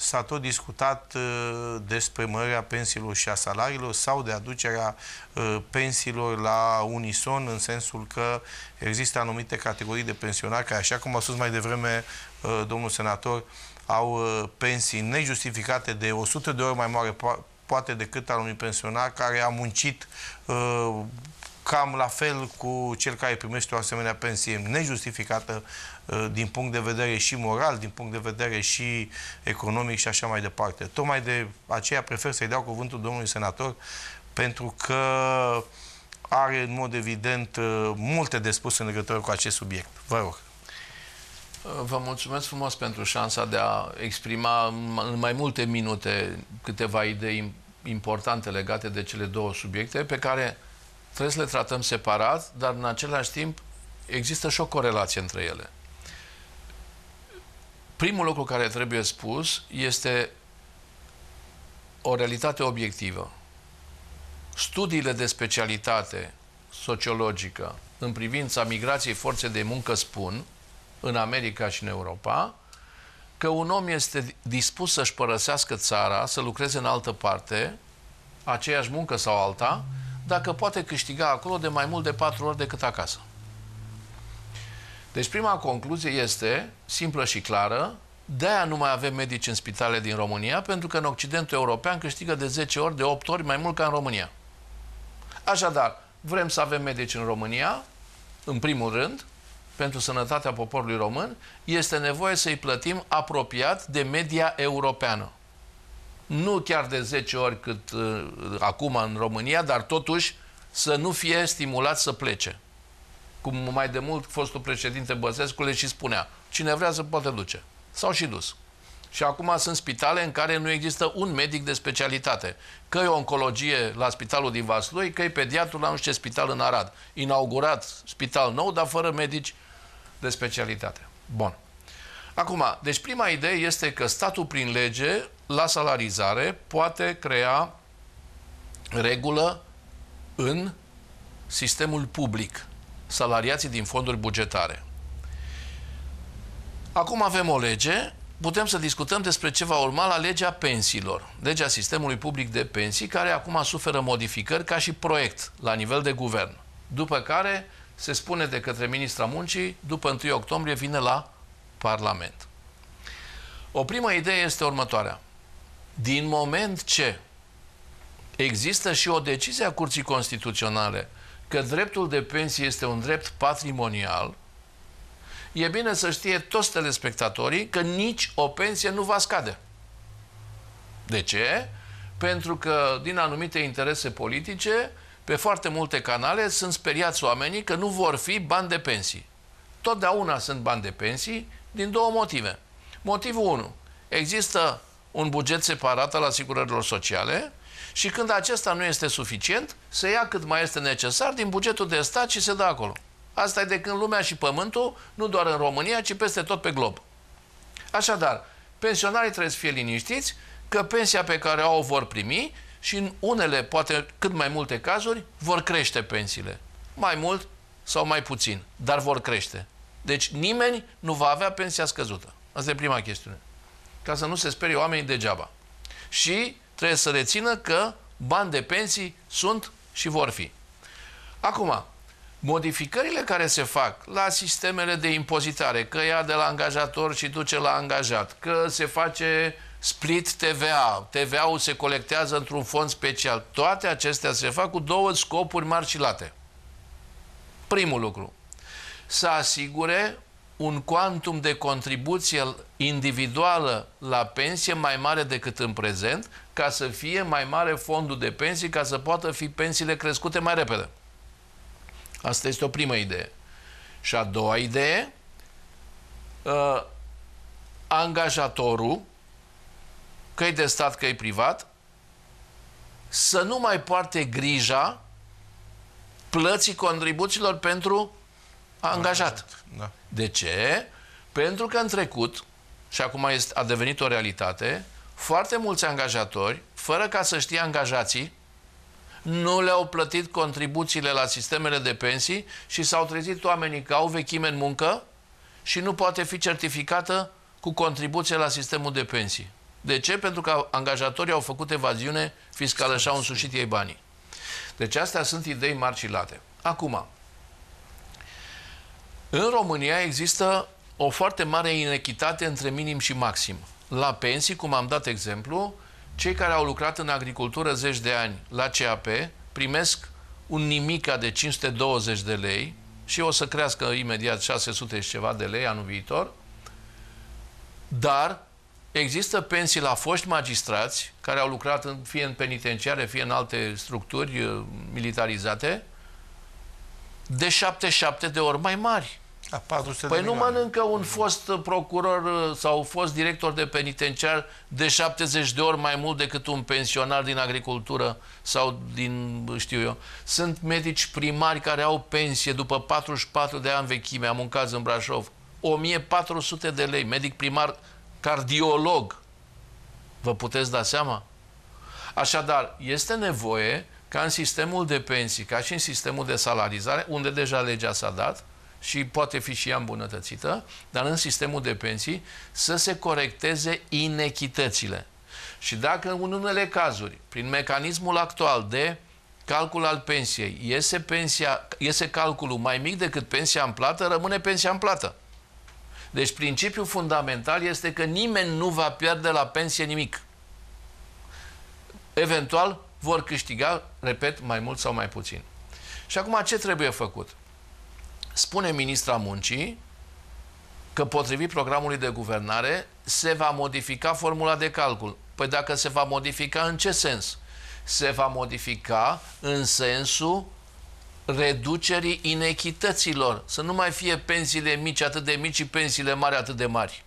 s-a tot discutat uh, despre mărirea pensiilor și a salariilor sau de aducerea uh, pensiilor la unison, în sensul că există anumite categorii de pensionari care, așa cum a spus mai devreme uh, domnul senator, au pensii nejustificate de 100 de ori mai mare poate decât al unui pensionar care a muncit cam la fel cu cel care primește o asemenea pensie nejustificată Uh, din punct de vedere și moral, din punct de vedere și economic și așa mai departe. Tocmai de aceea prefer să-i dau cuvântul domnului senator pentru că are în mod evident uh, multe de spus în legătură cu acest subiect. Vă rog. Uh, vă mulțumesc frumos pentru șansa de a exprima în mai multe minute câteva idei importante legate de cele două subiecte pe care trebuie să le tratăm separat, dar în același timp există și o corelație între ele primul lucru care trebuie spus este o realitate obiectivă. Studiile de specialitate sociologică în privința migrației forței de muncă spun, în America și în Europa, că un om este dispus să-și părăsească țara, să lucreze în altă parte, aceeași muncă sau alta, dacă poate câștiga acolo de mai mult de patru ori decât acasă. Deci prima concluzie este simplă și clară, de-aia nu mai avem medici în spitale din România, pentru că în Occidentul European câștigă de 10 ori, de 8 ori mai mult ca în România. Așadar, vrem să avem medici în România, în primul rând, pentru sănătatea poporului român, este nevoie să-i plătim apropiat de media europeană. Nu chiar de 10 ori cât uh, acum în România, dar totuși să nu fie stimulat să plece cum mai de mult fostul președinte Băsescu le și spunea, cine vrea să poate duce. S-au și dus. Și acum sunt spitale în care nu există un medic de specialitate. Că e oncologie la spitalul din Vaslui, că e pediatru la nu știu ce spital în Arad. Inaugurat spital nou, dar fără medici de specialitate. Bun. Acum, deci prima idee este că statul prin lege la salarizare poate crea regulă în sistemul public salariații din fonduri bugetare. Acum avem o lege, putem să discutăm despre ce va urma la legea pensiilor, legea sistemului public de pensii, care acum suferă modificări ca și proiect la nivel de guvern. După care se spune de către ministra muncii, după 1 octombrie vine la Parlament. O primă idee este următoarea. Din moment ce există și o decizie a Curții Constituționale că dreptul de pensie este un drept patrimonial, e bine să știe toți telespectatorii că nici o pensie nu va scade. De ce? Pentru că din anumite interese politice, pe foarte multe canale sunt speriați oamenii că nu vor fi bani de pensii. Totdeauna sunt bani de pensii din două motive. Motivul 1. Există un buget separat al asigurărilor sociale, și când acesta nu este suficient, se ia cât mai este necesar din bugetul de stat și se dă acolo. Asta e de când lumea și pământul, nu doar în România, ci peste tot pe glob. Așadar, pensionarii trebuie să fie liniștiți că pensia pe care o vor primi și în unele, poate cât mai multe cazuri, vor crește pensiile. Mai mult sau mai puțin, dar vor crește. Deci nimeni nu va avea pensia scăzută. Asta e prima chestiune. Ca să nu se sperie oamenii degeaba. Și trebuie să rețină că bani de pensii sunt și vor fi. Acum, modificările care se fac la sistemele de impozitare, că ia de la angajator și duce la angajat, că se face split TVA, TVA-ul se colectează într-un fond special, toate acestea se fac cu două scopuri marcilate. Primul lucru, să asigure un quantum de contribuție individuală la pensie mai mare decât în prezent ca să fie mai mare fondul de pensii, ca să poată fi pensiile crescute mai repede. Asta este o primă idee. Și a doua idee, uh, angajatorul, că e de stat, că e privat, să nu mai poarte grija plății contribuțiilor pentru angajat. Da. De ce? Pentru că în trecut, și acum este, a devenit o realitate, foarte mulți angajatori, fără ca să știe angajații, nu le-au plătit contribuțiile la sistemele de pensii și s-au trezit oamenii că au vechime în muncă și nu poate fi certificată cu contribuție la sistemul de pensii. De ce? Pentru că angajatorii au făcut evaziune fiscală și au însușit ei banii. Deci astea sunt idei marcilate. Acum, în România există o foarte mare inechitate între minim și maxim la pensii, cum am dat exemplu, cei care au lucrat în agricultură zeci de ani la CAP primesc un nimica de 520 de lei și o să crească imediat 600 și ceva de lei anul viitor, dar există pensii la foști magistrați care au lucrat în, fie în penitenciare, fie în alte structuri eh, militarizate, de 7-7 de ori mai mari. A 400 păi de nu milioane. mănâncă un fost procuror uh, sau fost director de penitenciar de 70 de ori mai mult decât un pensionar din agricultură sau din, uh, știu eu. Sunt medici primari care au pensie după 44 de ani vechime, am un caz în Brașov, 1400 de lei, medic primar cardiolog. Vă puteți da seama? Așadar, este nevoie ca în sistemul de pensii, ca și în sistemul de salarizare, unde deja legea s-a dat, și poate fi și ea îmbunătățită, dar în sistemul de pensii să se corecteze inechitățile. Și dacă în unele cazuri, prin mecanismul actual de calcul al pensiei, iese, pensia, iese calculul mai mic decât pensia în plată, rămâne pensia în plată. Deci principiul fundamental este că nimeni nu va pierde la pensie nimic. Eventual vor câștiga, repet, mai mult sau mai puțin. Și acum ce trebuie făcut? spune ministra muncii că potrivit programului de guvernare se va modifica formula de calcul. Păi dacă se va modifica, în ce sens? Se va modifica în sensul reducerii inechităților. Să nu mai fie pensiile mici atât de mici și pensiile mari atât de mari.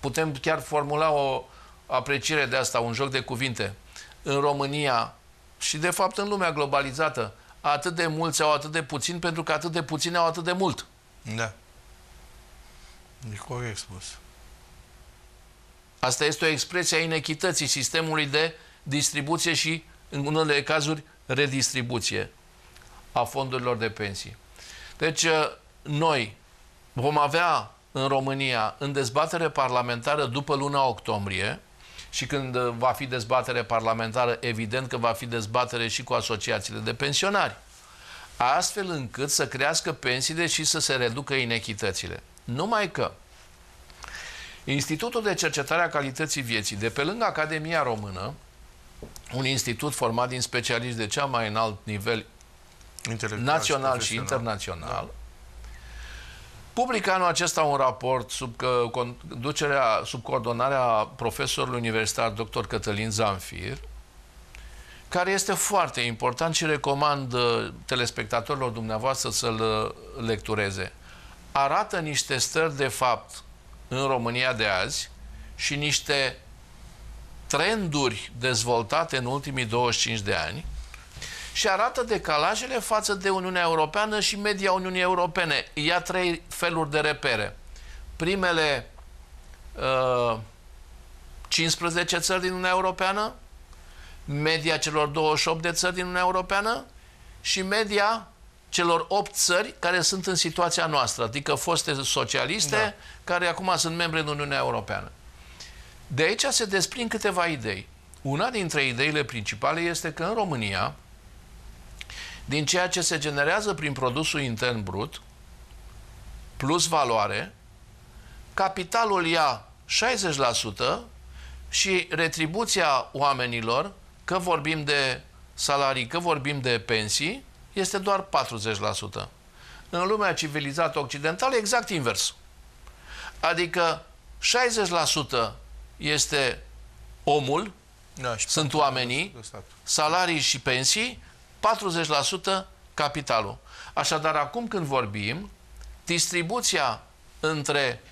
Putem chiar formula o apreciere de asta, un joc de cuvinte. În România și, de fapt, în lumea globalizată, atât de mulți au atât de puțin pentru că atât de puțin au atât de mult. Da. E corect spus. Asta este o expresie a inechității sistemului de distribuție și, în unele cazuri, redistribuție a fondurilor de pensii. Deci, uh, noi vom avea în România, în dezbatere parlamentară după luna octombrie, și când uh, va fi dezbatere parlamentară, evident că va fi dezbatere și cu asociațiile de pensionari. Astfel încât să crească pensiile și să se reducă inechitățile. Numai că Institutul de Cercetare a Calității Vieții, de pe lângă Academia Română, un institut format din specialiști de cea mai înalt nivel național și internațional, da publică anul acesta un raport sub conducerea, sub coordonarea profesorului universitar dr. Cătălin Zanfir, care este foarte important și recomand uh, telespectatorilor dumneavoastră să-l uh, lectureze. Arată niște stări de fapt în România de azi și niște trenduri dezvoltate în ultimii 25 de ani, și arată decalajele față de Uniunea Europeană și media Uniunii Europene. Ia trei feluri de repere. Primele uh, 15 țări din Uniunea Europeană, media celor 28 de țări din Uniunea Europeană și media celor 8 țări care sunt în situația noastră, adică foste socialiste da. care acum sunt membre în Uniunea Europeană. De aici se desprind câteva idei. Una dintre ideile principale este că în România din ceea ce se generează prin produsul intern brut, plus valoare, capitalul ia 60% și retribuția oamenilor, că vorbim de salarii, că vorbim de pensii, este doar 40%. În lumea civilizată occidentală, exact invers. Adică 60% este omul, da, sunt oamenii, salarii și pensii 40% capitalul. Așadar, acum când vorbim, distribuția între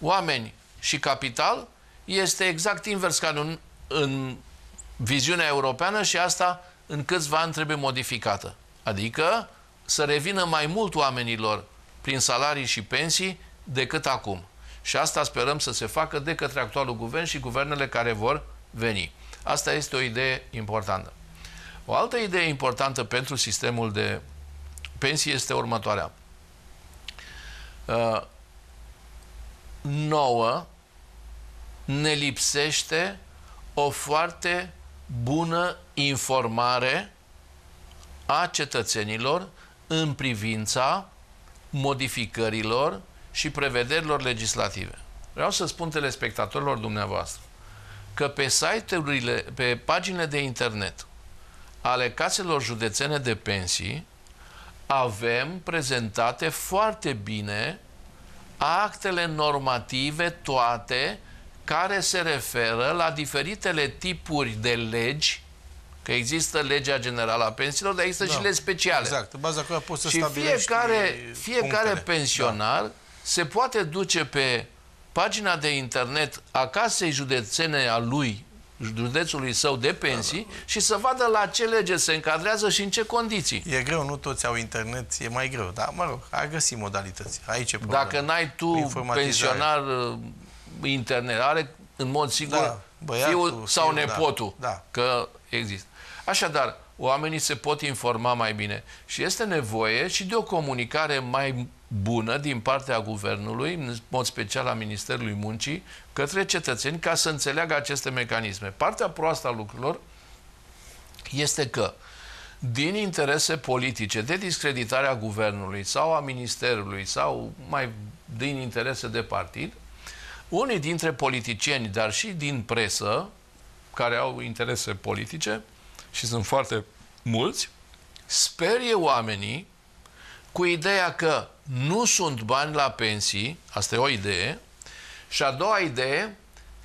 oameni și capital este exact invers ca în, în viziunea europeană și asta în câțiva ani trebuie modificată. Adică să revină mai mult oamenilor prin salarii și pensii decât acum. Și asta sperăm să se facă de către actualul guvern și guvernele care vor veni. Asta este o idee importantă. O altă idee importantă pentru sistemul de pensii este următoarea. Uh, nouă ne lipsește o foarte bună informare a cetățenilor în privința modificărilor și prevederilor legislative. Vreau să spun telespectatorilor dumneavoastră că pe site-urile, pe paginile de internet ale caselor județene de pensii avem prezentate foarte bine actele normative toate care se referă la diferitele tipuri de legi Că există legea generală a pensiilor, dar există da, și legi speciale. Exact, în baza căruia poți să și fiecare, fiecare da. pensionar da. se poate duce pe pagina de internet a casei județene a lui județului său de pensii da, da, da. și să vadă la ce lege se încadrează și în ce condiții. E greu, nu toți au internet, e mai greu, dar mă rog, a găsi modalități. Aici e problemă. Dacă n-ai tu pensionar uh, internet, are în mod sigur da, băiatul, fiul sau fiul, da, nepotul, da, da. că există. Așadar, oamenii se pot informa mai bine și este nevoie și de o comunicare mai bună din partea guvernului, în mod special a Ministerului Muncii, către cetățeni ca să înțeleagă aceste mecanisme. Partea proastă a lucrurilor este că din interese politice, de discreditarea guvernului sau a ministerului sau mai din interese de partid, unii dintre politicieni, dar și din presă, care au interese politice și sunt foarte mulți, sperie oamenii cu ideea că nu sunt bani la pensii, asta e o idee, și a doua idee,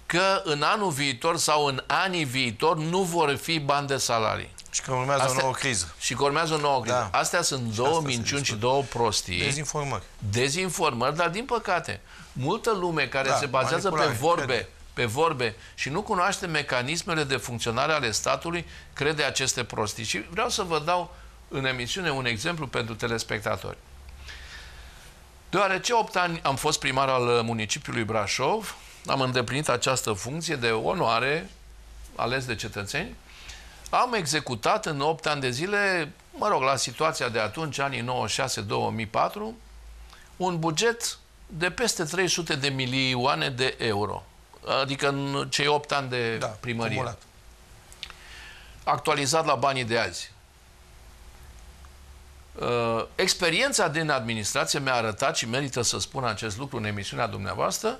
că în anul viitor sau în anii viitor nu vor fi bani de salarii. Și că urmează Astea, o nouă criză. Și că urmează o nouă criză. Da. Astea sunt și două asta minciuni și două prostii. Dezinformări. Dezinformări, dar din păcate, multă lume care da, se bazează pe vorbe, pe vorbe și nu cunoaște mecanismele de funcționare ale statului, crede aceste prostii. Și vreau să vă dau în emisiune un exemplu pentru telespectatori. Deoarece 8 ani am fost primar al uh, municipiului Brașov, am îndeplinit această funcție de onoare ales de cetățeni, am executat în 8 ani de zile, mă rog, la situația de atunci, anii 96-2004, un buget de peste 300 de milioane de euro. Adică în cei 8 ani de da, primărie. Cumulat. Actualizat la banii de azi. Uh, experiența din administrație mi-a arătat și merită să spun acest lucru în emisiunea dumneavoastră,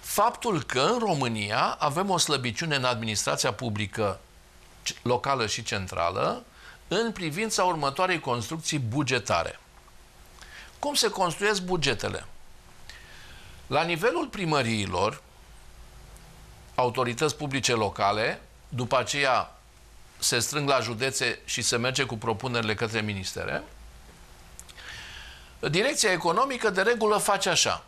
faptul că în România avem o slăbiciune în administrația publică locală și centrală în privința următoarei construcții bugetare. Cum se construiesc bugetele? La nivelul primăriilor, autorități publice locale, după aceea se strâng la județe și se merge cu propunerile către ministere, direcția economică de regulă face așa.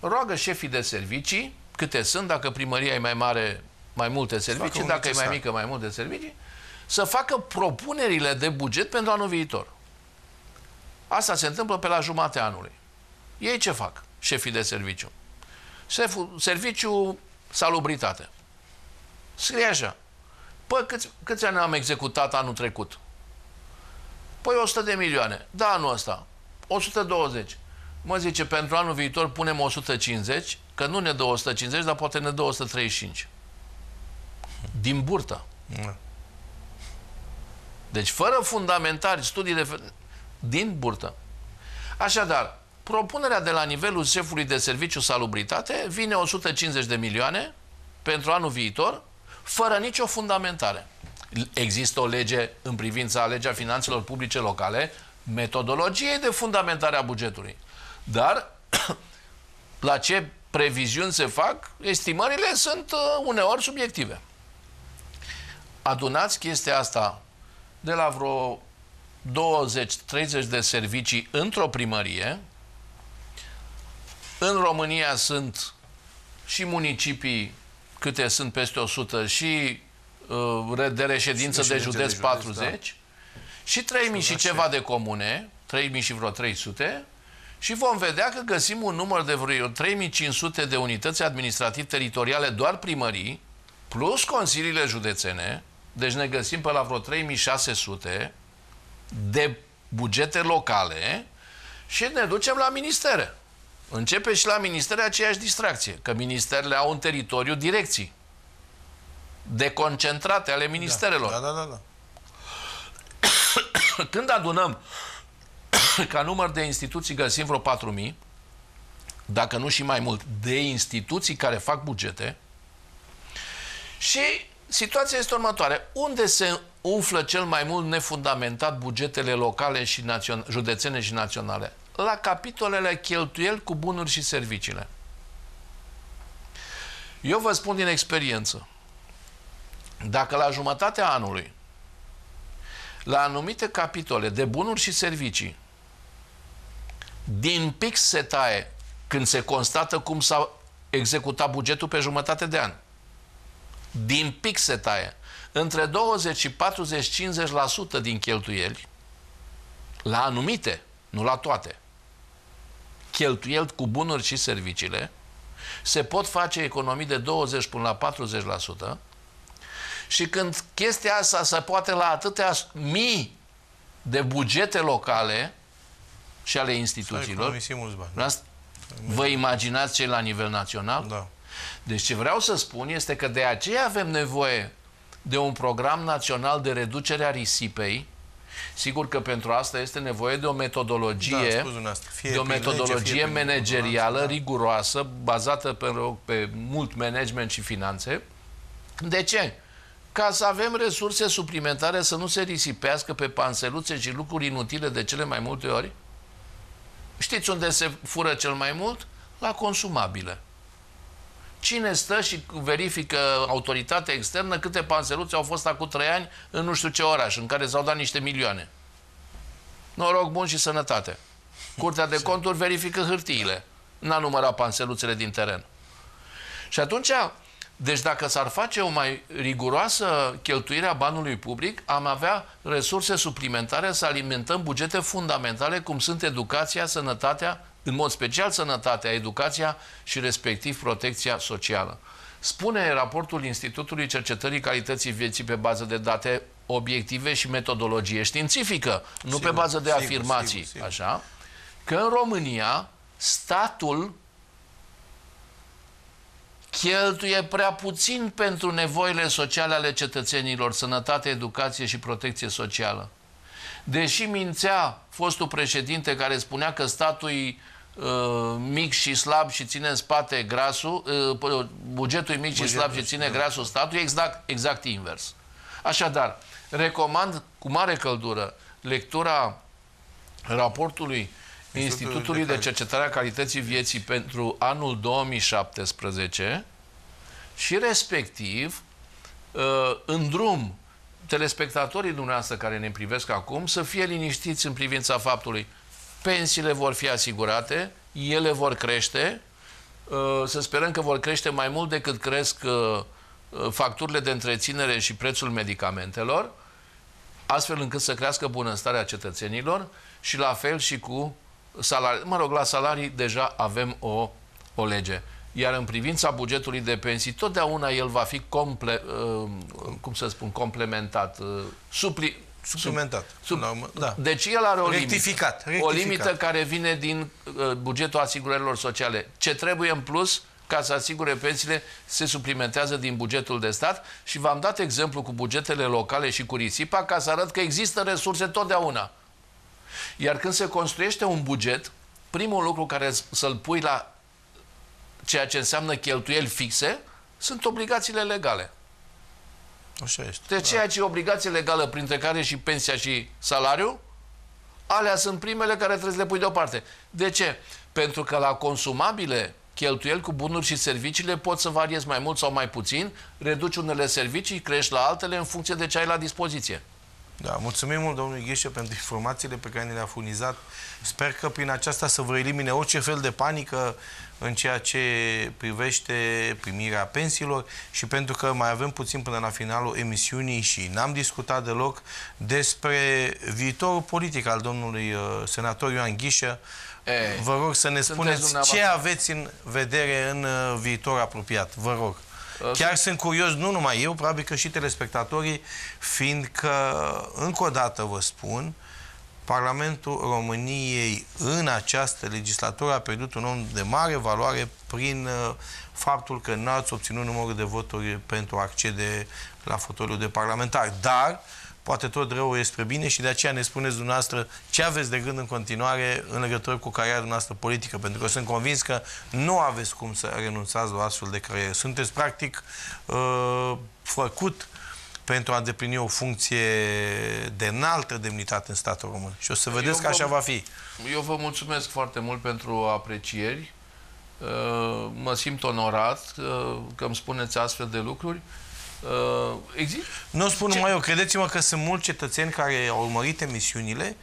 Roagă șefii de servicii, câte sunt, dacă primăria e mai mare, mai multe servicii, dacă necesar. e mai mică, mai multe servicii, să facă propunerile de buget pentru anul viitor. Asta se întâmplă pe la jumatea anului. Ei ce fac, șefii de serviciu? Șeful, serviciu salubritate. Scrie așa. Păi câți, câți ani am executat anul trecut? Păi 100 de milioane. Da, anul ăsta. 120. Mă zice, pentru anul viitor punem 150, că nu ne dă 150, dar poate ne dă 135. Din burtă. Da. Deci, fără fundamentari, studii de... Din burtă. Așadar, propunerea de la nivelul șefului de serviciu salubritate vine 150 de milioane pentru anul viitor, fără nicio fundamentare. Există o lege în privința legea finanțelor publice locale, metodologiei de fundamentare a bugetului. Dar la ce previziuni se fac, estimările sunt uh, uneori subiective. Adunați chestia asta de la vreo 20-30 de servicii într-o primărie. În România sunt și municipii câte sunt peste 100 și uh, de reședință deci de județ de 40 da. și 3000 și da, ceva de comune, 3000 și vreo 300 și vom vedea că găsim un număr de vreo 3500 de unități administrative teritoriale doar primării plus consiliile județene, deci ne găsim pe la vreo 3600 de bugete locale și ne ducem la ministere. Începe și la ministere aceeași distracție, că ministerele au un teritoriu direcții deconcentrate ale ministerelor. Da, da, da. da. Când adunăm ca număr de instituții găsim vreo 4.000, dacă nu și mai mult, de instituții care fac bugete și situația este următoare. Unde se umflă cel mai mult nefundamentat bugetele locale și județene și naționale? la capitolele cheltuieli cu bunuri și serviciile. Eu vă spun din experiență, dacă la jumătatea anului, la anumite capitole de bunuri și servicii, din pic se taie când se constată cum s-a executat bugetul pe jumătate de an. Din pic se taie. Între 20 și 40-50% din cheltuieli, la anumite, nu la toate, cheltuieli cu bunuri și serviciile, se pot face economii de 20 până la 40% și când chestia asta se poate la atâtea mii de bugete locale și ale instituțiilor, mulți vă imaginați ce la nivel național? Da. Deci ce vreau să spun este că de aceea avem nevoie de un program național de reducere a risipei Sigur că pentru asta este nevoie de o metodologie, da, de o metodologie lege, managerială da. riguroasă, bazată pe, pe mult management și finanțe. De ce? Ca să avem resurse suplimentare să nu se risipească pe panseluțe și lucruri inutile de cele mai multe ori. Știți unde se fură cel mai mult? La consumabile. Cine stă și verifică autoritatea externă câte panseluțe au fost acum trei ani în nu știu ce oraș, în care s-au dat niște milioane? Noroc bun și sănătate. Curtea de conturi verifică hârtiile. N-a numărat panseluțele din teren. Și atunci, deci dacă s-ar face o mai riguroasă cheltuire a banului public, am avea resurse suplimentare să alimentăm bugete fundamentale, cum sunt educația, sănătatea, în mod special sănătatea, educația și respectiv protecția socială. Spune raportul Institutului Cercetării Calității Vieții pe bază de date obiective și metodologie științifică, nu sigur, pe bază de sigur, afirmații, sigur, sigur. așa, că în România statul cheltuie prea puțin pentru nevoile sociale ale cetățenilor, sănătate, educație și protecție socială. Deși mințea fostul președinte care spunea că statul Uh, mic și slab și ține în spate grasul, uh, bugetul e mic bugetul și slab și da. ține grasul statului, exact, exact invers. Așadar, recomand cu mare căldură lectura raportului Institutului de Cercetare a Calității Vieții pentru anul 2017 și respectiv uh, în drum telespectatorii dumneavoastră care ne privesc acum să fie liniștiți în privința faptului pensiile vor fi asigurate, ele vor crește, uh, să sperăm că vor crește mai mult decât cresc uh, uh, facturile de întreținere și prețul medicamentelor, astfel încât să crească bunăstarea cetățenilor și la fel și cu salarii. Mă rog, la salarii deja avem o, o lege. Iar în privința bugetului de pensii, totdeauna el va fi comple, cum să spun, complementat, supli, suplimentat. Sub, sub, da. Deci el are o rectificat, limită. Rectificat. O limită care vine din uh, bugetul asigurărilor sociale. Ce trebuie în plus ca să asigure pensiile se suplimentează din bugetul de stat și v-am dat exemplu cu bugetele locale și cu risipa ca să arăt că există resurse totdeauna. Iar când se construiește un buget, primul lucru care să-l pui la ceea ce înseamnă cheltuieli fixe sunt obligațiile legale. Așa este. De deci da. ceea da. ce e obligație legală, printre care și pensia și salariu, alea sunt primele care trebuie să le pui deoparte. De ce? Pentru că la consumabile cheltuieli cu bunuri și serviciile pot să variezi mai mult sau mai puțin, reduci unele servicii, crești la altele în funcție de ce ai la dispoziție. Da, mulțumim mult domnul Ghișe pentru informațiile pe care ne le-a furnizat. Sper că prin aceasta să vă elimine orice fel de panică, în ceea ce privește primirea pensiilor și pentru că mai avem puțin până la finalul emisiunii și n-am discutat deloc despre viitorul politic al domnului uh, senator Ioan Ghișă, E, vă rog să ne spuneți ce aveți în vedere în uh, viitor apropiat. Vă rog. Uh, Chiar sunt curios, nu numai eu, probabil că și telespectatorii, fiindcă, încă o dată vă spun, Parlamentul României în această legislatură a pierdut un om de mare valoare prin uh, faptul că n-ați obținut numărul de voturi pentru a accede la fotoliul de parlamentar. Dar poate tot rău e spre bine și de aceea ne spuneți dumneavoastră ce aveți de gând în continuare în legătură cu cariera dumneavoastră politică, pentru că sunt convins că nu aveți cum să renunțați la astfel de carieră. Sunteți practic uh, făcut pentru a deplini o funcție de înaltă demnitate în statul român. Și o să vedeți eu că așa va fi. Eu vă mulțumesc foarte mult pentru aprecieri. Uh, mă simt onorat uh, că îmi spuneți astfel de lucruri. Uh, exist? Nu spun mai eu. Credeți-mă că sunt mulți cetățeni care au urmărit emisiunile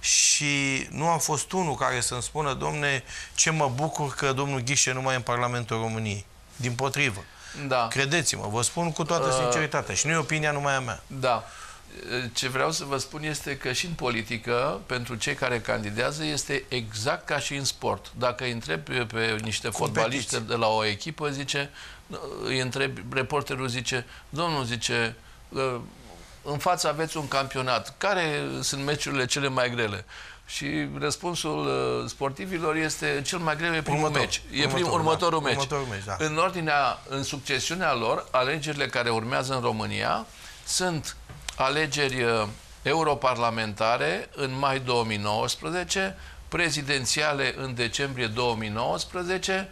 și nu am fost unul care să-mi spună, domne, ce mă bucur că domnul Ghișe nu mai e în Parlamentul României. Din potrivă. Da. Credeți-mă, vă spun cu toată uh. sinceritatea și nu e opinia numai a mea. Da. Ce vreau să vă spun este că și în politică, pentru cei care candidează, este exact ca și în sport. Dacă îi întreb pe, pe niște fotbaliști de la o echipă, zice, îi întreb, reporterul zice, domnul zice, ă, în față aveți un campionat, care sunt meciurile cele mai grele? Și răspunsul uh, sportivilor este cel mai greu e primul Următor, meci. E următorul, prim, următorul da, meci. Următorul meci da. În ordinea, în succesiunea lor, alegerile care urmează în România sunt alegeri uh, europarlamentare în mai 2019, prezidențiale în decembrie 2019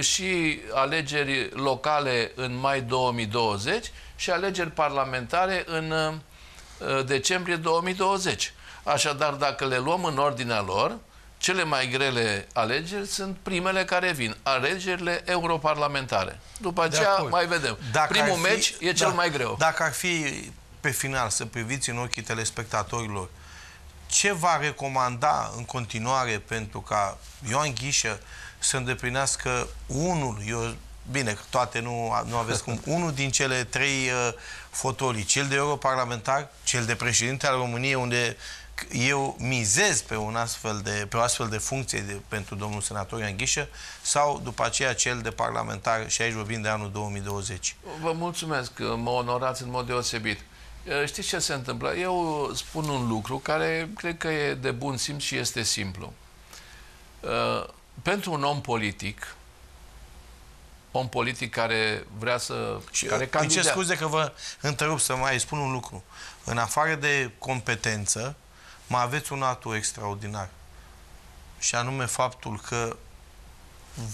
și alegeri locale în mai 2020 și alegeri parlamentare în uh, decembrie 2020. Așadar, dacă le luăm în ordinea lor, cele mai grele alegeri sunt primele care vin, alegerile europarlamentare. După aceea mai vedem. Dacă Primul fi, meci e da, cel mai greu. Dacă ar fi pe final să priviți în ochii telespectatorilor, ce va recomanda în continuare pentru ca Ioan Ghișă să îndeplinească unul, eu, bine, toate nu, nu aveți cum, unul din cele trei uh, fotolii, cel de europarlamentar, cel de președinte al României, unde eu mizez pe, un astfel de, pe o astfel de funcție de, pentru domnul senator Ian Ghișă sau după aceea cel de parlamentar și aici vorbim de anul 2020? Vă mulțumesc că mă onorați în mod deosebit. Eh, știți ce se întâmplă? Eu spun un lucru care cred că e de bun simț și este simplu. Eh, pentru un om politic, om politic care vrea să... Și care eh, ce scuze că vă întrerup să mai spun un lucru. În afară de competență, mai aveți un atu extraordinar. Și anume faptul că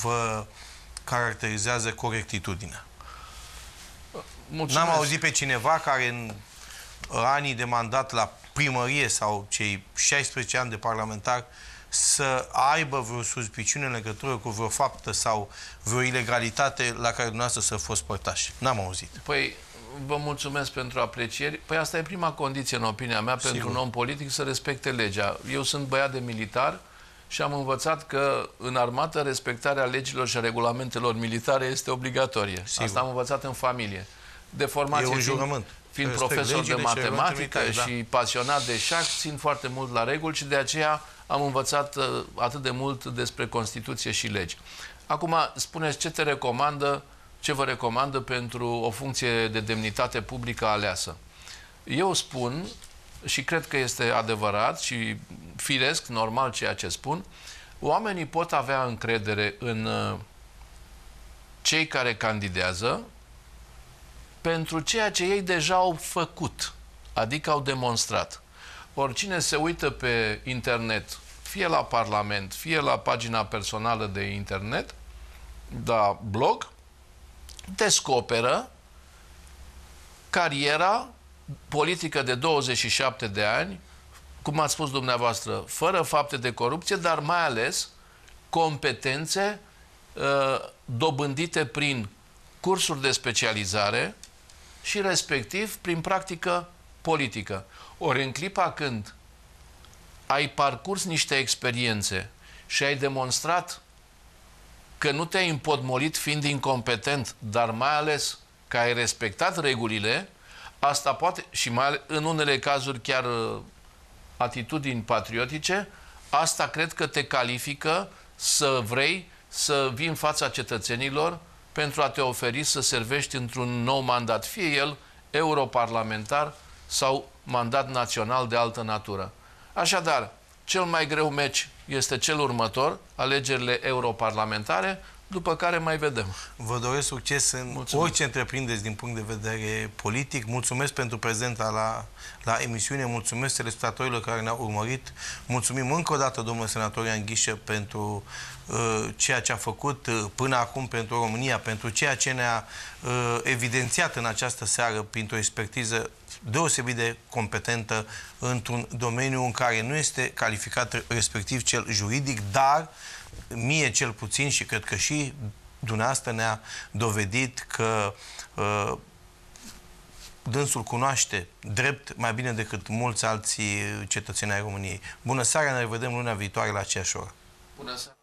vă caracterizează corectitudinea. N-am auzit pe cineva care în anii de mandat la primărie sau cei 16 ani de parlamentar să aibă vreo suspiciune în legătură cu vreo faptă sau vreo ilegalitate la care dumneavoastră să fost părtași. N-am auzit. Păi, vă mulțumesc pentru aprecieri. Păi asta e prima condiție, în opinia mea, Sigur. pentru un om politic să respecte legea. Eu sunt băiat de militar și am învățat că în armată respectarea legilor și a regulamentelor militare este obligatorie. Sigur. Asta am învățat în familie. De formație, e fiind, fiind profesor de matematică și da. pasionat de șac, țin foarte mult la reguli și de aceea am învățat uh, atât de mult despre Constituție și legi. Acum, spuneți ce te recomandă uh, ce vă recomandă pentru o funcție de demnitate publică aleasă. Eu spun, și cred că este adevărat și firesc, normal ceea ce spun, oamenii pot avea încredere în uh, cei care candidează pentru ceea ce ei deja au făcut, adică au demonstrat. Oricine se uită pe internet, fie la Parlament, fie la pagina personală de internet, da blog, descoperă cariera politică de 27 de ani, cum ați spus dumneavoastră, fără fapte de corupție, dar mai ales competențe uh, dobândite prin cursuri de specializare și respectiv prin practică politică. Ori în clipa când ai parcurs niște experiențe și ai demonstrat că nu te-ai împotmolit fiind incompetent, dar mai ales că ai respectat regulile, asta poate, și mai în unele cazuri chiar uh, atitudini patriotice, asta cred că te califică să vrei să vii în fața cetățenilor pentru a te oferi să servești într-un nou mandat, fie el europarlamentar sau mandat național de altă natură. Așadar, cel mai greu meci este cel următor, alegerile europarlamentare, după care mai vedem. Vă doresc succes în Mulțumesc. orice întreprindeți din punct de vedere politic. Mulțumesc pentru prezența la, la emisiune, mulțumesc telespectatorilor care ne-au urmărit. Mulțumim încă o dată, domnul senator Ian Ghișă, pentru uh, ceea ce a făcut uh, până acum pentru România, pentru ceea ce ne-a uh, evidențiat în această seară printr-o expertiză deosebit de competentă într-un domeniu în care nu este calificat respectiv cel juridic, dar mie cel puțin și cred că și dumneavoastră ne-a dovedit că uh, dânsul cunoaște drept mai bine decât mulți alții cetățeni ai României. Bună seara, ne revedem luna viitoare la aceeași oră. Bună seara!